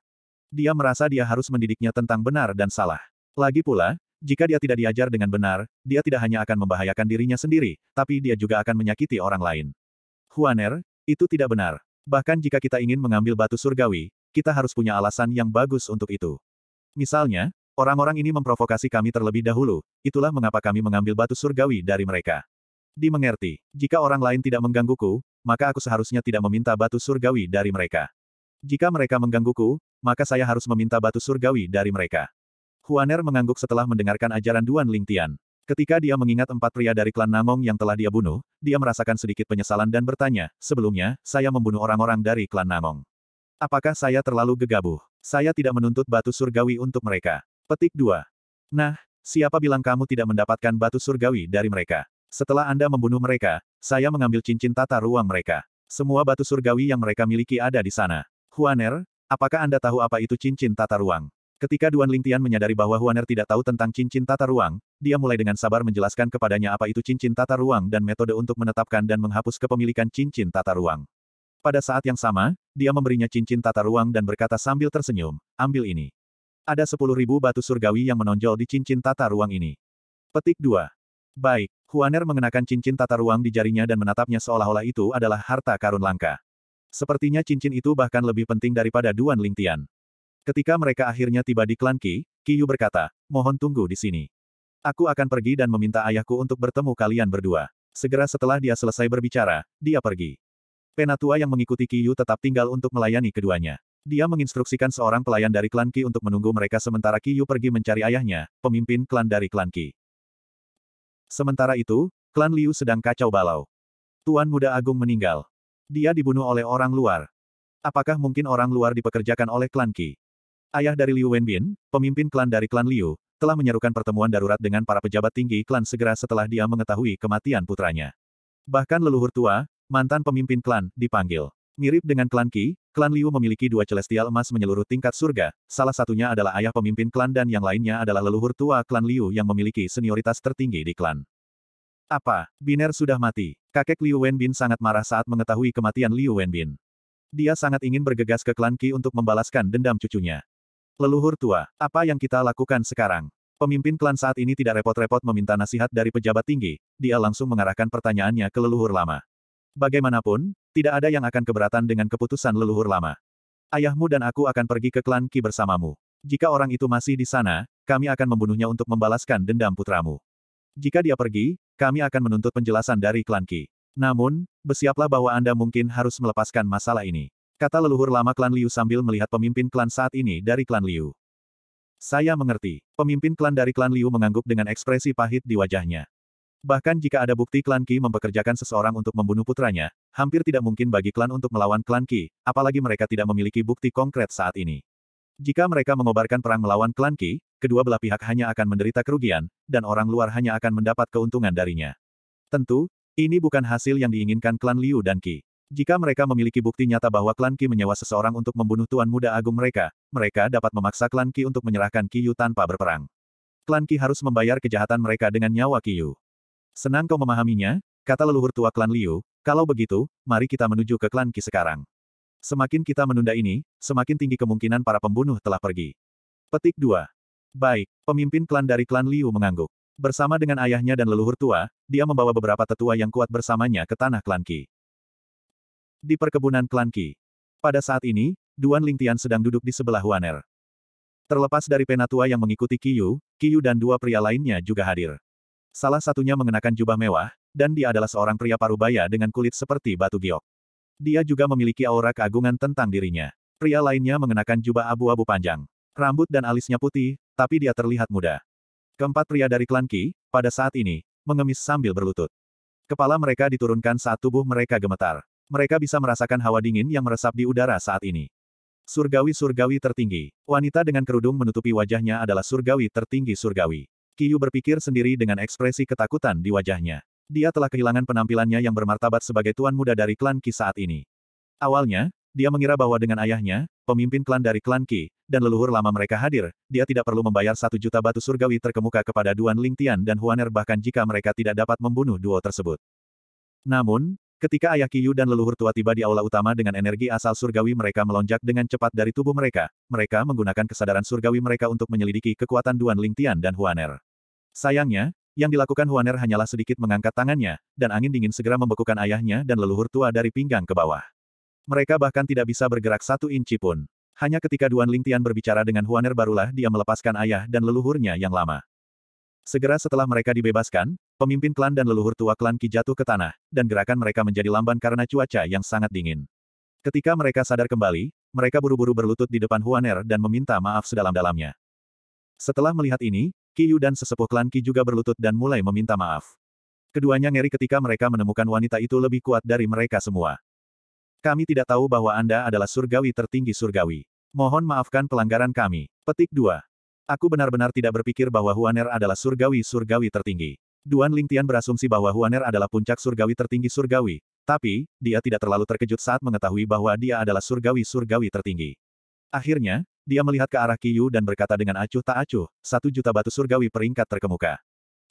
Dia merasa dia harus mendidiknya tentang benar dan salah. Lagi pula, jika dia tidak diajar dengan benar, dia tidak hanya akan membahayakan dirinya sendiri, tapi dia juga akan menyakiti orang lain. Huaner, itu tidak benar. Bahkan jika kita ingin mengambil batu surgawi, kita harus punya alasan yang bagus untuk itu. Misalnya, orang-orang ini memprovokasi kami terlebih dahulu, itulah mengapa kami mengambil batu surgawi dari mereka. Dimengerti, jika orang lain tidak menggangguku, maka aku seharusnya tidak meminta batu surgawi dari mereka. Jika mereka menggangguku, maka saya harus meminta batu surgawi dari mereka. Huaner mengangguk setelah mendengarkan ajaran Duan Lingtian. Ketika dia mengingat empat pria dari klan Namong yang telah dia bunuh, dia merasakan sedikit penyesalan dan bertanya, sebelumnya, saya membunuh orang-orang dari klan Namong. Apakah saya terlalu gegabah? Saya tidak menuntut batu surgawi untuk mereka. Petik 2. Nah, siapa bilang kamu tidak mendapatkan batu surgawi dari mereka? Setelah Anda membunuh mereka, saya mengambil cincin tata ruang mereka. Semua batu surgawi yang mereka miliki ada di sana. Huaner, apakah Anda tahu apa itu cincin tata ruang? Ketika Duan Lingtian menyadari bahwa Huaner tidak tahu tentang cincin tata ruang, dia mulai dengan sabar menjelaskan kepadanya apa itu cincin tata ruang dan metode untuk menetapkan dan menghapus kepemilikan cincin tata ruang. Pada saat yang sama, dia memberinya cincin tata ruang dan berkata sambil tersenyum, ambil ini. Ada sepuluh ribu batu surgawi yang menonjol di cincin tata ruang ini. Petik 2. Baik, Huaner mengenakan cincin tata ruang di jarinya dan menatapnya seolah-olah itu adalah harta karun langka. Sepertinya cincin itu bahkan lebih penting daripada Duan Lingtian. Ketika mereka akhirnya tiba di klan Ki Yu berkata, mohon tunggu di sini. Aku akan pergi dan meminta ayahku untuk bertemu kalian berdua. Segera setelah dia selesai berbicara, dia pergi. Penatua yang mengikuti Ki Yu tetap tinggal untuk melayani keduanya. Dia menginstruksikan seorang pelayan dari klan Ki untuk menunggu mereka sementara Ki Yu pergi mencari ayahnya, pemimpin klan dari klan Ki. Sementara itu, klan Liu sedang kacau balau. Tuan muda agung meninggal. Dia dibunuh oleh orang luar. Apakah mungkin orang luar dipekerjakan oleh klan Ki? Ayah dari Liu Wenbin, pemimpin klan dari klan Liu, telah menyerukan pertemuan darurat dengan para pejabat tinggi klan segera setelah dia mengetahui kematian putranya. Bahkan leluhur tua, mantan pemimpin klan, dipanggil. Mirip dengan klan Qi, klan Liu memiliki dua celestial emas menyeluruh tingkat surga, salah satunya adalah ayah pemimpin klan dan yang lainnya adalah leluhur tua klan Liu yang memiliki senioritas tertinggi di klan. Apa? Biner sudah mati. Kakek Liu Wenbin sangat marah saat mengetahui kematian Liu Wenbin. Dia sangat ingin bergegas ke klan Qi untuk membalaskan dendam cucunya. Leluhur tua, apa yang kita lakukan sekarang? Pemimpin klan saat ini tidak repot-repot meminta nasihat dari pejabat tinggi, dia langsung mengarahkan pertanyaannya ke leluhur lama. Bagaimanapun, tidak ada yang akan keberatan dengan keputusan leluhur lama. Ayahmu dan aku akan pergi ke klan Ki bersamamu. Jika orang itu masih di sana, kami akan membunuhnya untuk membalaskan dendam putramu. Jika dia pergi, kami akan menuntut penjelasan dari klan Ki. Namun, bersiaplah bahwa Anda mungkin harus melepaskan masalah ini. Kata leluhur lama klan Liu sambil melihat pemimpin klan saat ini dari klan Liu. Saya mengerti. Pemimpin klan dari klan Liu mengangguk dengan ekspresi pahit di wajahnya. Bahkan jika ada bukti klan Qi mempekerjakan seseorang untuk membunuh putranya, hampir tidak mungkin bagi klan untuk melawan klan Qi, apalagi mereka tidak memiliki bukti konkret saat ini. Jika mereka mengobarkan perang melawan klan Qi, kedua belah pihak hanya akan menderita kerugian, dan orang luar hanya akan mendapat keuntungan darinya. Tentu, ini bukan hasil yang diinginkan klan Liu dan Qi. Jika mereka memiliki bukti nyata bahwa klan Ki menyewa seseorang untuk membunuh Tuan Muda Agung mereka, mereka dapat memaksa klan Ki untuk menyerahkan Yu tanpa berperang. Klan Ki harus membayar kejahatan mereka dengan nyawa Yu. Senang kau memahaminya, kata leluhur tua klan Liu, kalau begitu, mari kita menuju ke klan Ki sekarang. Semakin kita menunda ini, semakin tinggi kemungkinan para pembunuh telah pergi. Petik 2. Baik, pemimpin klan dari klan Liu mengangguk. Bersama dengan ayahnya dan leluhur tua, dia membawa beberapa tetua yang kuat bersamanya ke tanah klan Ki di perkebunan klan Qi. Pada saat ini, Duan Lingtian sedang duduk di sebelah Huan'er. Terlepas dari penatua yang mengikuti Qiyu, Yu dan dua pria lainnya juga hadir. Salah satunya mengenakan jubah mewah, dan dia adalah seorang pria parubaya dengan kulit seperti batu giok. Dia juga memiliki aura keagungan tentang dirinya. Pria lainnya mengenakan jubah abu-abu panjang. Rambut dan alisnya putih, tapi dia terlihat muda. Keempat pria dari klan Qi, pada saat ini, mengemis sambil berlutut. Kepala mereka diturunkan saat tubuh mereka gemetar. Mereka bisa merasakan hawa dingin yang meresap di udara saat ini. Surgawi-surgawi tertinggi. Wanita dengan kerudung menutupi wajahnya adalah surgawi tertinggi surgawi. Kiyu berpikir sendiri dengan ekspresi ketakutan di wajahnya. Dia telah kehilangan penampilannya yang bermartabat sebagai tuan muda dari klan Ki saat ini. Awalnya, dia mengira bahwa dengan ayahnya, pemimpin klan dari klan Ki, dan leluhur lama mereka hadir, dia tidak perlu membayar satu juta batu surgawi terkemuka kepada Duan Lingtian dan Huaner bahkan jika mereka tidak dapat membunuh duo tersebut. Namun, Ketika ayah Kiyu dan leluhur tua tiba di aula utama dengan energi asal surgawi mereka melonjak dengan cepat dari tubuh mereka, mereka menggunakan kesadaran surgawi mereka untuk menyelidiki kekuatan Duan Lingtian dan Huaner. Sayangnya, yang dilakukan Huaner hanyalah sedikit mengangkat tangannya, dan angin dingin segera membekukan ayahnya dan leluhur tua dari pinggang ke bawah. Mereka bahkan tidak bisa bergerak satu inci pun. Hanya ketika Duan Lingtian berbicara dengan Huaner barulah dia melepaskan ayah dan leluhurnya yang lama. Segera setelah mereka dibebaskan, pemimpin klan dan leluhur tua klan Ki jatuh ke tanah, dan gerakan mereka menjadi lamban karena cuaca yang sangat dingin. Ketika mereka sadar kembali, mereka buru-buru berlutut di depan Huaner dan meminta maaf sedalam-dalamnya. Setelah melihat ini, Ki Yu dan sesepuh klan Ki juga berlutut dan mulai meminta maaf. Keduanya ngeri ketika mereka menemukan wanita itu lebih kuat dari mereka semua. Kami tidak tahu bahwa Anda adalah surgawi tertinggi surgawi. Mohon maafkan pelanggaran kami. Petik 2. Aku benar-benar tidak berpikir bahwa Huaner adalah surgawi-surgawi tertinggi. Duan Lingtian berasumsi bahwa Huaner adalah puncak surgawi tertinggi surgawi, tapi, dia tidak terlalu terkejut saat mengetahui bahwa dia adalah surgawi-surgawi tertinggi. Akhirnya, dia melihat ke arah Kiyu dan berkata dengan acuh tak acuh, satu juta batu surgawi peringkat terkemuka.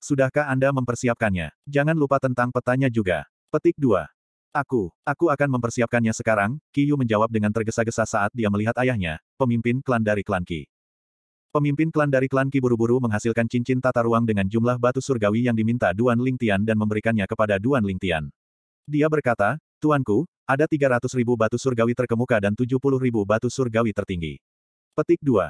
Sudahkah Anda mempersiapkannya? Jangan lupa tentang petanya juga. Petik 2. Aku, aku akan mempersiapkannya sekarang, Kiyu menjawab dengan tergesa-gesa saat dia melihat ayahnya, pemimpin klan dari klan Ki. Pemimpin klan dari klan Ki buru-buru menghasilkan cincin tata ruang dengan jumlah batu surgawi yang diminta Duan Lingtian dan memberikannya kepada Duan Lingtian. Dia berkata, Tuanku, ada 300 ribu batu surgawi terkemuka dan 70 ribu batu surgawi tertinggi. Petik 2.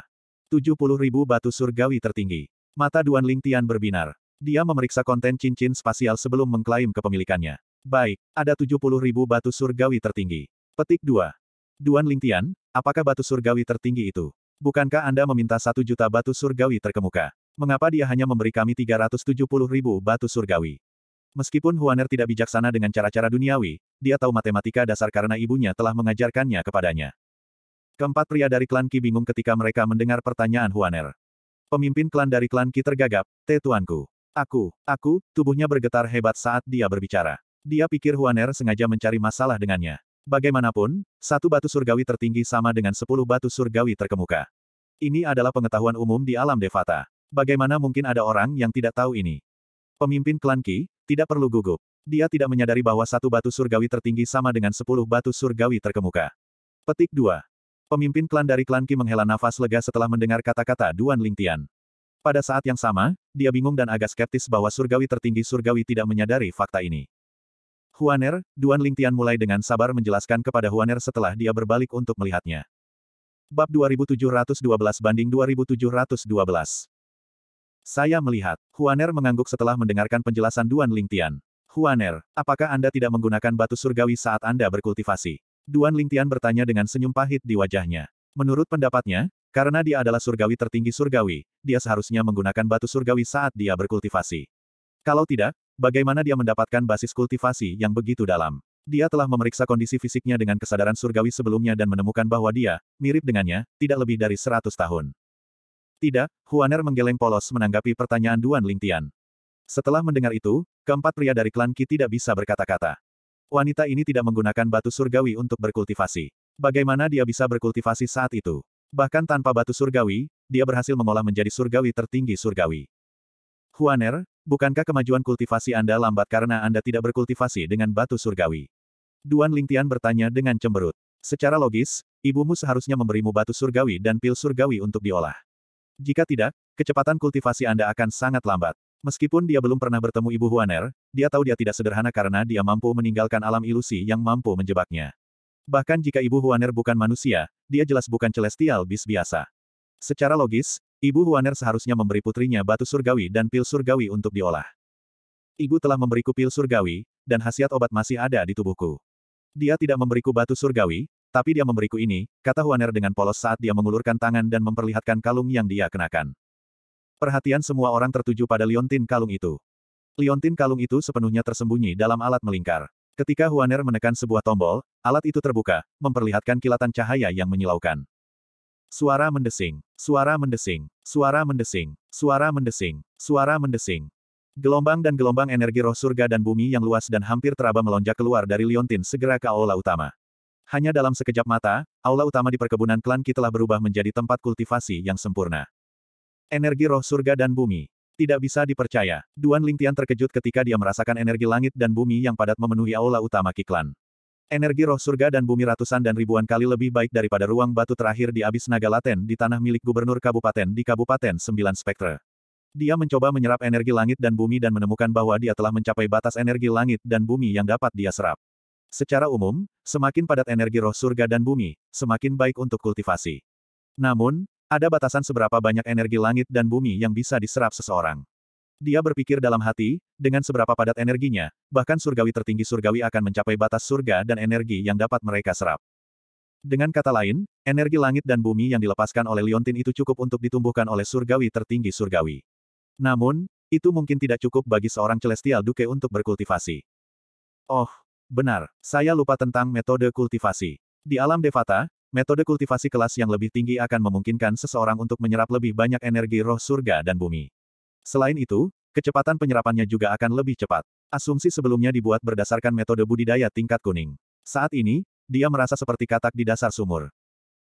70 ribu batu surgawi tertinggi. Mata Duan Lingtian berbinar. Dia memeriksa konten cincin spasial sebelum mengklaim kepemilikannya. Baik, ada 70 ribu batu surgawi tertinggi. Petik 2. Duan Lingtian, apakah batu surgawi tertinggi itu? Bukankah Anda meminta satu juta batu surgawi terkemuka? Mengapa dia hanya memberi kami 370 ribu batu surgawi? Meskipun Huaner tidak bijaksana dengan cara-cara duniawi, dia tahu matematika dasar karena ibunya telah mengajarkannya kepadanya. Keempat pria dari klan Ki bingung ketika mereka mendengar pertanyaan Huaner. Pemimpin klan dari klan Ki tergagap, Te tuanku. Aku, aku, tubuhnya bergetar hebat saat dia berbicara. Dia pikir Huaner sengaja mencari masalah dengannya. Bagaimanapun, satu batu surgawi tertinggi sama dengan sepuluh batu surgawi terkemuka. Ini adalah pengetahuan umum di alam Devata. Bagaimana mungkin ada orang yang tidak tahu ini? Pemimpin klan Ki tidak perlu gugup. Dia tidak menyadari bahwa satu batu surgawi tertinggi sama dengan sepuluh batu surgawi terkemuka. Petik 2. Pemimpin klan dari klan Ki menghela nafas lega setelah mendengar kata-kata Duan Lingtian. Pada saat yang sama, dia bingung dan agak skeptis bahwa surgawi tertinggi surgawi tidak menyadari fakta ini. Huaner, Duan Lingtian mulai dengan sabar menjelaskan kepada Huaner setelah dia berbalik untuk melihatnya. Bab 2712 banding 2712. Saya melihat, Huaner mengangguk setelah mendengarkan penjelasan Duan Lingtian. Huaner, apakah Anda tidak menggunakan batu surgawi saat Anda berkultivasi? Duan Lingtian bertanya dengan senyum pahit di wajahnya. Menurut pendapatnya, karena dia adalah surgawi tertinggi surgawi, dia seharusnya menggunakan batu surgawi saat dia berkultivasi. Kalau tidak, Bagaimana dia mendapatkan basis kultivasi yang begitu dalam? Dia telah memeriksa kondisi fisiknya dengan kesadaran surgawi sebelumnya dan menemukan bahwa dia, mirip dengannya, tidak lebih dari 100 tahun. Tidak, Huaner menggeleng polos menanggapi pertanyaan Duan Lingtian. Setelah mendengar itu, keempat pria dari klan Ki tidak bisa berkata-kata. Wanita ini tidak menggunakan batu surgawi untuk berkultivasi. Bagaimana dia bisa berkultivasi saat itu? Bahkan tanpa batu surgawi, dia berhasil mengolah menjadi surgawi tertinggi surgawi. Huaner, bukankah kemajuan kultivasi Anda lambat karena Anda tidak berkultivasi dengan batu surgawi? Duan Lingtian bertanya dengan cemberut. Secara logis, ibumu seharusnya memberimu batu surgawi dan pil surgawi untuk diolah. Jika tidak, kecepatan kultivasi Anda akan sangat lambat. Meskipun dia belum pernah bertemu Ibu Huaner, dia tahu dia tidak sederhana karena dia mampu meninggalkan alam ilusi yang mampu menjebaknya. Bahkan jika Ibu Huaner bukan manusia, dia jelas bukan celestial bis biasa. Secara logis, Ibu Huaner seharusnya memberi putrinya batu surgawi dan pil surgawi untuk diolah. Ibu telah memberiku pil surgawi, dan khasiat obat masih ada di tubuhku. Dia tidak memberiku batu surgawi, tapi dia memberiku ini, kata Huaner dengan polos saat dia mengulurkan tangan dan memperlihatkan kalung yang dia kenakan. Perhatian semua orang tertuju pada liontin kalung itu. Liontin kalung itu sepenuhnya tersembunyi dalam alat melingkar. Ketika Huaner menekan sebuah tombol, alat itu terbuka, memperlihatkan kilatan cahaya yang menyilaukan. Suara mendesing, suara mendesing, suara mendesing, suara mendesing, suara mendesing. Gelombang dan gelombang energi roh surga dan bumi yang luas dan hampir teraba melonjak keluar dari Liontin segera ke aula utama. Hanya dalam sekejap mata, aula utama di perkebunan klan Ki telah berubah menjadi tempat kultivasi yang sempurna. Energi roh surga dan bumi. Tidak bisa dipercaya, Duan Lingtian terkejut ketika dia merasakan energi langit dan bumi yang padat memenuhi aula utama Ki Klan. Energi roh surga dan bumi ratusan dan ribuan kali lebih baik daripada ruang batu terakhir di abis naga laten di tanah milik gubernur kabupaten di Kabupaten Sembilan Spektre. Dia mencoba menyerap energi langit dan bumi dan menemukan bahwa dia telah mencapai batas energi langit dan bumi yang dapat dia serap. Secara umum, semakin padat energi roh surga dan bumi, semakin baik untuk kultivasi. Namun, ada batasan seberapa banyak energi langit dan bumi yang bisa diserap seseorang. Dia berpikir dalam hati, dengan seberapa padat energinya, bahkan surgawi tertinggi surgawi akan mencapai batas surga dan energi yang dapat mereka serap. Dengan kata lain, energi langit dan bumi yang dilepaskan oleh Liontin itu cukup untuk ditumbuhkan oleh surgawi tertinggi surgawi. Namun, itu mungkin tidak cukup bagi seorang Celestial Duke untuk berkultivasi. Oh, benar, saya lupa tentang metode kultivasi. Di alam Devata, metode kultivasi kelas yang lebih tinggi akan memungkinkan seseorang untuk menyerap lebih banyak energi roh surga dan bumi. Selain itu, kecepatan penyerapannya juga akan lebih cepat. Asumsi sebelumnya dibuat berdasarkan metode budidaya tingkat kuning. Saat ini, dia merasa seperti katak di dasar sumur.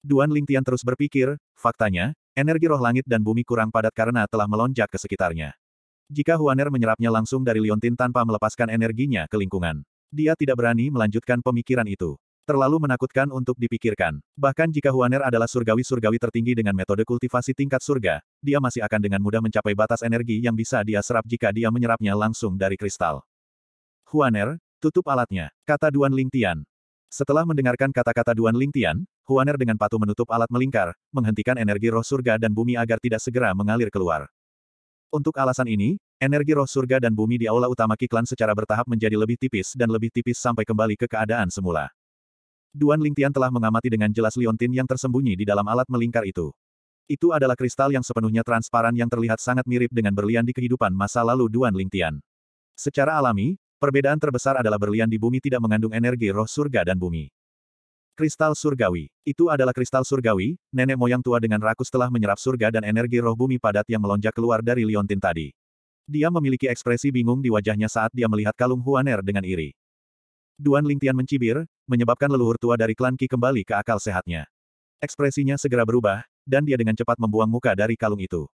Duan Lingtian terus berpikir, faktanya, energi roh langit dan bumi kurang padat karena telah melonjak ke sekitarnya. Jika Huaner menyerapnya langsung dari liontin tanpa melepaskan energinya ke lingkungan, dia tidak berani melanjutkan pemikiran itu. Terlalu menakutkan untuk dipikirkan. Bahkan jika Huaner adalah surgawi-surgawi tertinggi dengan metode kultivasi tingkat surga, dia masih akan dengan mudah mencapai batas energi yang bisa dia serap jika dia menyerapnya langsung dari kristal. Huaner, tutup alatnya, kata Duan Lingtian. Setelah mendengarkan kata-kata Duan Lingtian, Huaner dengan patuh menutup alat melingkar, menghentikan energi roh surga dan bumi agar tidak segera mengalir keluar. Untuk alasan ini, energi roh surga dan bumi di aula utama Kiklan secara bertahap menjadi lebih tipis dan lebih tipis sampai kembali ke keadaan semula. Duan Lingtian telah mengamati dengan jelas liontin yang tersembunyi di dalam alat melingkar itu. Itu adalah kristal yang sepenuhnya transparan yang terlihat sangat mirip dengan berlian di kehidupan masa lalu Duan Lingtian. Secara alami, perbedaan terbesar adalah berlian di bumi tidak mengandung energi roh surga dan bumi. Kristal surgawi. Itu adalah kristal surgawi, nenek moyang tua dengan rakus telah menyerap surga dan energi roh bumi padat yang melonjak keluar dari liontin tadi. Dia memiliki ekspresi bingung di wajahnya saat dia melihat kalung Huaner dengan iri. Duan Lingtian mencibir, menyebabkan leluhur tua dari klan Ki kembali ke akal sehatnya. Ekspresinya segera berubah, dan dia dengan cepat membuang muka dari kalung itu.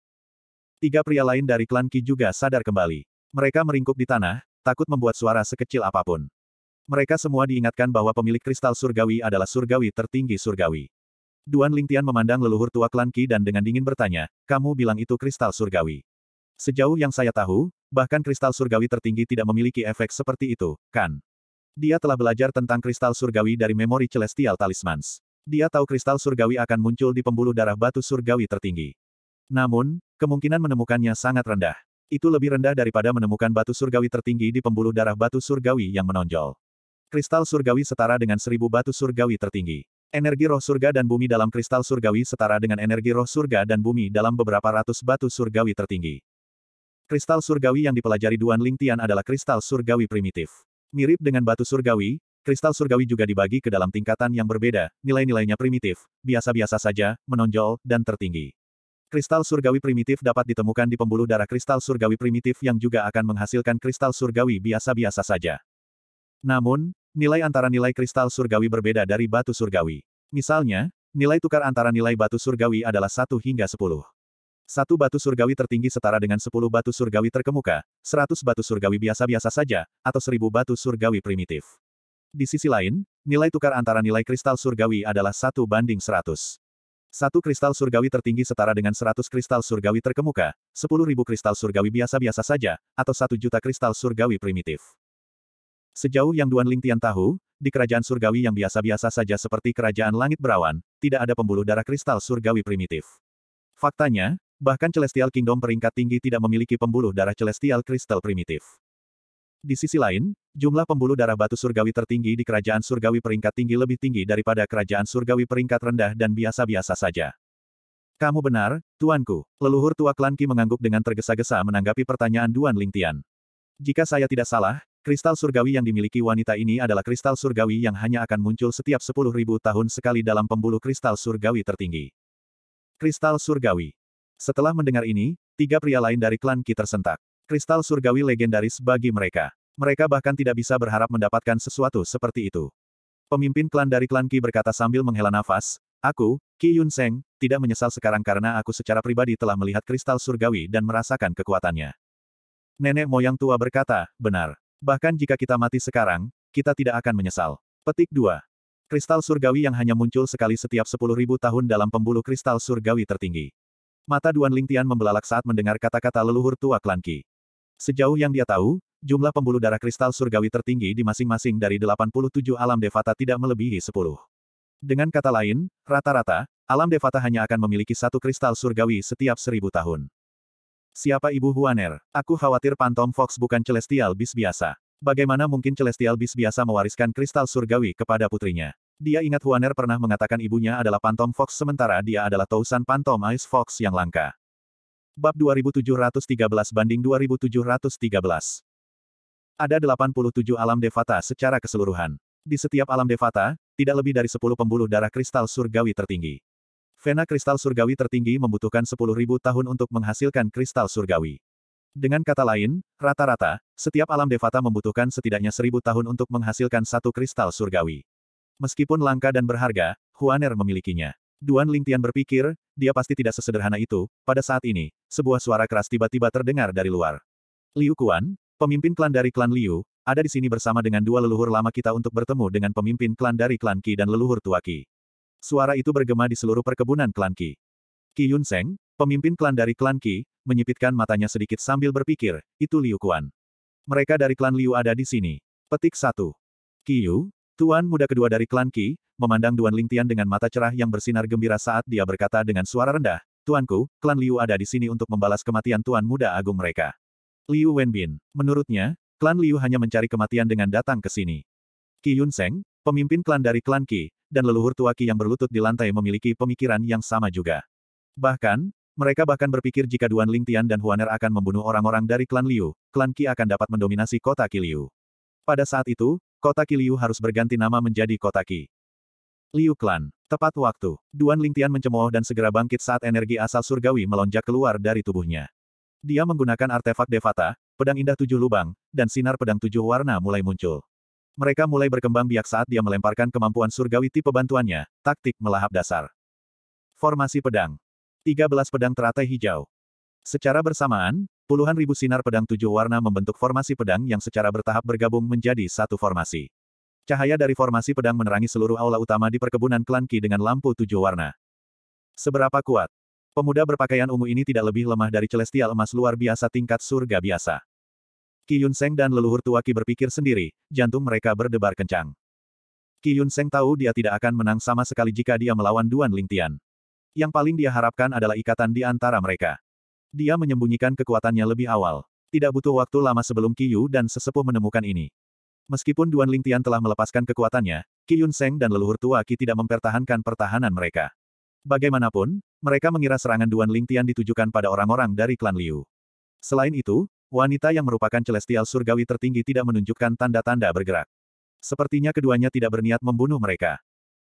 Tiga pria lain dari klan Ki juga sadar kembali. Mereka meringkuk di tanah, takut membuat suara sekecil apapun. Mereka semua diingatkan bahwa pemilik kristal surgawi adalah surgawi tertinggi surgawi. Duan Lingtian memandang leluhur tua klan Ki dan dengan dingin bertanya, kamu bilang itu kristal surgawi. Sejauh yang saya tahu, bahkan kristal surgawi tertinggi tidak memiliki efek seperti itu, kan? Dia telah belajar tentang kristal surgawi dari memori Celestial Talismans. Dia tahu kristal surgawi akan muncul di pembuluh darah batu surgawi tertinggi. Namun, kemungkinan menemukannya sangat rendah. Itu lebih rendah daripada menemukan batu surgawi tertinggi di pembuluh darah batu surgawi yang menonjol. Kristal surgawi setara dengan seribu batu surgawi tertinggi. Energi roh surga dan bumi dalam kristal surgawi setara dengan energi roh surga dan bumi dalam beberapa ratus batu surgawi tertinggi. Kristal surgawi yang dipelajari Duan Lingtian adalah kristal surgawi primitif. Mirip dengan batu surgawi, kristal surgawi juga dibagi ke dalam tingkatan yang berbeda, nilai-nilainya primitif, biasa-biasa saja, menonjol, dan tertinggi. Kristal surgawi primitif dapat ditemukan di pembuluh darah kristal surgawi primitif yang juga akan menghasilkan kristal surgawi biasa-biasa saja. Namun, nilai antara nilai kristal surgawi berbeda dari batu surgawi. Misalnya, nilai tukar antara nilai batu surgawi adalah 1 hingga 10. Satu batu surgawi tertinggi setara dengan sepuluh batu surgawi terkemuka, seratus batu surgawi biasa-biasa saja, atau seribu batu surgawi primitif. Di sisi lain, nilai tukar antara nilai kristal surgawi adalah satu banding seratus. Satu kristal surgawi tertinggi setara dengan seratus kristal surgawi terkemuka, sepuluh ribu kristal surgawi biasa-biasa saja, atau satu juta kristal surgawi primitif. Sejauh yang Duan Lingtian tahu, di kerajaan surgawi yang biasa-biasa saja seperti kerajaan langit berawan, tidak ada pembuluh darah kristal surgawi primitif. Faktanya, Bahkan Celestial Kingdom peringkat tinggi tidak memiliki pembuluh darah Celestial Crystal primitif. Di sisi lain, jumlah pembuluh darah batu surgawi tertinggi di kerajaan surgawi peringkat tinggi lebih tinggi daripada kerajaan surgawi peringkat rendah dan biasa-biasa saja. Kamu benar, tuanku. Leluhur tua klan Ki mengangguk dengan tergesa-gesa menanggapi pertanyaan Duan Lingtian. Jika saya tidak salah, kristal surgawi yang dimiliki wanita ini adalah kristal surgawi yang hanya akan muncul setiap 10.000 tahun sekali dalam pembuluh kristal surgawi tertinggi. Kristal surgawi setelah mendengar ini, tiga pria lain dari klan Ki tersentak. Kristal surgawi legendaris bagi mereka. Mereka bahkan tidak bisa berharap mendapatkan sesuatu seperti itu. Pemimpin klan dari klan Ki berkata sambil menghela nafas, Aku, Ki Yun Seng, tidak menyesal sekarang karena aku secara pribadi telah melihat kristal surgawi dan merasakan kekuatannya. Nenek moyang tua berkata, benar. Bahkan jika kita mati sekarang, kita tidak akan menyesal. Petik 2. Kristal surgawi yang hanya muncul sekali setiap 10.000 tahun dalam pembuluh kristal surgawi tertinggi. Mata Duan Lingtian membelalak saat mendengar kata-kata leluhur tua klan Qi. Sejauh yang dia tahu, jumlah pembuluh darah kristal surgawi tertinggi di masing-masing dari 87 alam devata tidak melebihi 10. Dengan kata lain, rata-rata, alam devata hanya akan memiliki satu kristal surgawi setiap seribu tahun. Siapa ibu Huaner? Aku khawatir Pantom Fox bukan Celestial Beast biasa. Bagaimana mungkin Celestial Beast biasa mewariskan kristal surgawi kepada putrinya? Dia ingat Huaner pernah mengatakan ibunya adalah pantom Fox sementara dia adalah Tousan pantom Ice Fox yang langka. Bab 2713 banding 2713. Ada 87 alam devata secara keseluruhan. Di setiap alam devata, tidak lebih dari 10 pembuluh darah kristal surgawi tertinggi. Vena kristal surgawi tertinggi membutuhkan 10.000 tahun untuk menghasilkan kristal surgawi. Dengan kata lain, rata-rata, setiap alam devata membutuhkan setidaknya 1.000 tahun untuk menghasilkan satu kristal surgawi. Meskipun langka dan berharga, Huaner memilikinya. Duan Lingtian berpikir, dia pasti tidak sesederhana itu. Pada saat ini, sebuah suara keras tiba-tiba terdengar dari luar. Liu Kuan, pemimpin klan dari klan Liu, ada di sini bersama dengan dua leluhur lama kita untuk bertemu dengan pemimpin klan dari klan Qi dan leluhur tua Qi. Suara itu bergema di seluruh perkebunan klan Qi. Qi Yun Seng, pemimpin klan dari klan Qi, menyipitkan matanya sedikit sambil berpikir, itu Liu Kuan. Mereka dari klan Liu ada di sini. Petik 1. Yu. Tuan muda kedua dari klan Ki, memandang Duan Lingtian dengan mata cerah yang bersinar gembira saat dia berkata dengan suara rendah, Tuanku, klan Liu ada di sini untuk membalas kematian Tuan muda agung mereka. Liu Wenbin, menurutnya, klan Liu hanya mencari kematian dengan datang ke sini. Ki Yun Seng, pemimpin klan dari klan Ki, dan leluhur tua Ki yang berlutut di lantai memiliki pemikiran yang sama juga. Bahkan, mereka bahkan berpikir jika Duan Lingtian dan Huaner akan membunuh orang-orang dari klan Liu, klan Ki akan dapat mendominasi kota Ki Liu. Pada saat itu, kota Kiliu harus berganti nama menjadi kota Ki. Liu Klan. Tepat waktu, Duan Lingtian mencemooh dan segera bangkit saat energi asal surgawi melonjak keluar dari tubuhnya. Dia menggunakan artefak Devata, pedang indah tujuh lubang, dan sinar pedang tujuh warna mulai muncul. Mereka mulai berkembang biak saat dia melemparkan kemampuan surgawi tipe bantuannya, taktik melahap dasar. Formasi pedang. 13 pedang teratai hijau. Secara bersamaan, Puluhan ribu sinar pedang tujuh warna membentuk formasi pedang yang secara bertahap bergabung menjadi satu formasi. Cahaya dari formasi pedang menerangi seluruh aula utama di perkebunan klan Ki dengan lampu tujuh warna. Seberapa kuat? Pemuda berpakaian ungu ini tidak lebih lemah dari celestial emas luar biasa tingkat surga biasa. Qi Yun Seng dan leluhur tua Ki berpikir sendiri, jantung mereka berdebar kencang. Qi Yun Seng tahu dia tidak akan menang sama sekali jika dia melawan Duan Lingtian. Yang paling dia harapkan adalah ikatan di antara mereka. Dia menyembunyikan kekuatannya lebih awal. Tidak butuh waktu lama sebelum Yu dan sesepuh menemukan ini. Meskipun Duan Lingtian telah melepaskan kekuatannya, Qiyun Seng dan leluhur tua Qi tidak mempertahankan pertahanan mereka. Bagaimanapun, mereka mengira serangan Duan Lingtian ditujukan pada orang-orang dari klan Liu. Selain itu, wanita yang merupakan celestial surgawi tertinggi tidak menunjukkan tanda-tanda bergerak. Sepertinya keduanya tidak berniat membunuh mereka.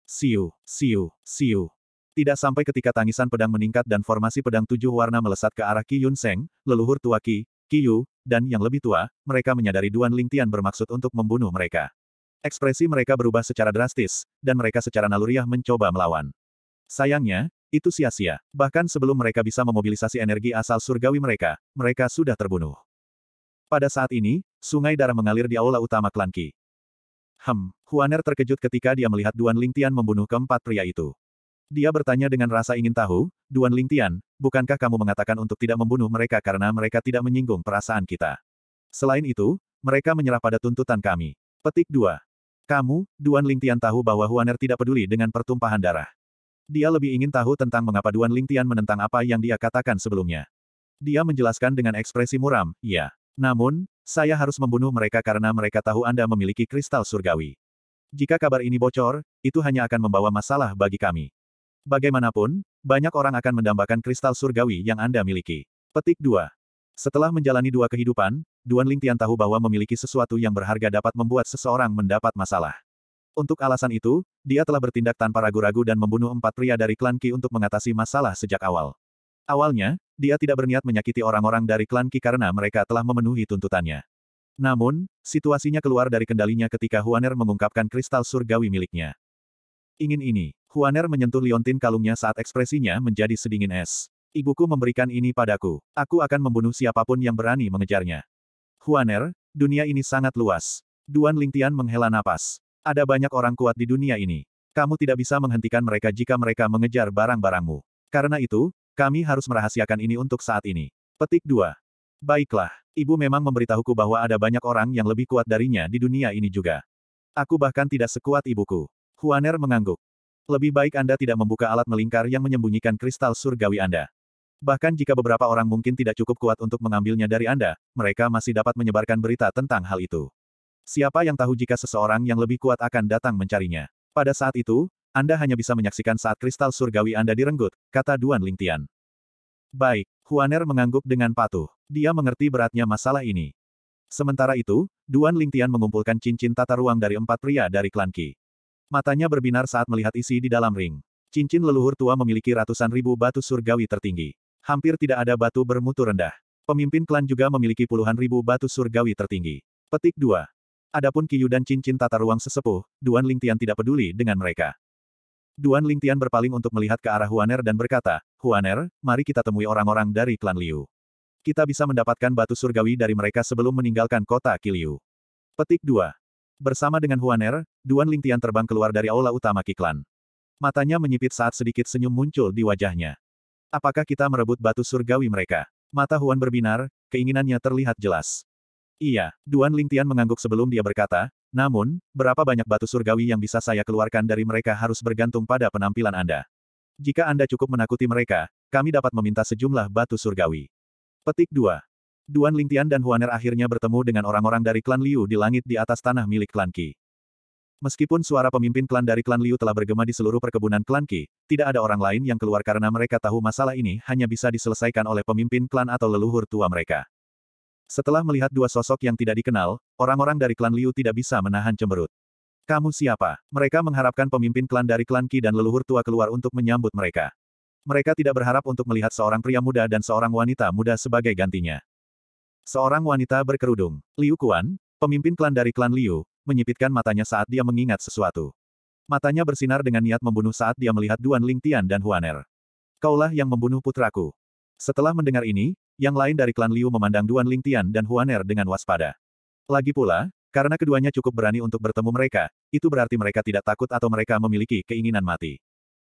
Siu, siu, siu. Tidak sampai ketika tangisan pedang meningkat dan formasi pedang tujuh warna melesat ke arah Qi Yun Seng, leluhur tua Ki, Qi Yu, dan yang lebih tua, mereka menyadari Duan Lingtian bermaksud untuk membunuh mereka. Ekspresi mereka berubah secara drastis, dan mereka secara naluriah mencoba melawan. Sayangnya, itu sia-sia. Bahkan sebelum mereka bisa memobilisasi energi asal surgawi mereka, mereka sudah terbunuh. Pada saat ini, sungai darah mengalir di aula utama klan Qi. Hem, Huaner terkejut ketika dia melihat Duan Lingtian membunuh keempat pria itu. Dia bertanya dengan rasa ingin tahu, Duan Lingtian, bukankah kamu mengatakan untuk tidak membunuh mereka karena mereka tidak menyinggung perasaan kita? Selain itu, mereka menyerah pada tuntutan kami. Petik 2. Kamu, Duan Lingtian tahu bahwa Huaner tidak peduli dengan pertumpahan darah. Dia lebih ingin tahu tentang mengapa Duan Lingtian menentang apa yang dia katakan sebelumnya. Dia menjelaskan dengan ekspresi muram, ya. Namun, saya harus membunuh mereka karena mereka tahu Anda memiliki kristal surgawi. Jika kabar ini bocor, itu hanya akan membawa masalah bagi kami. Bagaimanapun, banyak orang akan mendambakan kristal surgawi yang Anda miliki. Petik 2. Setelah menjalani dua kehidupan, Duan Lingtian tahu bahwa memiliki sesuatu yang berharga dapat membuat seseorang mendapat masalah. Untuk alasan itu, dia telah bertindak tanpa ragu-ragu dan membunuh empat pria dari klan Ki untuk mengatasi masalah sejak awal. Awalnya, dia tidak berniat menyakiti orang-orang dari klan Ki karena mereka telah memenuhi tuntutannya. Namun, situasinya keluar dari kendalinya ketika Huaner mengungkapkan kristal surgawi miliknya. Ingin ini, Huaner menyentuh liontin kalungnya saat ekspresinya menjadi sedingin es. Ibuku memberikan ini padaku. Aku akan membunuh siapapun yang berani mengejarnya. Huaner, dunia ini sangat luas. Duan Lingtian menghela napas. Ada banyak orang kuat di dunia ini. Kamu tidak bisa menghentikan mereka jika mereka mengejar barang-barangmu. Karena itu, kami harus merahasiakan ini untuk saat ini. Petik 2. Baiklah, ibu memang memberitahuku bahwa ada banyak orang yang lebih kuat darinya di dunia ini juga. Aku bahkan tidak sekuat ibuku. Huaner mengangguk. Lebih baik Anda tidak membuka alat melingkar yang menyembunyikan kristal surgawi Anda. Bahkan jika beberapa orang mungkin tidak cukup kuat untuk mengambilnya dari Anda, mereka masih dapat menyebarkan berita tentang hal itu. Siapa yang tahu jika seseorang yang lebih kuat akan datang mencarinya? Pada saat itu, Anda hanya bisa menyaksikan saat kristal surgawi Anda direnggut, kata Duan Lingtian. Baik, Huaner mengangguk dengan patuh. Dia mengerti beratnya masalah ini. Sementara itu, Duan Lingtian mengumpulkan cincin tata ruang dari empat pria dari klan Qi. Matanya berbinar saat melihat isi di dalam ring. Cincin leluhur tua memiliki ratusan ribu batu surgawi tertinggi. Hampir tidak ada batu bermutu rendah. Pemimpin klan juga memiliki puluhan ribu batu surgawi tertinggi. Petik 2. Adapun Kiyu dan cincin tata ruang sesepuh, Duan Lingtian tidak peduli dengan mereka. Duan Lingtian berpaling untuk melihat ke arah Huaner dan berkata, Huaner, mari kita temui orang-orang dari klan Liu. Kita bisa mendapatkan batu surgawi dari mereka sebelum meninggalkan kota Kiliu. Petik 2. Bersama dengan Huaner, Duan Lingtian terbang keluar dari aula utama Kiklan. Matanya menyipit saat sedikit senyum muncul di wajahnya. Apakah kita merebut batu surgawi mereka? Mata Huan berbinar, keinginannya terlihat jelas. Iya, Duan Lingtian mengangguk sebelum dia berkata, namun, berapa banyak batu surgawi yang bisa saya keluarkan dari mereka harus bergantung pada penampilan Anda. Jika Anda cukup menakuti mereka, kami dapat meminta sejumlah batu surgawi. Petik 2. Duan Lingtian dan Huaner akhirnya bertemu dengan orang-orang dari klan Liu di langit di atas tanah milik klan Qi. Meskipun suara pemimpin klan dari klan Liu telah bergema di seluruh perkebunan klan Qi, tidak ada orang lain yang keluar karena mereka tahu masalah ini hanya bisa diselesaikan oleh pemimpin klan atau leluhur tua mereka. Setelah melihat dua sosok yang tidak dikenal, orang-orang dari klan Liu tidak bisa menahan cemberut. Kamu siapa? Mereka mengharapkan pemimpin klan dari klan Qi dan leluhur tua keluar untuk menyambut mereka. Mereka tidak berharap untuk melihat seorang pria muda dan seorang wanita muda sebagai gantinya. Seorang wanita berkerudung, Liu Kuan, pemimpin klan dari klan Liu, menyipitkan matanya saat dia mengingat sesuatu. Matanya bersinar dengan niat membunuh saat dia melihat Duan Lingtian dan Huaner. Kaulah yang membunuh putraku. Setelah mendengar ini, yang lain dari klan Liu memandang Duan Lingtian dan Huaner dengan waspada. Lagi pula, karena keduanya cukup berani untuk bertemu mereka, itu berarti mereka tidak takut atau mereka memiliki keinginan mati.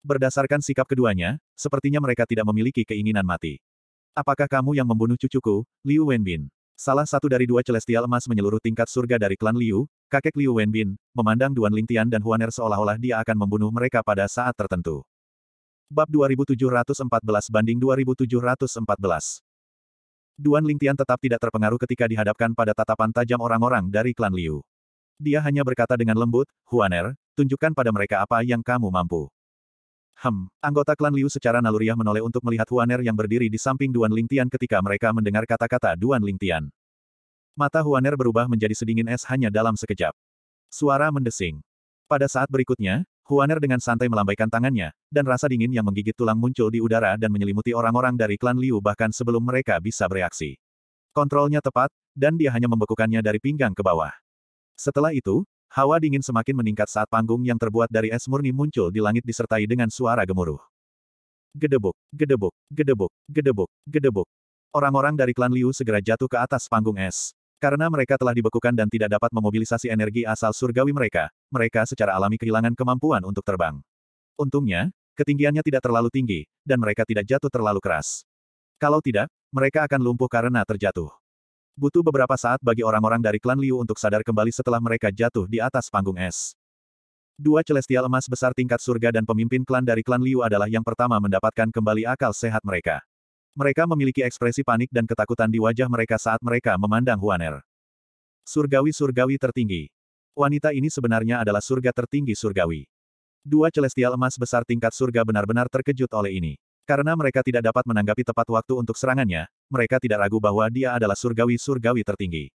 Berdasarkan sikap keduanya, sepertinya mereka tidak memiliki keinginan mati. Apakah kamu yang membunuh cucuku, Liu Wenbin? Salah satu dari dua celestial emas menyeluruh tingkat surga dari klan Liu, kakek Liu Wenbin, memandang Duan Lingtian dan Huaner seolah-olah dia akan membunuh mereka pada saat tertentu. Bab 2714 banding 2714 Duan Lingtian tetap tidak terpengaruh ketika dihadapkan pada tatapan tajam orang-orang dari klan Liu. Dia hanya berkata dengan lembut, Huaner, tunjukkan pada mereka apa yang kamu mampu. Hem, anggota klan Liu secara naluriah menoleh untuk melihat Huaner yang berdiri di samping Duan Lingtian ketika mereka mendengar kata-kata Duan Lingtian. Mata Huaner berubah menjadi sedingin es hanya dalam sekejap. Suara mendesing. Pada saat berikutnya, Huaner dengan santai melambaikan tangannya, dan rasa dingin yang menggigit tulang muncul di udara dan menyelimuti orang-orang dari klan Liu bahkan sebelum mereka bisa bereaksi. Kontrolnya tepat, dan dia hanya membekukannya dari pinggang ke bawah. Setelah itu, Hawa dingin semakin meningkat saat panggung yang terbuat dari es murni muncul di langit disertai dengan suara gemuruh. Gedebuk, gedebuk, gedebuk, gedebuk, gedebuk. Orang-orang dari klan Liu segera jatuh ke atas panggung es. Karena mereka telah dibekukan dan tidak dapat memobilisasi energi asal surgawi mereka, mereka secara alami kehilangan kemampuan untuk terbang. Untungnya, ketinggiannya tidak terlalu tinggi, dan mereka tidak jatuh terlalu keras. Kalau tidak, mereka akan lumpuh karena terjatuh. Butuh beberapa saat bagi orang-orang dari klan Liu untuk sadar kembali setelah mereka jatuh di atas panggung es. Dua celestial emas besar tingkat surga dan pemimpin klan dari klan Liu adalah yang pertama mendapatkan kembali akal sehat mereka. Mereka memiliki ekspresi panik dan ketakutan di wajah mereka saat mereka memandang Huaner. Surgawi-surgawi tertinggi. Wanita ini sebenarnya adalah surga tertinggi surgawi. Dua celestial emas besar tingkat surga benar-benar terkejut oleh ini. Karena mereka tidak dapat menanggapi tepat waktu untuk serangannya, mereka tidak ragu bahwa dia adalah surgawi-surgawi tertinggi.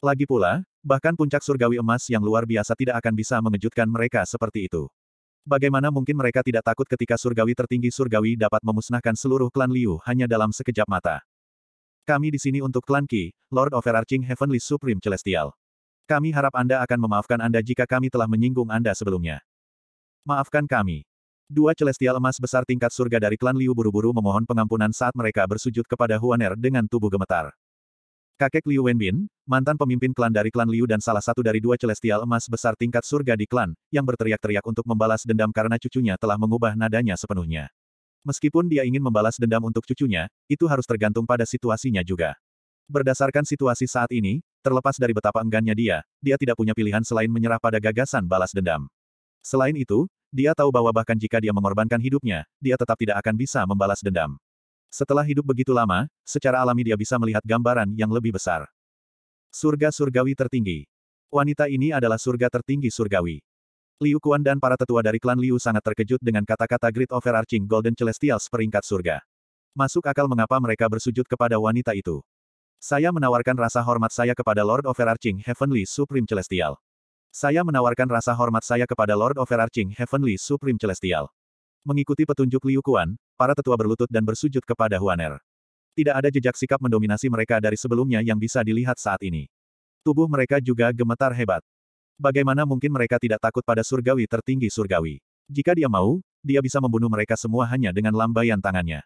Lagi pula, bahkan puncak surgawi emas yang luar biasa tidak akan bisa mengejutkan mereka seperti itu. Bagaimana mungkin mereka tidak takut ketika surgawi tertinggi surgawi dapat memusnahkan seluruh klan Liu hanya dalam sekejap mata? Kami di sini untuk klan Qi, Lord Overarching Heavenly Supreme Celestial. Kami harap Anda akan memaafkan Anda jika kami telah menyinggung Anda sebelumnya. Maafkan kami. Dua celestial emas besar tingkat surga dari klan Liu buru-buru memohon pengampunan saat mereka bersujud kepada Huaner dengan tubuh gemetar. Kakek Liu Wenbin, mantan pemimpin klan dari klan Liu dan salah satu dari dua celestial emas besar tingkat surga di klan, yang berteriak-teriak untuk membalas dendam karena cucunya telah mengubah nadanya sepenuhnya. Meskipun dia ingin membalas dendam untuk cucunya, itu harus tergantung pada situasinya juga. Berdasarkan situasi saat ini, terlepas dari betapa enggannya dia, dia tidak punya pilihan selain menyerah pada gagasan balas dendam. Selain itu, dia tahu bahwa bahkan jika dia mengorbankan hidupnya, dia tetap tidak akan bisa membalas dendam. Setelah hidup begitu lama, secara alami dia bisa melihat gambaran yang lebih besar. Surga surgawi tertinggi. Wanita ini adalah surga tertinggi surgawi. Liu Kuan dan para tetua dari klan Liu sangat terkejut dengan kata-kata Great Overarching Golden Celestial peringkat surga. Masuk akal mengapa mereka bersujud kepada wanita itu. Saya menawarkan rasa hormat saya kepada Lord Overarching Heavenly Supreme Celestial. Saya menawarkan rasa hormat saya kepada Lord Overarching Heavenly Supreme Celestial. Mengikuti petunjuk Liu Kuan, para tetua berlutut dan bersujud kepada Huan Er. Tidak ada jejak sikap mendominasi mereka dari sebelumnya yang bisa dilihat saat ini. Tubuh mereka juga gemetar hebat. Bagaimana mungkin mereka tidak takut pada surgawi tertinggi surgawi? Jika dia mau, dia bisa membunuh mereka semua hanya dengan lambaian tangannya.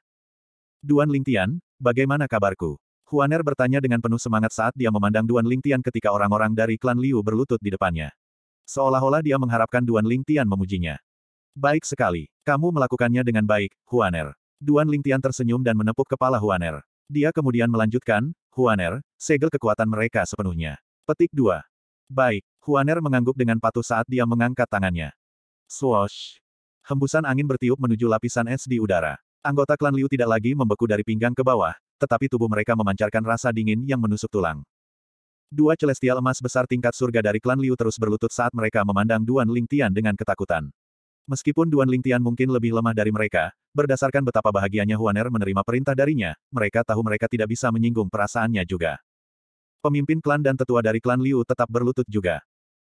Duan Lingtian, bagaimana kabarku? Huaner bertanya dengan penuh semangat saat dia memandang Duan Lingtian ketika orang-orang dari klan Liu berlutut di depannya. Seolah-olah dia mengharapkan Duan Lingtian memujinya. Baik sekali. Kamu melakukannya dengan baik, Huaner. Duan Lingtian tersenyum dan menepuk kepala Huaner. Dia kemudian melanjutkan, Huaner, segel kekuatan mereka sepenuhnya. Petik 2. Baik, Huaner mengangguk dengan patuh saat dia mengangkat tangannya. Swoosh. Hembusan angin bertiup menuju lapisan es di udara. Anggota klan Liu tidak lagi membeku dari pinggang ke bawah, tetapi tubuh mereka memancarkan rasa dingin yang menusuk tulang. Dua celestial emas besar tingkat surga dari klan Liu terus berlutut saat mereka memandang Duan Ling Tian dengan ketakutan. Meskipun Duan Ling Tian mungkin lebih lemah dari mereka, berdasarkan betapa bahagianya Huan Er menerima perintah darinya, mereka tahu mereka tidak bisa menyinggung perasaannya juga. Pemimpin klan dan tetua dari klan Liu tetap berlutut juga.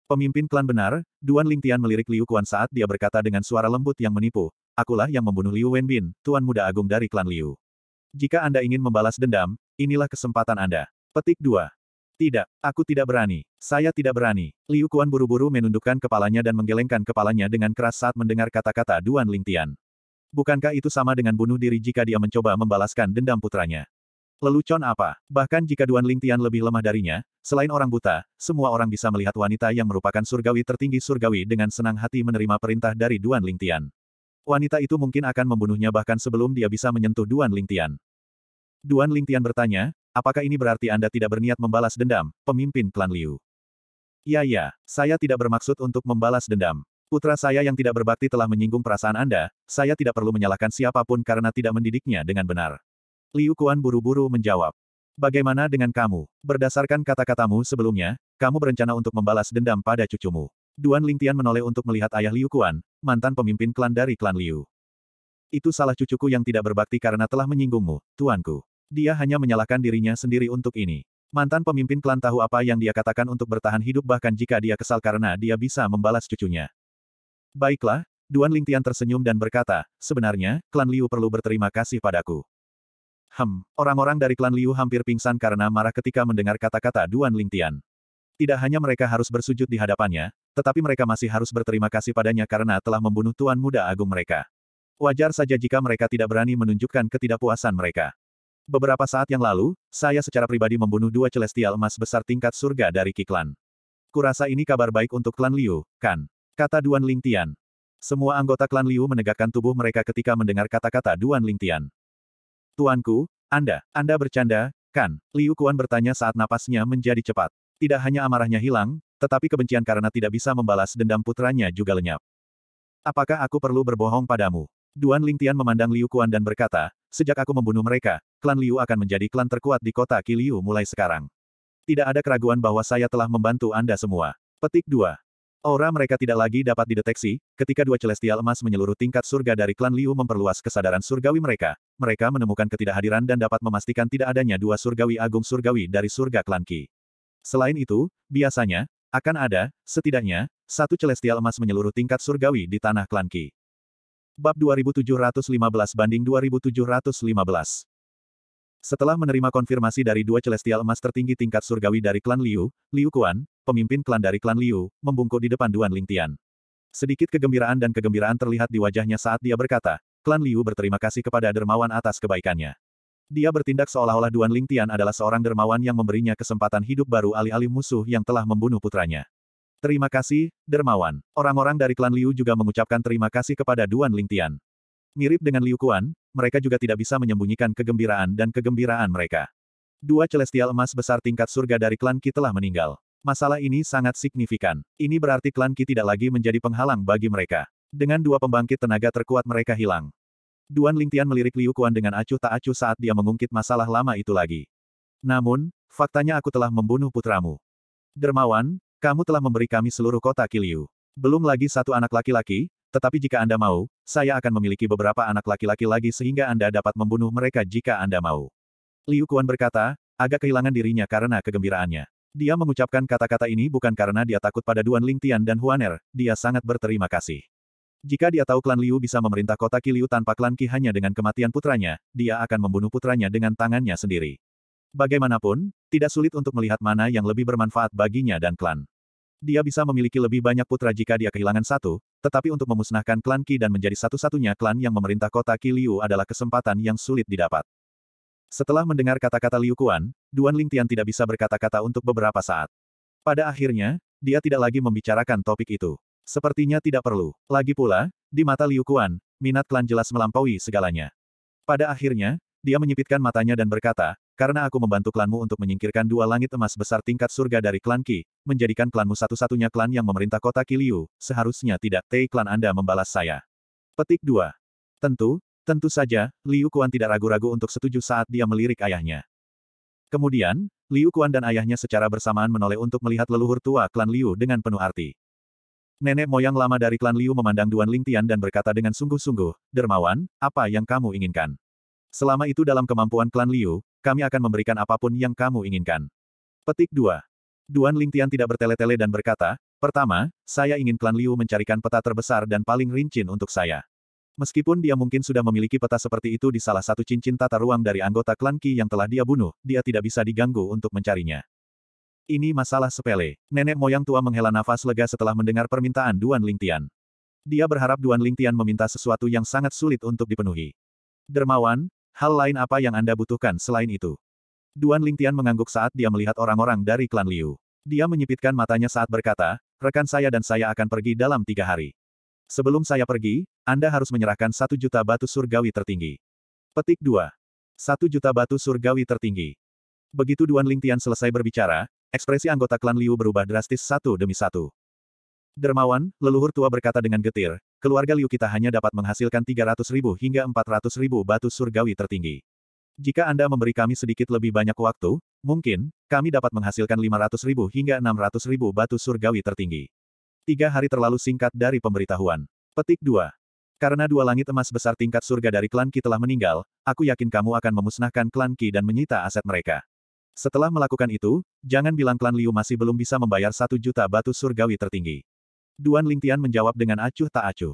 Pemimpin klan benar, Duan Ling Tian melirik Liu Kuan saat dia berkata dengan suara lembut yang menipu, Akulah yang membunuh Liu Wenbin, tuan muda agung dari klan Liu. Jika Anda ingin membalas dendam, inilah kesempatan Anda. Petik 2. Tidak, aku tidak berani. Saya tidak berani. Liu Kuan buru-buru menundukkan kepalanya dan menggelengkan kepalanya dengan keras saat mendengar kata-kata Duan Lingtian. Bukankah itu sama dengan bunuh diri jika dia mencoba membalaskan dendam putranya? Lelucon apa? Bahkan jika Duan Lingtian lebih lemah darinya, selain orang buta, semua orang bisa melihat wanita yang merupakan surgawi tertinggi surgawi dengan senang hati menerima perintah dari Duan Lingtian. Wanita itu mungkin akan membunuhnya bahkan sebelum dia bisa menyentuh Duan Lingtian. Duan Lingtian bertanya, apakah ini berarti Anda tidak berniat membalas dendam, pemimpin klan Liu? Ya ya, saya tidak bermaksud untuk membalas dendam. Putra saya yang tidak berbakti telah menyinggung perasaan Anda, saya tidak perlu menyalahkan siapapun karena tidak mendidiknya dengan benar. Liu Kuan buru-buru menjawab. Bagaimana dengan kamu? Berdasarkan kata-katamu sebelumnya, kamu berencana untuk membalas dendam pada cucumu. Duan Lingtian menoleh untuk melihat ayah Liu Kuan, mantan pemimpin klan dari klan Liu. Itu salah cucuku yang tidak berbakti karena telah menyinggungmu, tuanku. Dia hanya menyalahkan dirinya sendiri untuk ini. Mantan pemimpin klan tahu apa yang dia katakan untuk bertahan hidup bahkan jika dia kesal karena dia bisa membalas cucunya. Baiklah, Duan Lingtian tersenyum dan berkata, sebenarnya, klan Liu perlu berterima kasih padaku. Hem, orang-orang dari klan Liu hampir pingsan karena marah ketika mendengar kata-kata Duan Lingtian. Tidak hanya mereka harus bersujud di hadapannya, tetapi mereka masih harus berterima kasih padanya karena telah membunuh Tuan Muda Agung mereka. Wajar saja jika mereka tidak berani menunjukkan ketidakpuasan mereka. Beberapa saat yang lalu, saya secara pribadi membunuh dua celestial emas besar tingkat surga dari Kiklan. Kurasa ini kabar baik untuk klan Liu, kan? Kata Duan Lingtian. Semua anggota klan Liu menegakkan tubuh mereka ketika mendengar kata-kata Duan Lingtian. Tuanku, Anda, Anda bercanda, kan? Liu Kuan bertanya saat napasnya menjadi cepat. Tidak hanya amarahnya hilang, tetapi kebencian karena tidak bisa membalas dendam putranya juga lenyap. Apakah aku perlu berbohong padamu? Duan Lingtian memandang Liu Kuan dan berkata, sejak aku membunuh mereka, klan Liu akan menjadi klan terkuat di kota Kiliu mulai sekarang. Tidak ada keraguan bahwa saya telah membantu Anda semua. Petik 2. Aura mereka tidak lagi dapat dideteksi, ketika dua celestial emas menyeluruh tingkat surga dari klan Liu memperluas kesadaran surgawi mereka, mereka menemukan ketidakhadiran dan dapat memastikan tidak adanya dua surgawi agung surgawi dari surga klan Ki. Selain itu, biasanya, akan ada, setidaknya, satu celestial emas menyeluruh tingkat surgawi di tanah klan Ki. Bab 2715 banding 2715 Setelah menerima konfirmasi dari dua celestial emas tertinggi tingkat surgawi dari klan Liu, Liu Kuan, pemimpin klan dari klan Liu, membungkuk di depan Duan Lingtian. Sedikit kegembiraan dan kegembiraan terlihat di wajahnya saat dia berkata, klan Liu berterima kasih kepada dermawan atas kebaikannya. Dia bertindak seolah-olah Duan Lingtian adalah seorang dermawan yang memberinya kesempatan hidup baru alih-alih musuh yang telah membunuh putranya. Terima kasih, dermawan. Orang-orang dari klan Liu juga mengucapkan terima kasih kepada Duan Lingtian. Mirip dengan Liu Kuan, mereka juga tidak bisa menyembunyikan kegembiraan dan kegembiraan mereka. Dua celestial emas besar tingkat surga dari klan Ki telah meninggal. Masalah ini sangat signifikan. Ini berarti klan Ki tidak lagi menjadi penghalang bagi mereka. Dengan dua pembangkit tenaga terkuat mereka hilang. Duan Lingtian melirik Liu Kuan dengan acuh tak acuh saat dia mengungkit masalah lama itu lagi. Namun, faktanya aku telah membunuh putramu. Dermawan, kamu telah memberi kami seluruh kota Kiliu. Belum lagi satu anak laki-laki, tetapi jika Anda mau, saya akan memiliki beberapa anak laki-laki lagi sehingga Anda dapat membunuh mereka jika Anda mau. Liu Kuan berkata, agak kehilangan dirinya karena kegembiraannya. Dia mengucapkan kata-kata ini bukan karena dia takut pada Duan Lingtian dan Huaner, dia sangat berterima kasih. Jika dia tahu klan Liu bisa memerintah kota Kiliu tanpa klan Ki hanya dengan kematian putranya, dia akan membunuh putranya dengan tangannya sendiri. Bagaimanapun, tidak sulit untuk melihat mana yang lebih bermanfaat baginya dan klan. Dia bisa memiliki lebih banyak putra jika dia kehilangan satu, tetapi untuk memusnahkan klan Ki dan menjadi satu-satunya klan yang memerintah kota Kiliu adalah kesempatan yang sulit didapat. Setelah mendengar kata-kata Liu Kuan, Duan Ling Tian tidak bisa berkata-kata untuk beberapa saat. Pada akhirnya, dia tidak lagi membicarakan topik itu. Sepertinya tidak perlu. Lagi pula, di mata Liu Kuan, minat klan jelas melampaui segalanya. Pada akhirnya, dia menyipitkan matanya dan berkata, karena aku membantu klanmu untuk menyingkirkan dua langit emas besar tingkat surga dari klan Ki, menjadikan klanmu satu-satunya klan yang memerintah kota Kiliu, seharusnya tidak Tei klan Anda membalas saya. Petik 2. Tentu, tentu saja, Liu Kuan tidak ragu-ragu untuk setuju saat dia melirik ayahnya. Kemudian, Liu Kuan dan ayahnya secara bersamaan menoleh untuk melihat leluhur tua klan Liu dengan penuh arti. Nenek moyang lama dari klan Liu memandang Duan Lingtian dan berkata dengan sungguh-sungguh, Dermawan, apa yang kamu inginkan? Selama itu dalam kemampuan klan Liu, kami akan memberikan apapun yang kamu inginkan. Petik 2. Duan Lingtian tidak bertele-tele dan berkata, Pertama, saya ingin klan Liu mencarikan peta terbesar dan paling rincin untuk saya. Meskipun dia mungkin sudah memiliki peta seperti itu di salah satu cincin tata ruang dari anggota klan Qi yang telah dia bunuh, dia tidak bisa diganggu untuk mencarinya. Ini masalah sepele. Nenek moyang tua menghela nafas lega setelah mendengar permintaan Duan Lingtian. Dia berharap Duan Lingtian meminta sesuatu yang sangat sulit untuk dipenuhi. Dermawan, hal lain apa yang Anda butuhkan selain itu? Duan Lingtian mengangguk saat dia melihat orang-orang dari klan Liu. Dia menyipitkan matanya saat berkata, rekan saya dan saya akan pergi dalam tiga hari. Sebelum saya pergi, Anda harus menyerahkan satu juta batu surgawi tertinggi. Petik 2. Satu juta batu surgawi tertinggi. Begitu Duan Lingtian selesai berbicara, Ekspresi anggota klan Liu berubah drastis satu demi satu. Dermawan, leluhur tua berkata dengan getir, keluarga Liu kita hanya dapat menghasilkan 300 ribu hingga 400 ribu batu surgawi tertinggi. Jika Anda memberi kami sedikit lebih banyak waktu, mungkin, kami dapat menghasilkan 500 ribu hingga 600 ribu batu surgawi tertinggi. Tiga hari terlalu singkat dari pemberitahuan. Petik 2. Karena dua langit emas besar tingkat surga dari klan Ki telah meninggal, aku yakin kamu akan memusnahkan klan Ki dan menyita aset mereka. Setelah melakukan itu, jangan bilang klan Liu masih belum bisa membayar satu juta batu surgawi tertinggi. Duan Lingtian menjawab dengan acuh tak acuh.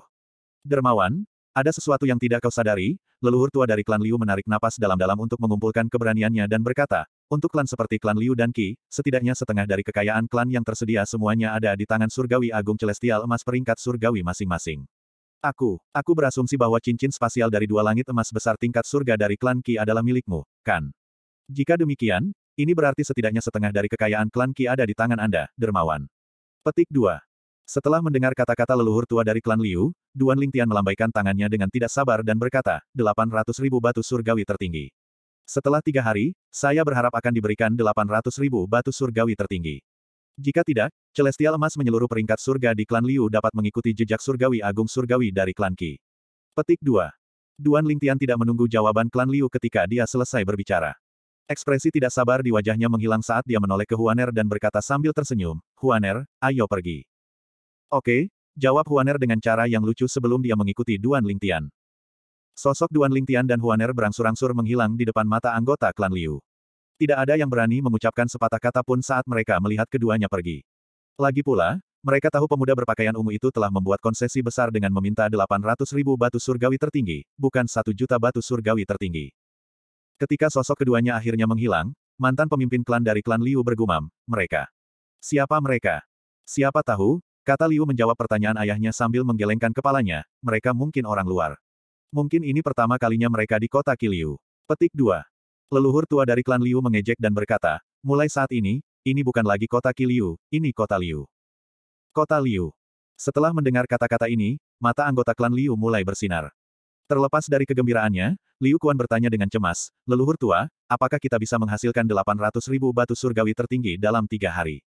Dermawan, ada sesuatu yang tidak kau sadari, leluhur tua dari klan Liu menarik napas dalam-dalam untuk mengumpulkan keberaniannya dan berkata, untuk klan seperti klan Liu dan Qi, setidaknya setengah dari kekayaan klan yang tersedia semuanya ada di tangan surgawi agung celestial emas peringkat surgawi masing-masing. Aku, aku berasumsi bahwa cincin spasial dari dua langit emas besar tingkat surga dari klan Qi adalah milikmu, kan? Jika demikian, ini berarti setidaknya setengah dari kekayaan klan Ki ada di tangan Anda, dermawan. Petik 2. Setelah mendengar kata-kata leluhur tua dari klan Liu, Duan Lingtian melambaikan tangannya dengan tidak sabar dan berkata, 800 ribu batu surgawi tertinggi. Setelah tiga hari, saya berharap akan diberikan 800 ribu batu surgawi tertinggi. Jika tidak, Celestial Emas menyeluruh peringkat surga di klan Liu dapat mengikuti jejak surgawi agung surgawi dari klan Ki. Petik 2. Duan Lingtian tidak menunggu jawaban klan Liu ketika dia selesai berbicara. Ekspresi tidak sabar di wajahnya menghilang saat dia menoleh ke Huaner dan berkata sambil tersenyum, Huaner, ayo pergi. Oke, jawab Huaner dengan cara yang lucu sebelum dia mengikuti Duan Lingtian. Sosok Duan Lingtian dan Huaner berangsur-angsur menghilang di depan mata anggota klan Liu. Tidak ada yang berani mengucapkan sepatah kata pun saat mereka melihat keduanya pergi. Lagi pula, mereka tahu pemuda berpakaian ungu itu telah membuat konsesi besar dengan meminta 800 ribu batu surgawi tertinggi, bukan satu juta batu surgawi tertinggi. Ketika sosok keduanya akhirnya menghilang, mantan pemimpin klan dari klan Liu bergumam, mereka. Siapa mereka? Siapa tahu? Kata Liu menjawab pertanyaan ayahnya sambil menggelengkan kepalanya, mereka mungkin orang luar. Mungkin ini pertama kalinya mereka di kota Kiliu. Petik 2. Leluhur tua dari klan Liu mengejek dan berkata, mulai saat ini, ini bukan lagi kota Kiliu, ini kota Liu. Kota Liu. Setelah mendengar kata-kata ini, mata anggota klan Liu mulai bersinar. Terlepas dari kegembiraannya, Liu Kuan bertanya dengan cemas, leluhur tua, apakah kita bisa menghasilkan 800 ribu batu surgawi tertinggi dalam tiga hari?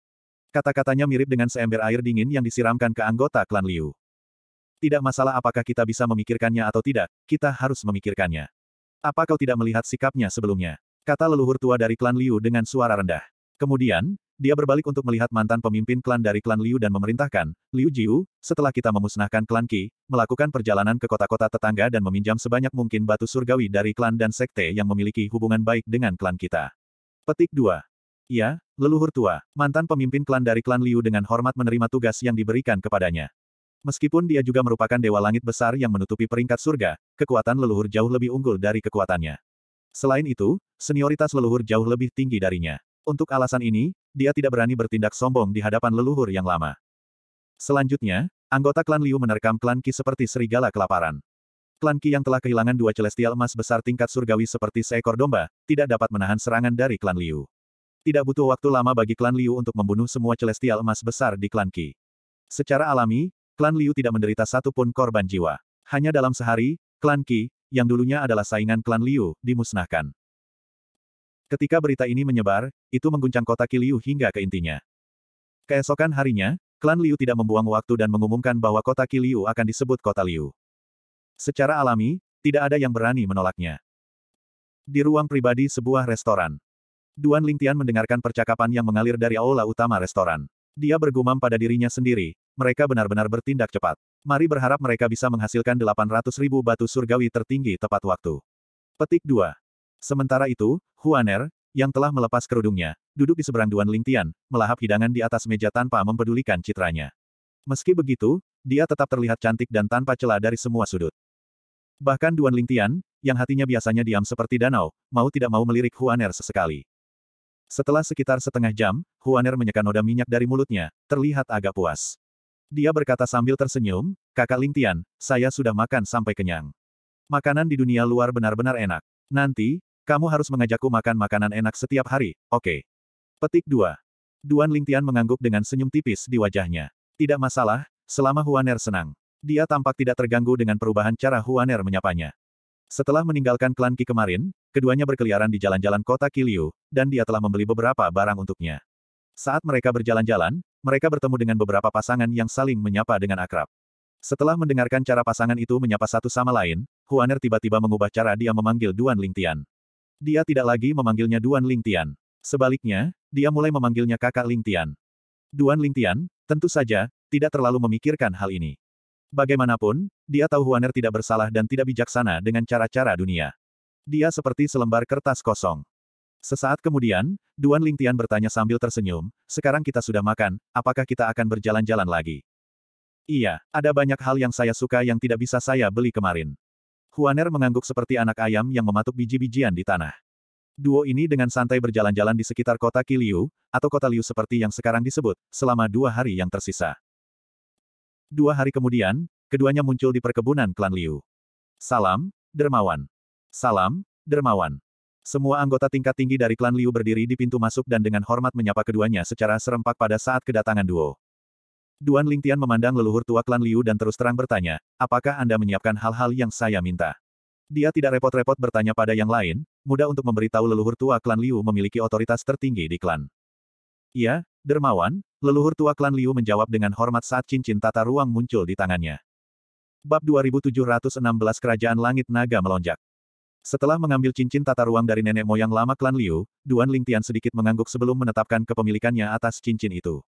Kata-katanya mirip dengan seember air dingin yang disiramkan ke anggota klan Liu. Tidak masalah apakah kita bisa memikirkannya atau tidak, kita harus memikirkannya. Apa kau tidak melihat sikapnya sebelumnya? Kata leluhur tua dari klan Liu dengan suara rendah. Kemudian, dia berbalik untuk melihat mantan pemimpin klan dari klan Liu dan memerintahkan, Liu Jiu, setelah kita memusnahkan klan Qi, melakukan perjalanan ke kota-kota tetangga dan meminjam sebanyak mungkin batu surgawi dari klan dan sekte yang memiliki hubungan baik dengan klan kita. Petik 2. Ya, leluhur tua, mantan pemimpin klan dari klan Liu dengan hormat menerima tugas yang diberikan kepadanya. Meskipun dia juga merupakan dewa langit besar yang menutupi peringkat surga, kekuatan leluhur jauh lebih unggul dari kekuatannya. Selain itu, senioritas leluhur jauh lebih tinggi darinya. Untuk alasan ini, dia tidak berani bertindak sombong di hadapan leluhur yang lama. Selanjutnya, anggota klan Liu menerkam klan Ki seperti serigala kelaparan. Klan Ki yang telah kehilangan dua celestial emas besar tingkat surgawi seperti seekor domba, tidak dapat menahan serangan dari klan Liu. Tidak butuh waktu lama bagi klan Liu untuk membunuh semua celestial emas besar di klan Ki. Secara alami, klan Liu tidak menderita satupun korban jiwa. Hanya dalam sehari, klan Ki yang dulunya adalah saingan klan Liu, dimusnahkan. Ketika berita ini menyebar, itu mengguncang kota Kiliu hingga ke intinya. Keesokan harinya, klan Liu tidak membuang waktu dan mengumumkan bahwa kota Kiliu akan disebut kota Liu. Secara alami, tidak ada yang berani menolaknya. Di ruang pribadi sebuah restoran. Duan Lingtian mendengarkan percakapan yang mengalir dari aula utama restoran. Dia bergumam pada dirinya sendiri, mereka benar-benar bertindak cepat. Mari berharap mereka bisa menghasilkan 800 ribu batu surgawi tertinggi tepat waktu. Petik 2. Sementara itu, Huaner, yang telah melepas kerudungnya, duduk di seberang Duan Lingtian, melahap hidangan di atas meja tanpa mempedulikan citranya. Meski begitu, dia tetap terlihat cantik dan tanpa celah dari semua sudut. Bahkan Duan Lingtian, yang hatinya biasanya diam seperti danau, mau tidak mau melirik Huaner sesekali. Setelah sekitar setengah jam, Huaner menyeka noda minyak dari mulutnya, terlihat agak puas. Dia berkata sambil tersenyum, kakak Lingtian, saya sudah makan sampai kenyang. Makanan di dunia luar benar-benar enak. Nanti, kamu harus mengajakku makan makanan enak setiap hari, oke. Okay. Petik 2. Duan Lingtian mengangguk dengan senyum tipis di wajahnya. Tidak masalah, selama Huaner senang. Dia tampak tidak terganggu dengan perubahan cara Huaner menyapanya. Setelah meninggalkan klan Ki kemarin, keduanya berkeliaran di jalan-jalan kota Kiliu, dan dia telah membeli beberapa barang untuknya. Saat mereka berjalan-jalan, mereka bertemu dengan beberapa pasangan yang saling menyapa dengan akrab. Setelah mendengarkan cara pasangan itu menyapa satu sama lain, Huaner tiba-tiba mengubah cara dia memanggil Duan Lingtian. Dia tidak lagi memanggilnya Duan Lingtian. Sebaliknya, dia mulai memanggilnya kakak Lingtian. Duan Lingtian, tentu saja, tidak terlalu memikirkan hal ini. Bagaimanapun, dia tahu Huaner tidak bersalah dan tidak bijaksana dengan cara-cara dunia. Dia seperti selembar kertas kosong. Sesaat kemudian, Duan Lingtian bertanya sambil tersenyum, sekarang kita sudah makan, apakah kita akan berjalan-jalan lagi? Iya, ada banyak hal yang saya suka yang tidak bisa saya beli kemarin. Huaner mengangguk seperti anak ayam yang mematuk biji-bijian di tanah. Duo ini dengan santai berjalan-jalan di sekitar kota Kiliu, atau kota Liu seperti yang sekarang disebut, selama dua hari yang tersisa. Dua hari kemudian, keduanya muncul di perkebunan klan Liu. Salam, Dermawan. Salam, Dermawan. Semua anggota tingkat tinggi dari klan Liu berdiri di pintu masuk dan dengan hormat menyapa keduanya secara serempak pada saat kedatangan duo. Duan Lingtian memandang leluhur tua klan Liu dan terus terang bertanya, apakah Anda menyiapkan hal-hal yang saya minta? Dia tidak repot-repot bertanya pada yang lain, mudah untuk memberitahu leluhur tua klan Liu memiliki otoritas tertinggi di klan. Iya, dermawan, leluhur tua klan Liu menjawab dengan hormat saat cincin tata ruang muncul di tangannya. Bab 2716 Kerajaan Langit Naga melonjak. Setelah mengambil cincin tata ruang dari nenek moyang lama klan Liu, Duan Lingtian sedikit mengangguk sebelum menetapkan kepemilikannya atas cincin itu.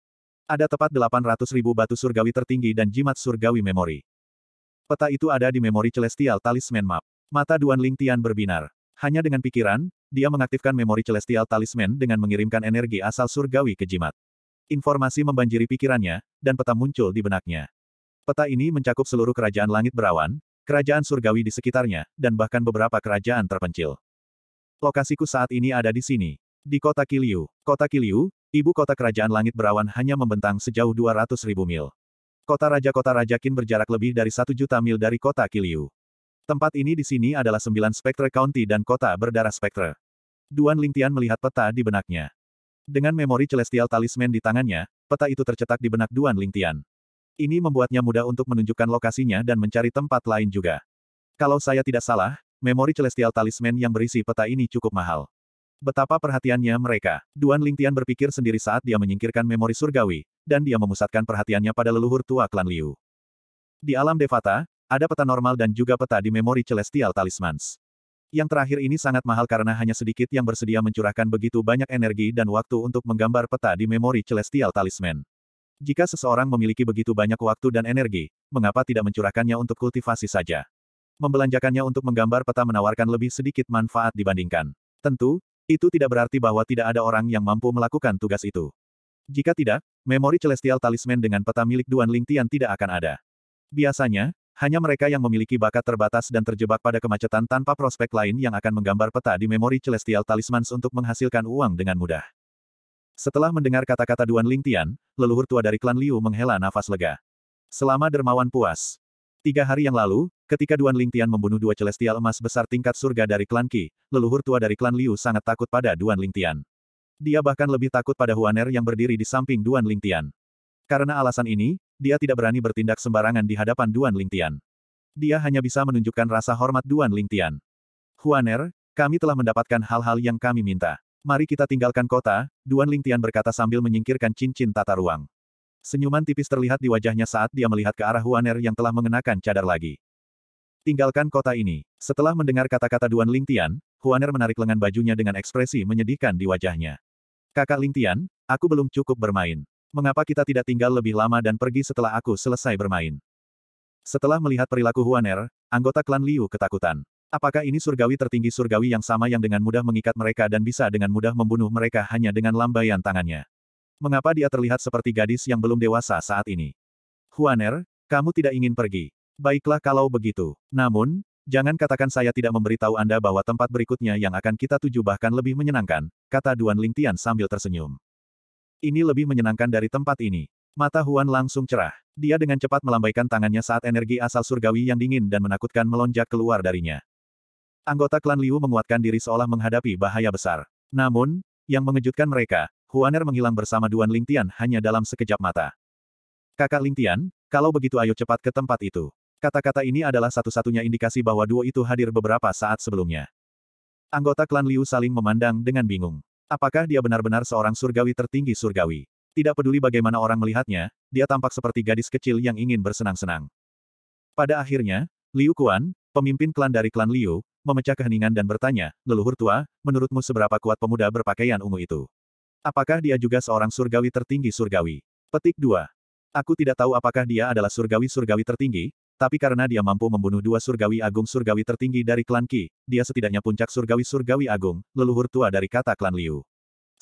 Ada tepat 800 ribu batu surgawi tertinggi dan jimat surgawi memori. Peta itu ada di memori celestial talisman map. Mata Duan Ling Tian berbinar. Hanya dengan pikiran, dia mengaktifkan memori celestial talisman dengan mengirimkan energi asal surgawi ke jimat. Informasi membanjiri pikirannya, dan peta muncul di benaknya. Peta ini mencakup seluruh kerajaan langit berawan, kerajaan surgawi di sekitarnya, dan bahkan beberapa kerajaan terpencil. Lokasiku saat ini ada di sini. Di kota Kiliu. Kota Kiliu, Ibu kota kerajaan langit berawan hanya membentang sejauh 200 mil. Kota Raja-Kota Raja kin berjarak lebih dari satu juta mil dari kota Kiliu. Tempat ini di sini adalah sembilan spektre county dan kota berdarah spektre. Duan Lingtian melihat peta di benaknya. Dengan memori celestial talisman di tangannya, peta itu tercetak di benak Duan Lingtian. Ini membuatnya mudah untuk menunjukkan lokasinya dan mencari tempat lain juga. Kalau saya tidak salah, memori celestial talisman yang berisi peta ini cukup mahal. Betapa perhatiannya mereka. Duan Lingtian berpikir sendiri saat dia menyingkirkan memori surgawi, dan dia memusatkan perhatiannya pada leluhur tua klan Liu. Di alam Devata, ada peta normal dan juga peta di memori Celestial Talismans. Yang terakhir ini sangat mahal karena hanya sedikit yang bersedia mencurahkan begitu banyak energi dan waktu untuk menggambar peta di memori Celestial Talisman. Jika seseorang memiliki begitu banyak waktu dan energi, mengapa tidak mencurahkannya untuk kultivasi saja? Membelanjakannya untuk menggambar peta menawarkan lebih sedikit manfaat dibandingkan. Tentu, itu tidak berarti bahwa tidak ada orang yang mampu melakukan tugas itu. Jika tidak, memori celestial talisman dengan peta milik Duan Lingtian tidak akan ada. Biasanya, hanya mereka yang memiliki bakat terbatas dan terjebak pada kemacetan tanpa prospek lain yang akan menggambar peta di memori celestial talismans untuk menghasilkan uang dengan mudah. Setelah mendengar kata-kata Duan Lingtian, leluhur tua dari klan Liu menghela nafas lega. Selama dermawan puas. Tiga hari yang lalu, Ketika Duan Lingtian membunuh dua celestial emas besar tingkat surga dari klan Qi, leluhur tua dari klan Liu sangat takut pada Duan Lingtian. Dia bahkan lebih takut pada Huaner yang berdiri di samping Duan Lingtian. Karena alasan ini, dia tidak berani bertindak sembarangan di hadapan Duan Lingtian. Dia hanya bisa menunjukkan rasa hormat Duan Lingtian. Huaner, kami telah mendapatkan hal-hal yang kami minta. Mari kita tinggalkan kota, Duan Lingtian berkata sambil menyingkirkan cincin tata ruang. Senyuman tipis terlihat di wajahnya saat dia melihat ke arah Huaner yang telah mengenakan cadar lagi. Tinggalkan kota ini. Setelah mendengar kata-kata Duan Lingtian, Huaner menarik lengan bajunya dengan ekspresi menyedihkan di wajahnya. Kakak Lingtian, aku belum cukup bermain. Mengapa kita tidak tinggal lebih lama dan pergi setelah aku selesai bermain? Setelah melihat perilaku Huaner, anggota klan Liu ketakutan. Apakah ini surgawi tertinggi surgawi yang sama yang dengan mudah mengikat mereka dan bisa dengan mudah membunuh mereka hanya dengan lambaian tangannya? Mengapa dia terlihat seperti gadis yang belum dewasa saat ini? Huaner, kamu tidak ingin pergi. Baiklah kalau begitu. Namun, jangan katakan saya tidak memberitahu Anda bahwa tempat berikutnya yang akan kita tuju bahkan lebih menyenangkan, kata Duan Lingtian sambil tersenyum. Ini lebih menyenangkan dari tempat ini. Mata Huan langsung cerah. Dia dengan cepat melambaikan tangannya saat energi asal surgawi yang dingin dan menakutkan melonjak keluar darinya. Anggota klan Liu menguatkan diri seolah menghadapi bahaya besar. Namun, yang mengejutkan mereka, Huaner menghilang bersama Duan Lingtian hanya dalam sekejap mata. Kakak Lingtian, kalau begitu ayo cepat ke tempat itu. Kata-kata ini adalah satu-satunya indikasi bahwa duo itu hadir beberapa saat sebelumnya. Anggota klan Liu saling memandang dengan bingung. Apakah dia benar-benar seorang surgawi tertinggi surgawi? Tidak peduli bagaimana orang melihatnya, dia tampak seperti gadis kecil yang ingin bersenang-senang. Pada akhirnya, Liu Kuan, pemimpin klan dari klan Liu, memecah keheningan dan bertanya, leluhur tua, menurutmu seberapa kuat pemuda berpakaian ungu itu? Apakah dia juga seorang surgawi tertinggi surgawi? Petik 2. Aku tidak tahu apakah dia adalah surgawi-surgawi tertinggi, tapi karena dia mampu membunuh dua surgawi agung surgawi tertinggi dari klan Ki, dia setidaknya puncak surgawi surgawi agung, leluhur tua dari kata klan Liu.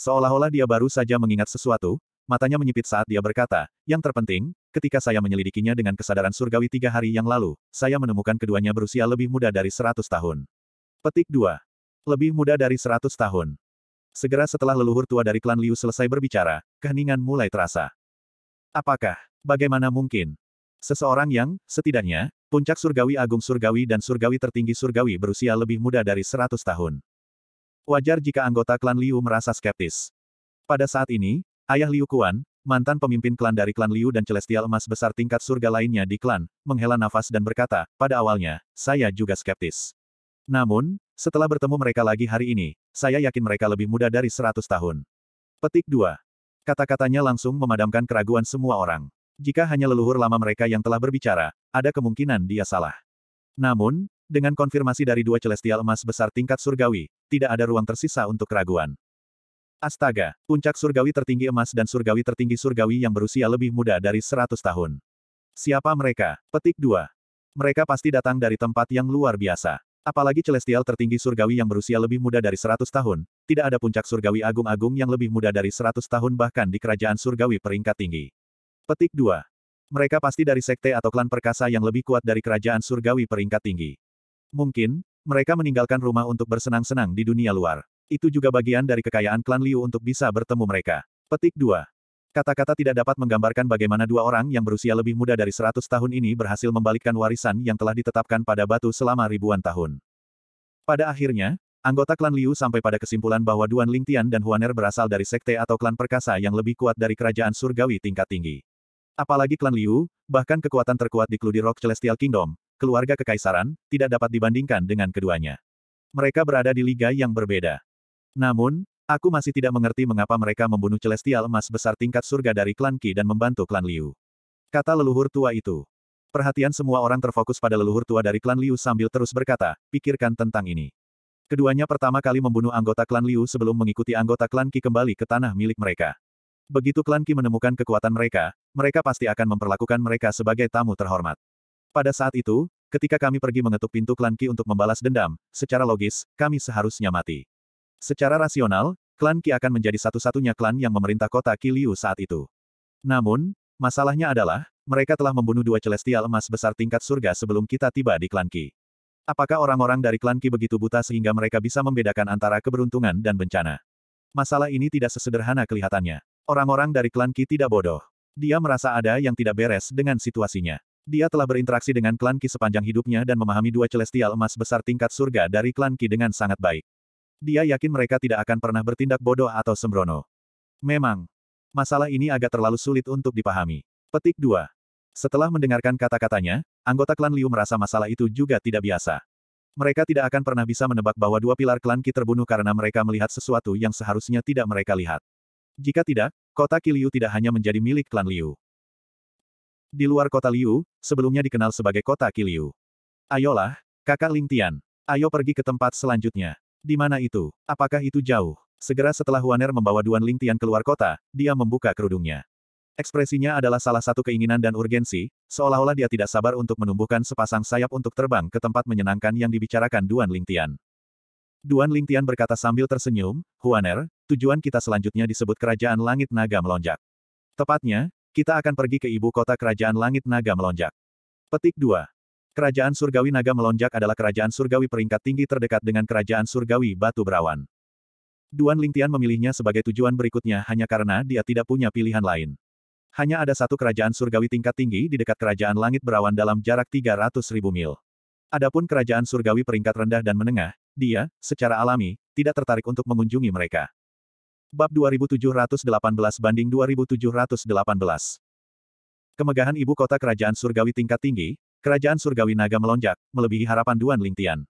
Seolah-olah dia baru saja mengingat sesuatu, matanya menyipit saat dia berkata, yang terpenting, ketika saya menyelidikinya dengan kesadaran surgawi tiga hari yang lalu, saya menemukan keduanya berusia lebih muda dari seratus tahun. Petik 2. Lebih muda dari seratus tahun. Segera setelah leluhur tua dari klan Liu selesai berbicara, keheningan mulai terasa. Apakah, bagaimana mungkin, Seseorang yang, setidaknya, puncak surgawi agung surgawi dan surgawi tertinggi surgawi berusia lebih muda dari 100 tahun. Wajar jika anggota klan Liu merasa skeptis. Pada saat ini, ayah Liu Kuan, mantan pemimpin klan dari klan Liu dan Celestial Emas besar tingkat surga lainnya di klan, menghela nafas dan berkata, pada awalnya, saya juga skeptis. Namun, setelah bertemu mereka lagi hari ini, saya yakin mereka lebih muda dari 100 tahun. Petik 2. Kata-katanya langsung memadamkan keraguan semua orang. Jika hanya leluhur lama mereka yang telah berbicara, ada kemungkinan dia salah. Namun, dengan konfirmasi dari dua celestial emas besar tingkat surgawi, tidak ada ruang tersisa untuk keraguan. Astaga, puncak surgawi tertinggi emas dan surgawi tertinggi surgawi yang berusia lebih muda dari 100 tahun. Siapa mereka? Petik 2. Mereka pasti datang dari tempat yang luar biasa. Apalagi celestial tertinggi surgawi yang berusia lebih muda dari 100 tahun, tidak ada puncak surgawi agung-agung yang lebih muda dari 100 tahun bahkan di kerajaan surgawi peringkat tinggi. Petik 2. Mereka pasti dari sekte atau klan perkasa yang lebih kuat dari kerajaan surgawi peringkat tinggi. Mungkin, mereka meninggalkan rumah untuk bersenang-senang di dunia luar. Itu juga bagian dari kekayaan klan Liu untuk bisa bertemu mereka. Petik 2. Kata-kata tidak dapat menggambarkan bagaimana dua orang yang berusia lebih muda dari 100 tahun ini berhasil membalikkan warisan yang telah ditetapkan pada batu selama ribuan tahun. Pada akhirnya, anggota klan Liu sampai pada kesimpulan bahwa Duan Lingtian dan Huaner berasal dari sekte atau klan perkasa yang lebih kuat dari kerajaan surgawi tingkat tinggi. Apalagi klan Liu, bahkan kekuatan terkuat di Kludi Rock Celestial Kingdom, keluarga kekaisaran, tidak dapat dibandingkan dengan keduanya. Mereka berada di liga yang berbeda. Namun, aku masih tidak mengerti mengapa mereka membunuh Celestial emas besar tingkat surga dari klan Qi dan membantu klan Liu. Kata leluhur tua itu. Perhatian semua orang terfokus pada leluhur tua dari klan Liu sambil terus berkata, pikirkan tentang ini. Keduanya pertama kali membunuh anggota klan Liu sebelum mengikuti anggota klan Qi kembali ke tanah milik mereka. Begitu klan Qi menemukan kekuatan mereka, mereka pasti akan memperlakukan mereka sebagai tamu terhormat. Pada saat itu, ketika kami pergi mengetuk pintu klan Ki untuk membalas dendam, secara logis, kami seharusnya mati. Secara rasional, klan Ki akan menjadi satu-satunya klan yang memerintah kota Kiliu saat itu. Namun, masalahnya adalah, mereka telah membunuh dua celestial emas besar tingkat surga sebelum kita tiba di klan Ki. Apakah orang-orang dari klan Ki begitu buta sehingga mereka bisa membedakan antara keberuntungan dan bencana? Masalah ini tidak sesederhana kelihatannya. Orang-orang dari klan Ki tidak bodoh. Dia merasa ada yang tidak beres dengan situasinya. Dia telah berinteraksi dengan klan Ki sepanjang hidupnya dan memahami dua celestial emas besar tingkat surga dari klan Ki dengan sangat baik. Dia yakin mereka tidak akan pernah bertindak bodoh atau sembrono. Memang, masalah ini agak terlalu sulit untuk dipahami. Petik 2. Setelah mendengarkan kata-katanya, anggota klan Liu merasa masalah itu juga tidak biasa. Mereka tidak akan pernah bisa menebak bahwa dua pilar klan Ki terbunuh karena mereka melihat sesuatu yang seharusnya tidak mereka lihat. Jika tidak, kota Kiliu tidak hanya menjadi milik klan Liu. Di luar kota Liu, sebelumnya dikenal sebagai kota Kiliu. Ayolah, kakak Ling Tian. Ayo pergi ke tempat selanjutnya. Di mana itu? Apakah itu jauh? Segera setelah Huaner membawa Duan Ling Tian keluar kota, dia membuka kerudungnya. Ekspresinya adalah salah satu keinginan dan urgensi, seolah-olah dia tidak sabar untuk menumbuhkan sepasang sayap untuk terbang ke tempat menyenangkan yang dibicarakan Duan Lingtian. Duan Lingtian berkata sambil tersenyum, Huaner, tujuan kita selanjutnya disebut Kerajaan Langit Naga Melonjak. Tepatnya, kita akan pergi ke ibu kota Kerajaan Langit Naga Melonjak. Petik 2. Kerajaan Surgawi Naga Melonjak adalah kerajaan surgawi peringkat tinggi terdekat dengan Kerajaan Surgawi Batu Berawan. Duan Lingtian memilihnya sebagai tujuan berikutnya hanya karena dia tidak punya pilihan lain. Hanya ada satu kerajaan surgawi tingkat tinggi di dekat kerajaan langit berawan dalam jarak 300 ribu mil. Adapun kerajaan surgawi peringkat rendah dan menengah, dia, secara alami, tidak tertarik untuk mengunjungi mereka. Bab 2718 banding 2718. Kemegahan ibu kota kerajaan surgawi tingkat tinggi, kerajaan surgawi naga melonjak, melebihi harapan Duan Lingtian.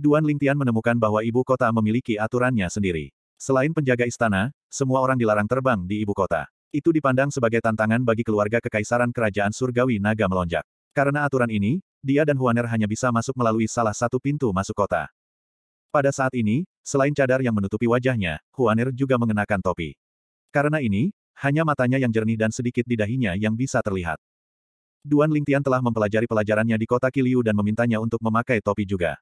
Duan Lingtian menemukan bahwa ibu kota memiliki aturannya sendiri. Selain penjaga istana, semua orang dilarang terbang di ibu kota. Itu dipandang sebagai tantangan bagi keluarga kekaisaran kerajaan surgawi naga melonjak. Karena aturan ini, dia dan Huaner hanya bisa masuk melalui salah satu pintu masuk kota. Pada saat ini, Selain cadar yang menutupi wajahnya, Huaner juga mengenakan topi. Karena ini, hanya matanya yang jernih dan sedikit di dahinya yang bisa terlihat. Duan Lingtian telah mempelajari pelajarannya di kota Kiliu dan memintanya untuk memakai topi juga.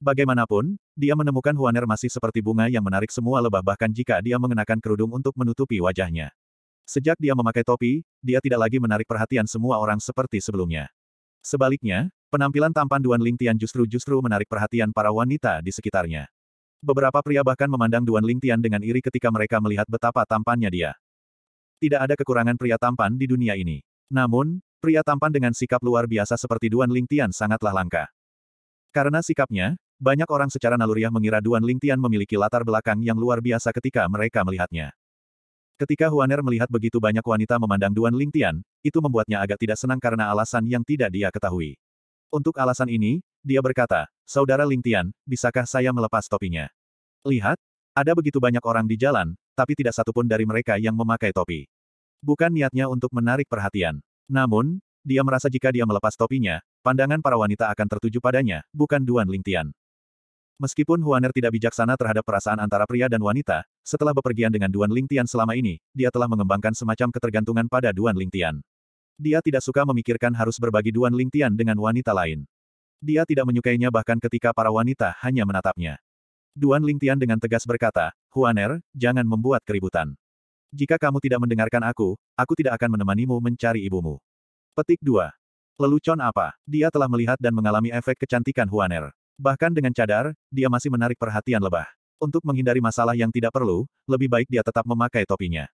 Bagaimanapun, dia menemukan Huaner masih seperti bunga yang menarik semua lebah bahkan jika dia mengenakan kerudung untuk menutupi wajahnya. Sejak dia memakai topi, dia tidak lagi menarik perhatian semua orang seperti sebelumnya. Sebaliknya, penampilan tampan Duan Lingtian justru justru menarik perhatian para wanita di sekitarnya. Beberapa pria bahkan memandang Duan Lingtian dengan iri ketika mereka melihat betapa tampannya dia. Tidak ada kekurangan pria tampan di dunia ini. Namun, pria tampan dengan sikap luar biasa seperti Duan Lingtian sangatlah langka. Karena sikapnya, banyak orang secara naluriah mengira Duan Lingtian memiliki latar belakang yang luar biasa ketika mereka melihatnya. Ketika Huaner melihat begitu banyak wanita memandang Duan Lingtian, itu membuatnya agak tidak senang karena alasan yang tidak dia ketahui. Untuk alasan ini, dia berkata, Saudara Lingtian, bisakah saya melepas topinya? Lihat, ada begitu banyak orang di jalan, tapi tidak satupun dari mereka yang memakai topi. Bukan niatnya untuk menarik perhatian. Namun, dia merasa jika dia melepas topinya, pandangan para wanita akan tertuju padanya, bukan Duan Lingtian. Meskipun Huaner tidak bijaksana terhadap perasaan antara pria dan wanita, setelah bepergian dengan Duan Lingtian selama ini, dia telah mengembangkan semacam ketergantungan pada Duan Lingtian. Dia tidak suka memikirkan harus berbagi Duan Lingtian dengan wanita lain. Dia tidak menyukainya bahkan ketika para wanita hanya menatapnya. Duan Lingtian dengan tegas berkata, Huaner, jangan membuat keributan. Jika kamu tidak mendengarkan aku, aku tidak akan menemanimu mencari ibumu. Petik 2. Lelucon apa? Dia telah melihat dan mengalami efek kecantikan Huaner. Bahkan dengan cadar, dia masih menarik perhatian lebah. Untuk menghindari masalah yang tidak perlu, lebih baik dia tetap memakai topinya.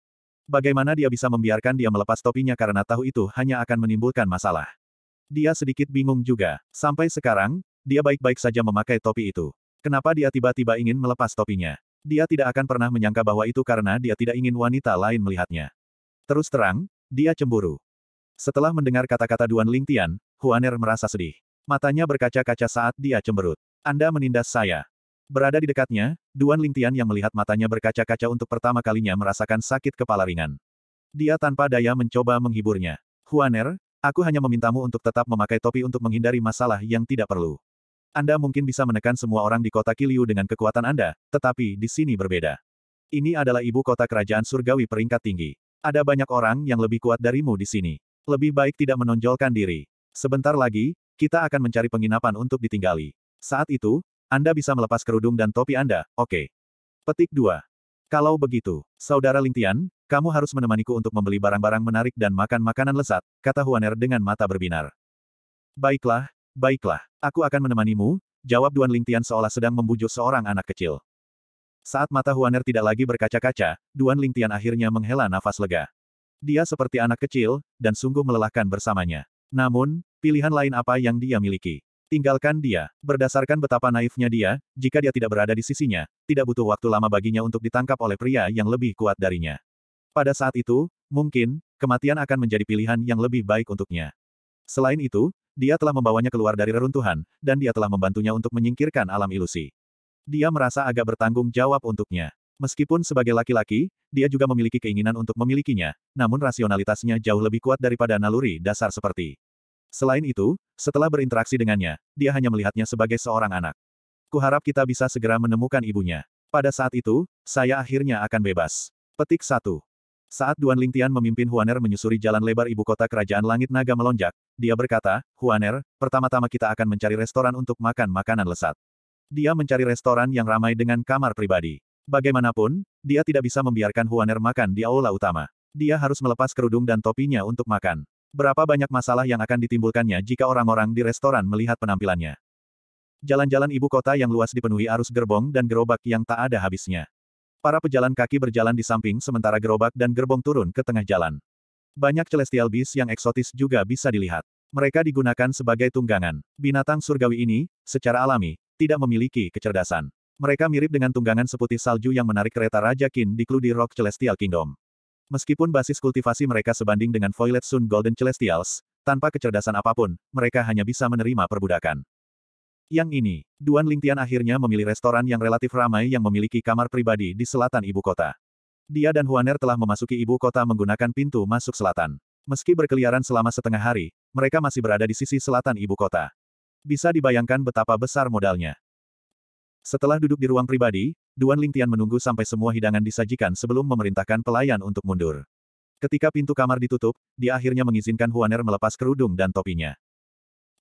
Bagaimana dia bisa membiarkan dia melepas topinya karena tahu itu hanya akan menimbulkan masalah. Dia sedikit bingung juga. Sampai sekarang, dia baik-baik saja memakai topi itu. Kenapa dia tiba-tiba ingin melepas topinya? Dia tidak akan pernah menyangka bahwa itu karena dia tidak ingin wanita lain melihatnya. Terus terang, dia cemburu. Setelah mendengar kata-kata Duan Lingtian, Huaner merasa sedih. Matanya berkaca-kaca saat dia cemberut. Anda menindas saya. Berada di dekatnya, Duan Lingtian yang melihat matanya berkaca-kaca untuk pertama kalinya merasakan sakit kepala ringan. Dia tanpa daya mencoba menghiburnya. Huaner, aku hanya memintamu untuk tetap memakai topi untuk menghindari masalah yang tidak perlu. Anda mungkin bisa menekan semua orang di kota Kiliu dengan kekuatan Anda, tetapi di sini berbeda. Ini adalah ibu kota kerajaan surgawi peringkat tinggi. Ada banyak orang yang lebih kuat darimu di sini. Lebih baik tidak menonjolkan diri. Sebentar lagi, kita akan mencari penginapan untuk ditinggali. Saat itu, anda bisa melepas kerudung dan topi Anda, oke. Okay. Petik 2. Kalau begitu, Saudara Lingtian, kamu harus menemaniku untuk membeli barang-barang menarik dan makan makanan lezat, kata Huaner dengan mata berbinar. Baiklah, baiklah, aku akan menemanimu, jawab Duan Lingtian seolah sedang membujuk seorang anak kecil. Saat mata Huaner tidak lagi berkaca-kaca, Duan Lingtian akhirnya menghela nafas lega. Dia seperti anak kecil, dan sungguh melelahkan bersamanya. Namun, pilihan lain apa yang dia miliki? Tinggalkan dia. Berdasarkan betapa naifnya dia, jika dia tidak berada di sisinya, tidak butuh waktu lama baginya untuk ditangkap oleh pria yang lebih kuat darinya. Pada saat itu, mungkin, kematian akan menjadi pilihan yang lebih baik untuknya. Selain itu, dia telah membawanya keluar dari reruntuhan, dan dia telah membantunya untuk menyingkirkan alam ilusi. Dia merasa agak bertanggung jawab untuknya. Meskipun sebagai laki-laki, dia juga memiliki keinginan untuk memilikinya, namun rasionalitasnya jauh lebih kuat daripada naluri dasar seperti Selain itu, setelah berinteraksi dengannya, dia hanya melihatnya sebagai seorang anak. Kuharap kita bisa segera menemukan ibunya. Pada saat itu, saya akhirnya akan bebas. Petik 1. Saat Duan Lingtian memimpin Huaner menyusuri jalan lebar ibu kota kerajaan langit naga melonjak, dia berkata, Huaner, pertama-tama kita akan mencari restoran untuk makan makanan lesat. Dia mencari restoran yang ramai dengan kamar pribadi. Bagaimanapun, dia tidak bisa membiarkan Huaner makan di aula utama. Dia harus melepas kerudung dan topinya untuk makan. Berapa banyak masalah yang akan ditimbulkannya jika orang-orang di restoran melihat penampilannya. Jalan-jalan ibu kota yang luas dipenuhi arus gerbong dan gerobak yang tak ada habisnya. Para pejalan kaki berjalan di samping sementara gerobak dan gerbong turun ke tengah jalan. Banyak celestial beast yang eksotis juga bisa dilihat. Mereka digunakan sebagai tunggangan. Binatang surgawi ini, secara alami, tidak memiliki kecerdasan. Mereka mirip dengan tunggangan seputih salju yang menarik kereta Raja Kin di Kludi Rock Celestial Kingdom. Meskipun basis kultivasi mereka sebanding dengan Violet Sun Golden Celestials, tanpa kecerdasan apapun, mereka hanya bisa menerima perbudakan. Yang ini, Duan Lingtian akhirnya memilih restoran yang relatif ramai yang memiliki kamar pribadi di selatan ibu kota. Dia dan Huaner telah memasuki ibu kota menggunakan pintu masuk selatan. Meski berkeliaran selama setengah hari, mereka masih berada di sisi selatan ibu kota. Bisa dibayangkan betapa besar modalnya. Setelah duduk di ruang pribadi, Duan Lingtian menunggu sampai semua hidangan disajikan sebelum memerintahkan pelayan untuk mundur. Ketika pintu kamar ditutup, dia akhirnya mengizinkan Huaner melepas kerudung dan topinya.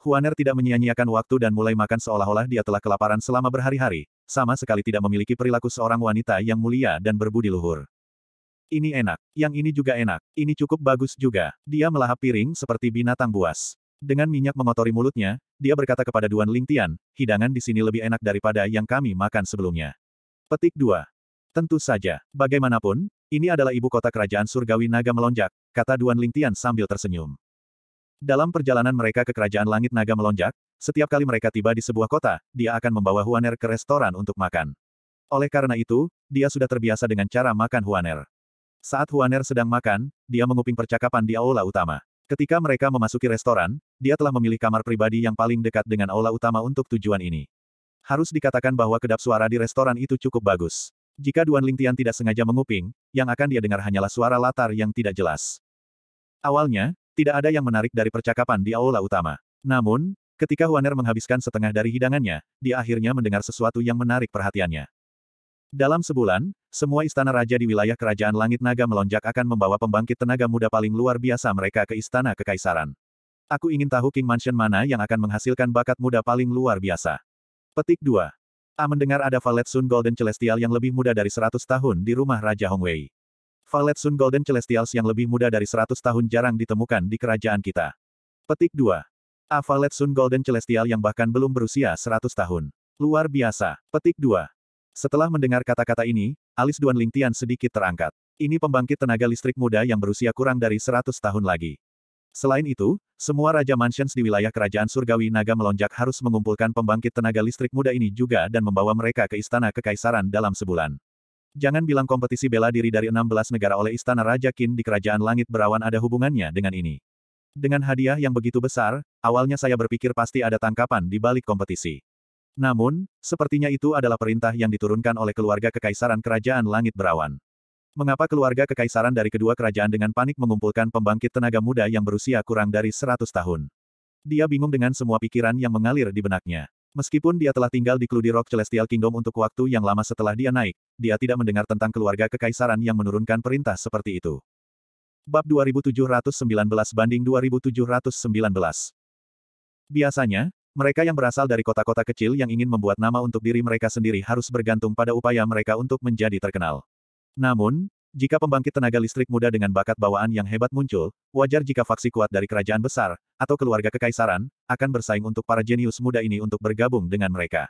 Huaner tidak menyia-nyiakan waktu dan mulai makan seolah-olah dia telah kelaparan selama berhari-hari, sama sekali tidak memiliki perilaku seorang wanita yang mulia dan berbudi luhur. Ini enak, yang ini juga enak, ini cukup bagus juga. Dia melahap piring seperti binatang buas. Dengan minyak mengotori mulutnya, dia berkata kepada Duan Lingtian, hidangan di sini lebih enak daripada yang kami makan sebelumnya. Petik 2. Tentu saja, bagaimanapun, ini adalah ibu kota kerajaan surgawi naga melonjak, kata Duan Lingtian sambil tersenyum. Dalam perjalanan mereka ke kerajaan langit naga melonjak, setiap kali mereka tiba di sebuah kota, dia akan membawa Huaner ke restoran untuk makan. Oleh karena itu, dia sudah terbiasa dengan cara makan Huaner. Saat Huaner sedang makan, dia menguping percakapan di aula utama. Ketika mereka memasuki restoran, dia telah memilih kamar pribadi yang paling dekat dengan aula utama untuk tujuan ini. Harus dikatakan bahwa kedap suara di restoran itu cukup bagus. Jika Duan Lingtian tidak sengaja menguping, yang akan dia dengar hanyalah suara latar yang tidak jelas. Awalnya, tidak ada yang menarik dari percakapan di aula utama. Namun, ketika Huaner menghabiskan setengah dari hidangannya, dia akhirnya mendengar sesuatu yang menarik perhatiannya. Dalam sebulan, semua istana raja di wilayah Kerajaan Langit Naga melonjak akan membawa pembangkit tenaga muda paling luar biasa mereka ke istana kekaisaran. Aku ingin tahu King Mansion mana yang akan menghasilkan bakat muda paling luar biasa. Petik 2. A mendengar ada Valet Sun Golden Celestial yang lebih muda dari 100 tahun di rumah Raja Hongwei. Valet Sun Golden Celestials yang lebih muda dari 100 tahun jarang ditemukan di kerajaan kita. Petik 2. A Valet Sun Golden Celestial yang bahkan belum berusia 100 tahun. Luar biasa. Petik 2. Setelah mendengar kata-kata ini, alis Duan Lingtian sedikit terangkat. Ini pembangkit tenaga listrik muda yang berusia kurang dari 100 tahun lagi. Selain itu, semua Raja Mansions di wilayah Kerajaan Surgawi Naga melonjak harus mengumpulkan pembangkit tenaga listrik muda ini juga dan membawa mereka ke Istana Kekaisaran dalam sebulan. Jangan bilang kompetisi bela diri dari 16 negara oleh Istana Raja Qin di Kerajaan Langit Berawan ada hubungannya dengan ini. Dengan hadiah yang begitu besar, awalnya saya berpikir pasti ada tangkapan di balik kompetisi. Namun, sepertinya itu adalah perintah yang diturunkan oleh keluarga Kekaisaran Kerajaan Langit Berawan. Mengapa keluarga kekaisaran dari kedua kerajaan dengan panik mengumpulkan pembangkit tenaga muda yang berusia kurang dari 100 tahun? Dia bingung dengan semua pikiran yang mengalir di benaknya. Meskipun dia telah tinggal di Cludi Rock Celestial Kingdom untuk waktu yang lama setelah dia naik, dia tidak mendengar tentang keluarga kekaisaran yang menurunkan perintah seperti itu. Bab 2719 banding 2719 Biasanya, mereka yang berasal dari kota-kota kecil yang ingin membuat nama untuk diri mereka sendiri harus bergantung pada upaya mereka untuk menjadi terkenal. Namun, jika pembangkit tenaga listrik muda dengan bakat bawaan yang hebat muncul, wajar jika faksi kuat dari kerajaan besar, atau keluarga kekaisaran, akan bersaing untuk para jenius muda ini untuk bergabung dengan mereka.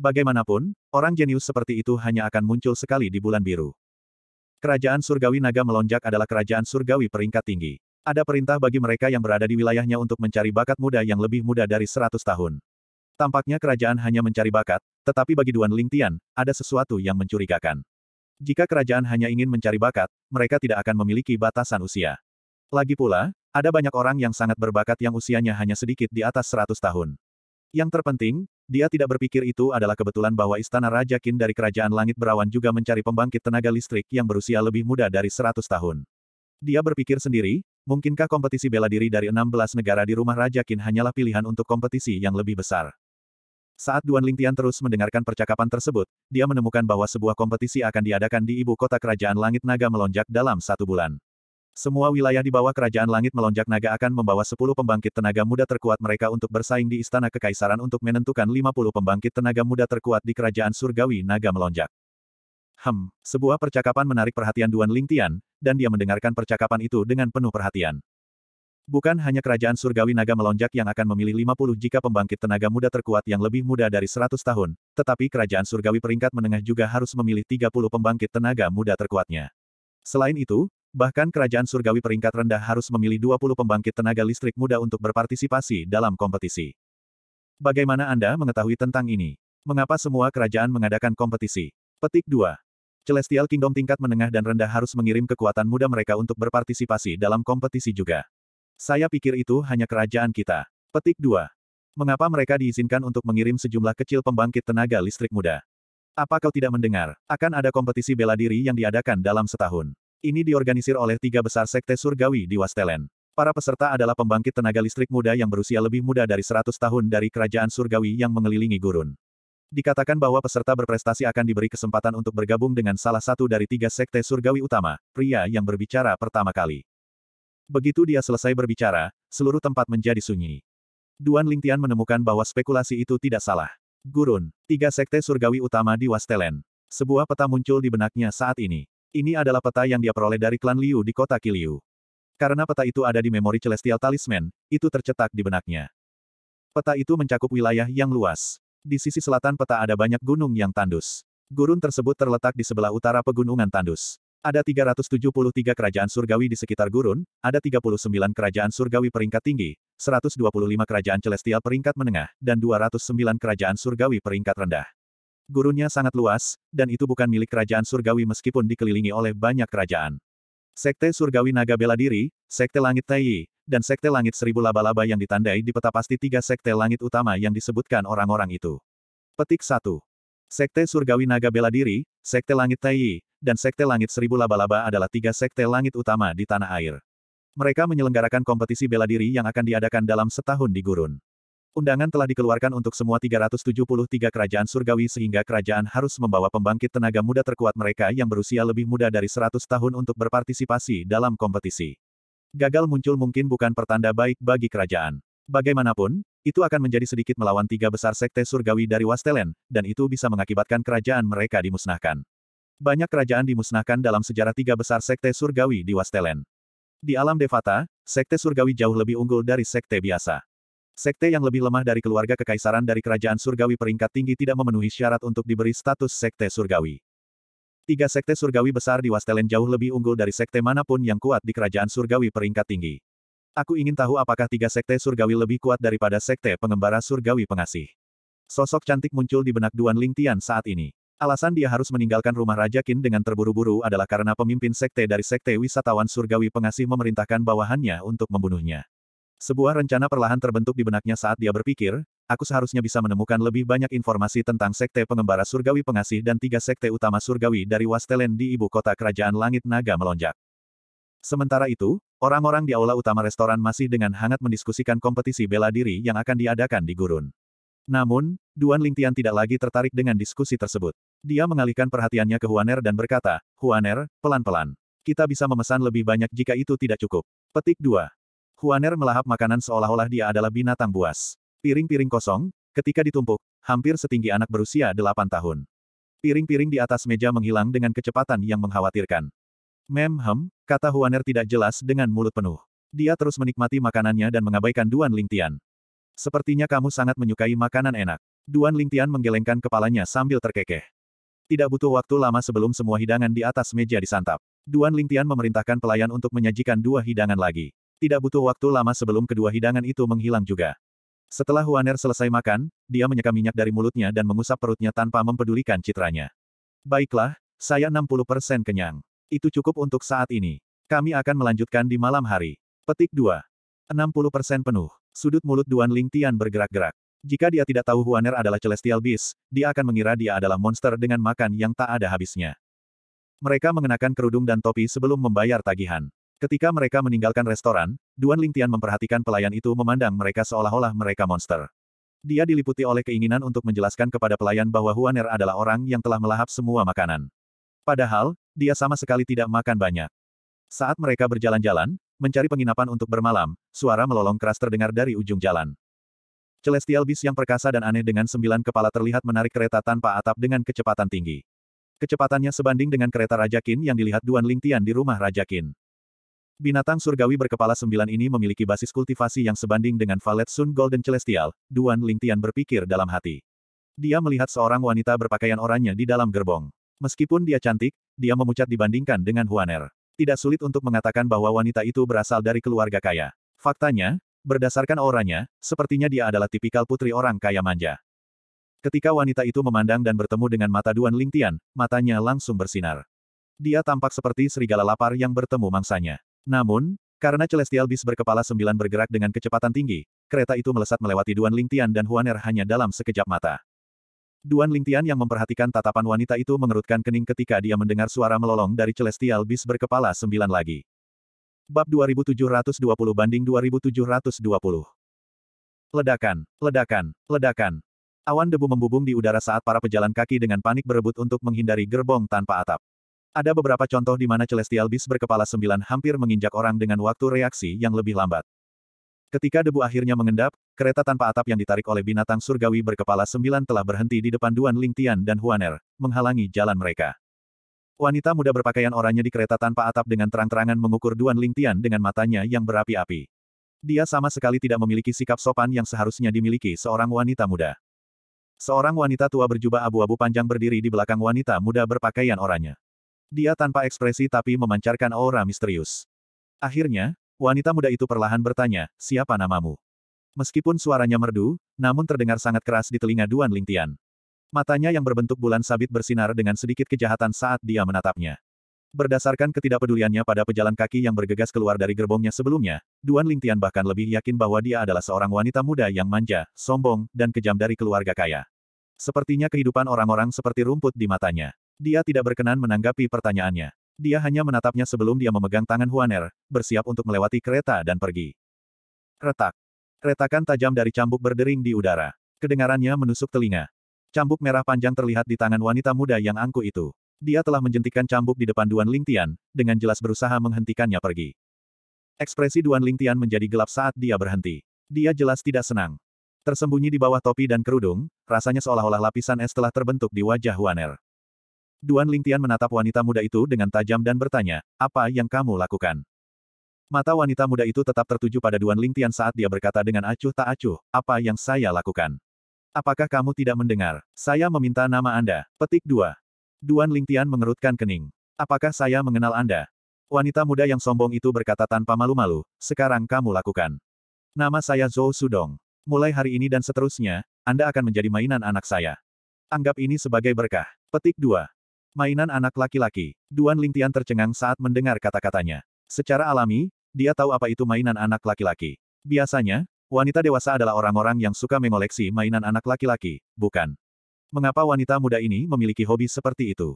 Bagaimanapun, orang jenius seperti itu hanya akan muncul sekali di bulan biru. Kerajaan Surgawi Naga Melonjak adalah kerajaan surgawi peringkat tinggi. Ada perintah bagi mereka yang berada di wilayahnya untuk mencari bakat muda yang lebih muda dari 100 tahun. Tampaknya kerajaan hanya mencari bakat, tetapi bagi Duan Lingtian, ada sesuatu yang mencurigakan. Jika kerajaan hanya ingin mencari bakat, mereka tidak akan memiliki batasan usia. Lagi pula, ada banyak orang yang sangat berbakat yang usianya hanya sedikit di atas 100 tahun. Yang terpenting, dia tidak berpikir itu adalah kebetulan bahwa istana Raja Qin dari kerajaan langit berawan juga mencari pembangkit tenaga listrik yang berusia lebih muda dari 100 tahun. Dia berpikir sendiri, mungkinkah kompetisi bela diri dari 16 negara di rumah Raja Qin hanyalah pilihan untuk kompetisi yang lebih besar. Saat Duan Lingtian terus mendengarkan percakapan tersebut, dia menemukan bahwa sebuah kompetisi akan diadakan di ibu kota Kerajaan Langit Naga melonjak dalam satu bulan. Semua wilayah di bawah Kerajaan Langit Melonjak Naga akan membawa 10 pembangkit tenaga muda terkuat mereka untuk bersaing di Istana Kekaisaran untuk menentukan 50 pembangkit tenaga muda terkuat di Kerajaan Surgawi Naga Melonjak. Hem, sebuah percakapan menarik perhatian Duan Lingtian, dan dia mendengarkan percakapan itu dengan penuh perhatian. Bukan hanya kerajaan surgawi naga melonjak yang akan memilih 50 jika pembangkit tenaga muda terkuat yang lebih muda dari 100 tahun, tetapi kerajaan surgawi peringkat menengah juga harus memilih 30 pembangkit tenaga muda terkuatnya. Selain itu, bahkan kerajaan surgawi peringkat rendah harus memilih 20 pembangkit tenaga listrik muda untuk berpartisipasi dalam kompetisi. Bagaimana Anda mengetahui tentang ini? Mengapa semua kerajaan mengadakan kompetisi? Petik 2. Celestial Kingdom tingkat menengah dan rendah harus mengirim kekuatan muda mereka untuk berpartisipasi dalam kompetisi juga. Saya pikir itu hanya kerajaan kita. Petik 2. Mengapa mereka diizinkan untuk mengirim sejumlah kecil pembangkit tenaga listrik muda? Apa kau tidak mendengar? Akan ada kompetisi bela diri yang diadakan dalam setahun. Ini diorganisir oleh tiga besar sekte surgawi di Wastelen. Para peserta adalah pembangkit tenaga listrik muda yang berusia lebih muda dari 100 tahun dari kerajaan surgawi yang mengelilingi gurun. Dikatakan bahwa peserta berprestasi akan diberi kesempatan untuk bergabung dengan salah satu dari tiga sekte surgawi utama, pria yang berbicara pertama kali. Begitu dia selesai berbicara, seluruh tempat menjadi sunyi. Duan Lingtian menemukan bahwa spekulasi itu tidak salah. Gurun, tiga sekte surgawi utama di Wastelen. Sebuah peta muncul di benaknya saat ini. Ini adalah peta yang dia peroleh dari klan Liu di kota Kiliu. Karena peta itu ada di memori Celestial Talisman, itu tercetak di benaknya. Peta itu mencakup wilayah yang luas. Di sisi selatan peta ada banyak gunung yang tandus. Gurun tersebut terletak di sebelah utara pegunungan tandus. Ada 373 kerajaan surgawi di sekitar gurun, ada 39 kerajaan surgawi peringkat tinggi, 125 kerajaan celestial peringkat menengah, dan 209 kerajaan surgawi peringkat rendah. Gurunnya sangat luas, dan itu bukan milik kerajaan surgawi meskipun dikelilingi oleh banyak kerajaan. Sekte surgawi naga bela diri, sekte langit Taiyi, dan sekte langit seribu laba-laba yang ditandai di peta pasti tiga sekte langit utama yang disebutkan orang-orang itu. Petik 1. Sekte Surgawi Naga Bela Diri, Sekte Langit Taiyi, dan Sekte Langit Seribu Laba-Laba adalah tiga sekte langit utama di tanah air. Mereka menyelenggarakan kompetisi bela diri yang akan diadakan dalam setahun di gurun. Undangan telah dikeluarkan untuk semua 373 kerajaan surgawi sehingga kerajaan harus membawa pembangkit tenaga muda terkuat mereka yang berusia lebih muda dari 100 tahun untuk berpartisipasi dalam kompetisi. Gagal muncul mungkin bukan pertanda baik bagi kerajaan. Bagaimanapun, itu akan menjadi sedikit melawan tiga besar sekte surgawi dari Wastelen, dan itu bisa mengakibatkan kerajaan mereka dimusnahkan. Banyak kerajaan dimusnahkan dalam sejarah tiga besar sekte surgawi di Wastelen. Di alam Devata, sekte surgawi jauh lebih unggul dari sekte biasa. Sekte yang lebih lemah dari keluarga kekaisaran dari kerajaan surgawi peringkat tinggi tidak memenuhi syarat untuk diberi status sekte surgawi. Tiga sekte surgawi besar di Wastelen jauh lebih unggul dari sekte manapun yang kuat di kerajaan surgawi peringkat tinggi. Aku ingin tahu apakah tiga sekte surgawi lebih kuat daripada sekte pengembara surgawi pengasih. Sosok cantik muncul di benak Duan Ling Tian saat ini. Alasan dia harus meninggalkan rumah Raja Qin dengan terburu-buru adalah karena pemimpin sekte dari sekte wisatawan surgawi pengasih memerintahkan bawahannya untuk membunuhnya. Sebuah rencana perlahan terbentuk di benaknya saat dia berpikir, aku seharusnya bisa menemukan lebih banyak informasi tentang sekte pengembara surgawi pengasih dan tiga sekte utama surgawi dari Wastelen di ibu kota kerajaan langit naga melonjak. Sementara itu, orang-orang di aula utama restoran masih dengan hangat mendiskusikan kompetisi bela diri yang akan diadakan di gurun. Namun, Duan Lingtian tidak lagi tertarik dengan diskusi tersebut. Dia mengalihkan perhatiannya ke Huaner dan berkata, Huaner, pelan-pelan. Kita bisa memesan lebih banyak jika itu tidak cukup. Petik 2. Huaner melahap makanan seolah-olah dia adalah binatang buas. Piring-piring kosong, ketika ditumpuk, hampir setinggi anak berusia 8 tahun. Piring-piring di atas meja menghilang dengan kecepatan yang mengkhawatirkan. Mem kata Huaner tidak jelas dengan mulut penuh. Dia terus menikmati makanannya dan mengabaikan Duan Lingtian. Sepertinya kamu sangat menyukai makanan enak. Duan Lingtian menggelengkan kepalanya sambil terkekeh. Tidak butuh waktu lama sebelum semua hidangan di atas meja disantap. Duan Lingtian memerintahkan pelayan untuk menyajikan dua hidangan lagi. Tidak butuh waktu lama sebelum kedua hidangan itu menghilang juga. Setelah Huaner selesai makan, dia menyeka minyak dari mulutnya dan mengusap perutnya tanpa mempedulikan citranya. Baiklah, saya 60% kenyang. Itu cukup untuk saat ini. Kami akan melanjutkan di malam hari. Petik 2. 60% penuh. Sudut mulut Duan Ling Tian bergerak-gerak. Jika dia tidak tahu Huaner adalah Celestial Beast, dia akan mengira dia adalah monster dengan makan yang tak ada habisnya. Mereka mengenakan kerudung dan topi sebelum membayar tagihan. Ketika mereka meninggalkan restoran, Duan Ling Tian memperhatikan pelayan itu memandang mereka seolah-olah mereka monster. Dia diliputi oleh keinginan untuk menjelaskan kepada pelayan bahwa Huaner adalah orang yang telah melahap semua makanan. Padahal, dia sama sekali tidak makan banyak. Saat mereka berjalan-jalan, mencari penginapan untuk bermalam, suara melolong keras terdengar dari ujung jalan. Celestial Beast yang perkasa dan aneh dengan sembilan kepala terlihat menarik kereta tanpa atap dengan kecepatan tinggi. Kecepatannya sebanding dengan kereta raja Qin yang dilihat Duan Lingtian di rumah raja Qin. Binatang surgawi berkepala sembilan ini memiliki basis kultivasi yang sebanding dengan Valet Sun Golden Celestial, Duan Lingtian berpikir dalam hati. Dia melihat seorang wanita berpakaian oranye di dalam gerbong. Meskipun dia cantik, dia memucat dibandingkan dengan Huaner. Tidak sulit untuk mengatakan bahwa wanita itu berasal dari keluarga kaya. Faktanya, berdasarkan auranya, sepertinya dia adalah tipikal putri orang kaya manja. Ketika wanita itu memandang dan bertemu dengan mata Duan Lingtian, matanya langsung bersinar. Dia tampak seperti serigala lapar yang bertemu mangsanya. Namun, karena Celestial Beast berkepala sembilan bergerak dengan kecepatan tinggi, kereta itu melesat melewati Duan Lingtian dan Huaner hanya dalam sekejap mata. Duan Lingtian yang memperhatikan tatapan wanita itu mengerutkan kening ketika dia mendengar suara melolong dari Celestial Beast berkepala sembilan lagi. Bab 2720 banding 2720. Ledakan, ledakan, ledakan. Awan debu membubung di udara saat para pejalan kaki dengan panik berebut untuk menghindari gerbong tanpa atap. Ada beberapa contoh di mana Celestial Beast berkepala sembilan hampir menginjak orang dengan waktu reaksi yang lebih lambat. Ketika debu akhirnya mengendap, kereta tanpa atap yang ditarik oleh binatang surgawi berkepala sembilan telah berhenti di depan Duan Lingtian dan Huaner, menghalangi jalan mereka. Wanita muda berpakaian oranye di kereta tanpa atap dengan terang-terangan mengukur Duan Lingtian dengan matanya yang berapi-api. Dia sama sekali tidak memiliki sikap sopan yang seharusnya dimiliki seorang wanita muda. Seorang wanita tua berjubah abu-abu panjang berdiri di belakang wanita muda berpakaian oranye. Dia tanpa ekspresi tapi memancarkan aura misterius. Akhirnya, wanita muda itu perlahan bertanya, siapa namamu? Meskipun suaranya merdu, namun terdengar sangat keras di telinga Duan Lingtian. Matanya yang berbentuk bulan sabit bersinar dengan sedikit kejahatan saat dia menatapnya. Berdasarkan ketidakpeduliannya pada pejalan kaki yang bergegas keluar dari gerbongnya sebelumnya, Duan Lingtian bahkan lebih yakin bahwa dia adalah seorang wanita muda yang manja, sombong, dan kejam dari keluarga kaya. Sepertinya kehidupan orang-orang seperti rumput di matanya. Dia tidak berkenan menanggapi pertanyaannya. Dia hanya menatapnya sebelum dia memegang tangan Huaner, bersiap untuk melewati kereta dan pergi. Retak. Retakan tajam dari cambuk berdering di udara. Kedengarannya menusuk telinga. Cambuk merah panjang terlihat di tangan wanita muda yang angku itu. Dia telah menjentikan cambuk di depan Duan Lingtian, dengan jelas berusaha menghentikannya pergi. Ekspresi Duan Lingtian menjadi gelap saat dia berhenti. Dia jelas tidak senang. Tersembunyi di bawah topi dan kerudung, rasanya seolah-olah lapisan es telah terbentuk di wajah Huaner. Duan Lingtian menatap wanita muda itu dengan tajam dan bertanya, apa yang kamu lakukan? Mata wanita muda itu tetap tertuju pada Duan Lingtian saat dia berkata dengan acuh tak acuh, apa yang saya lakukan? Apakah kamu tidak mendengar? Saya meminta nama Anda. Petik 2. Duan Lingtian mengerutkan kening. Apakah saya mengenal Anda? Wanita muda yang sombong itu berkata tanpa malu-malu, sekarang kamu lakukan. Nama saya Zhou Sudong. Mulai hari ini dan seterusnya, Anda akan menjadi mainan anak saya. Anggap ini sebagai berkah. Petik 2. Mainan anak laki-laki. Duan Lingtian tercengang saat mendengar kata-katanya. Secara alami, dia tahu apa itu mainan anak laki-laki. Biasanya, wanita dewasa adalah orang-orang yang suka mengoleksi mainan anak laki-laki, bukan? Mengapa wanita muda ini memiliki hobi seperti itu?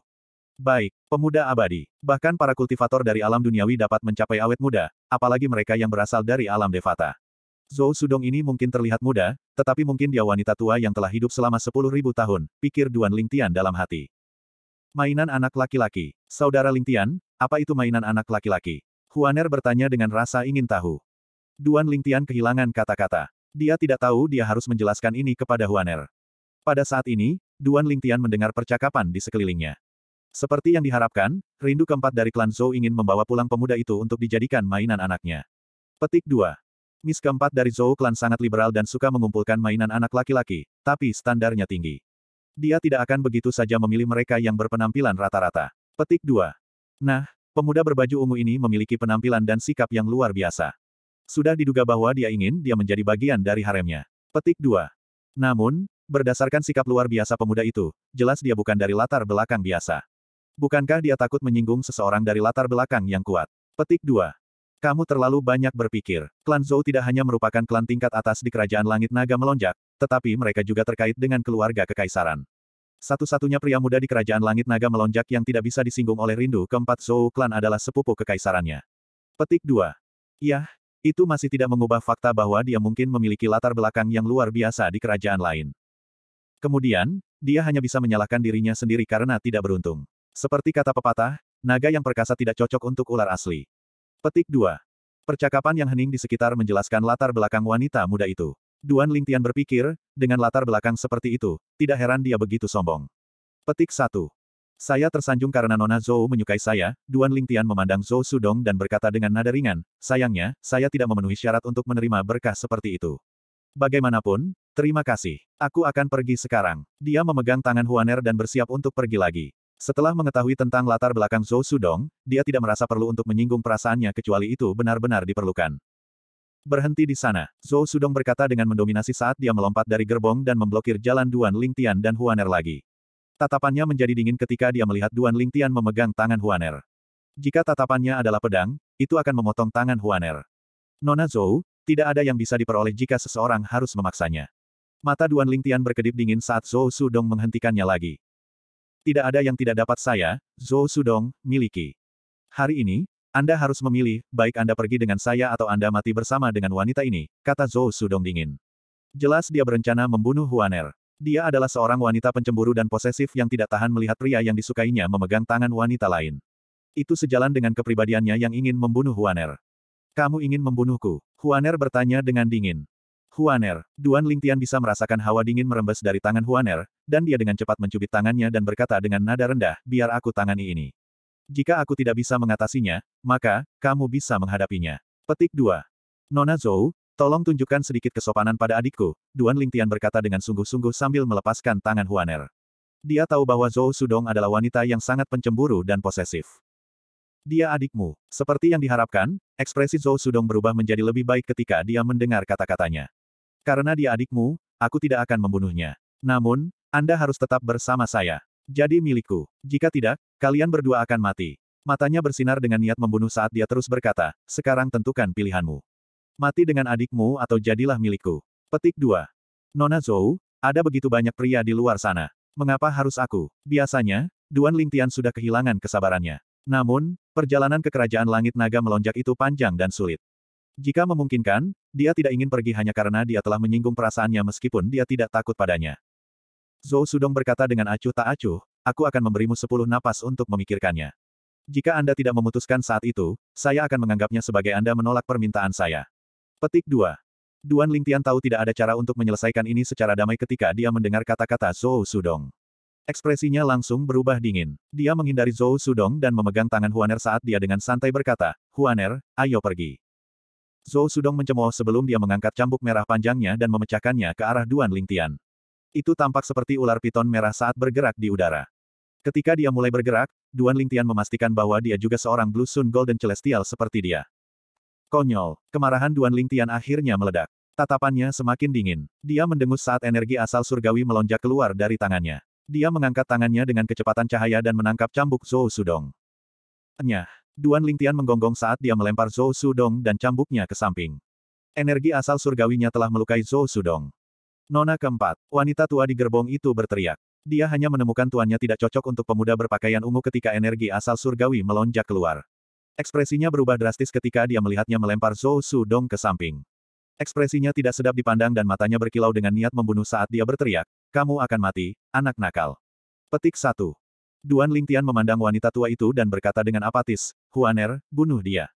Baik, pemuda abadi. Bahkan para kultivator dari alam duniawi dapat mencapai awet muda, apalagi mereka yang berasal dari alam devata. Zhou Sudong ini mungkin terlihat muda, tetapi mungkin dia wanita tua yang telah hidup selama 10.000 tahun, pikir Duan Lingtian dalam hati. Mainan anak laki-laki. Saudara Lingtian, apa itu mainan anak laki-laki? Huaner bertanya dengan rasa ingin tahu. Duan Lingtian kehilangan kata-kata. Dia tidak tahu dia harus menjelaskan ini kepada Huaner. Pada saat ini, Duan Lingtian mendengar percakapan di sekelilingnya. Seperti yang diharapkan, rindu keempat dari klan Zhou ingin membawa pulang pemuda itu untuk dijadikan mainan anaknya. Petik 2. Miss keempat dari Zhou klan sangat liberal dan suka mengumpulkan mainan anak laki-laki, tapi standarnya tinggi. Dia tidak akan begitu saja memilih mereka yang berpenampilan rata-rata. Petik 2. Nah, pemuda berbaju ungu ini memiliki penampilan dan sikap yang luar biasa. Sudah diduga bahwa dia ingin dia menjadi bagian dari haremnya. Petik 2. Namun, berdasarkan sikap luar biasa pemuda itu, jelas dia bukan dari latar belakang biasa. Bukankah dia takut menyinggung seseorang dari latar belakang yang kuat? Petik 2. Kamu terlalu banyak berpikir. Klan Zhou tidak hanya merupakan klan tingkat atas di Kerajaan Langit Naga melonjak, tetapi mereka juga terkait dengan keluarga kekaisaran. Satu-satunya pria muda di kerajaan langit naga melonjak yang tidak bisa disinggung oleh rindu keempat Zhou Clan adalah sepupu kekaisarannya. Petik 2. Yah, itu masih tidak mengubah fakta bahwa dia mungkin memiliki latar belakang yang luar biasa di kerajaan lain. Kemudian, dia hanya bisa menyalahkan dirinya sendiri karena tidak beruntung. Seperti kata pepatah, naga yang perkasa tidak cocok untuk ular asli. Petik 2. Percakapan yang hening di sekitar menjelaskan latar belakang wanita muda itu. Duan Lingtian berpikir, dengan latar belakang seperti itu, tidak heran dia begitu sombong. Petik satu, Saya tersanjung karena Nona Zhou menyukai saya, Duan Lingtian memandang Zhou Sudong dan berkata dengan nada ringan, sayangnya, saya tidak memenuhi syarat untuk menerima berkah seperti itu. Bagaimanapun, terima kasih. Aku akan pergi sekarang. Dia memegang tangan Huaner dan bersiap untuk pergi lagi. Setelah mengetahui tentang latar belakang Zhou Sudong, dia tidak merasa perlu untuk menyinggung perasaannya kecuali itu benar-benar diperlukan. Berhenti di sana, Zhou Sudong berkata dengan mendominasi saat dia melompat dari gerbong dan memblokir jalan Duan Lingtian dan Huaner lagi. Tatapannya menjadi dingin ketika dia melihat Duan Lingtian memegang tangan Huaner. Jika tatapannya adalah pedang, itu akan memotong tangan Huaner. Nona Zhou, tidak ada yang bisa diperoleh jika seseorang harus memaksanya. Mata Duan Lingtian berkedip dingin saat Zhou Sudong menghentikannya lagi. Tidak ada yang tidak dapat saya, Zhou Sudong, miliki. Hari ini, anda harus memilih, baik Anda pergi dengan saya atau Anda mati bersama dengan wanita ini, kata Zhou Sudong dingin. Jelas dia berencana membunuh Huan Er. Dia adalah seorang wanita pencemburu dan posesif yang tidak tahan melihat pria yang disukainya memegang tangan wanita lain. Itu sejalan dengan kepribadiannya yang ingin membunuh Huan Er. Kamu ingin membunuhku? Huan Er bertanya dengan dingin. Huan Er, Duan Lingtian bisa merasakan hawa dingin merembes dari tangan Huan Er, dan dia dengan cepat mencubit tangannya dan berkata dengan nada rendah, biar aku tangani ini. Jika aku tidak bisa mengatasinya, maka, kamu bisa menghadapinya. Petik 2. Nona Zhou, tolong tunjukkan sedikit kesopanan pada adikku, Duan Lingtian berkata dengan sungguh-sungguh sambil melepaskan tangan Huaner. Dia tahu bahwa Zhou Sudong adalah wanita yang sangat pencemburu dan posesif. Dia adikmu. Seperti yang diharapkan, ekspresi Zhou Sudong berubah menjadi lebih baik ketika dia mendengar kata-katanya. Karena dia adikmu, aku tidak akan membunuhnya. Namun, Anda harus tetap bersama saya. Jadi milikku. Jika tidak, kalian berdua akan mati. Matanya bersinar dengan niat membunuh saat dia terus berkata, sekarang tentukan pilihanmu. Mati dengan adikmu atau jadilah milikku. Petik 2. Nona Zhou, ada begitu banyak pria di luar sana. Mengapa harus aku? Biasanya, Duan Lingtian sudah kehilangan kesabarannya. Namun, perjalanan ke kerajaan langit naga melonjak itu panjang dan sulit. Jika memungkinkan, dia tidak ingin pergi hanya karena dia telah menyinggung perasaannya meskipun dia tidak takut padanya. Zhou Sudong berkata dengan acuh tak acuh, aku akan memberimu sepuluh napas untuk memikirkannya. Jika Anda tidak memutuskan saat itu, saya akan menganggapnya sebagai Anda menolak permintaan saya. Petik 2. Duan Lingtian tahu tidak ada cara untuk menyelesaikan ini secara damai ketika dia mendengar kata-kata Zhou Sudong. Ekspresinya langsung berubah dingin. Dia menghindari Zhou Sudong dan memegang tangan Huaner saat dia dengan santai berkata, Huaner, ayo pergi. Zhou Sudong mencemooh sebelum dia mengangkat cambuk merah panjangnya dan memecahkannya ke arah Duan Lingtian. Itu tampak seperti ular piton merah saat bergerak di udara. Ketika dia mulai bergerak, Duan Lingtian memastikan bahwa dia juga seorang Blue Sun Golden Celestial seperti dia. Konyol, kemarahan Duan Lingtian akhirnya meledak. Tatapannya semakin dingin. Dia mendengus saat energi asal surgawi melonjak keluar dari tangannya. Dia mengangkat tangannya dengan kecepatan cahaya dan menangkap cambuk Zhou Sudong. Enyah! Duan Lingtian menggonggong saat dia melempar Zhou Sudong dan cambuknya ke samping. Energi asal surgawinya telah melukai Zhou Sudong. Nona keempat, wanita tua di gerbong itu berteriak. Dia hanya menemukan tuannya tidak cocok untuk pemuda berpakaian ungu ketika energi asal surgawi melonjak keluar. Ekspresinya berubah drastis ketika dia melihatnya melempar Zhou Su Dong ke samping. Ekspresinya tidak sedap dipandang dan matanya berkilau dengan niat membunuh saat dia berteriak, kamu akan mati, anak nakal. Petik satu. Duan Lingtian memandang wanita tua itu dan berkata dengan apatis, Huaner, bunuh dia.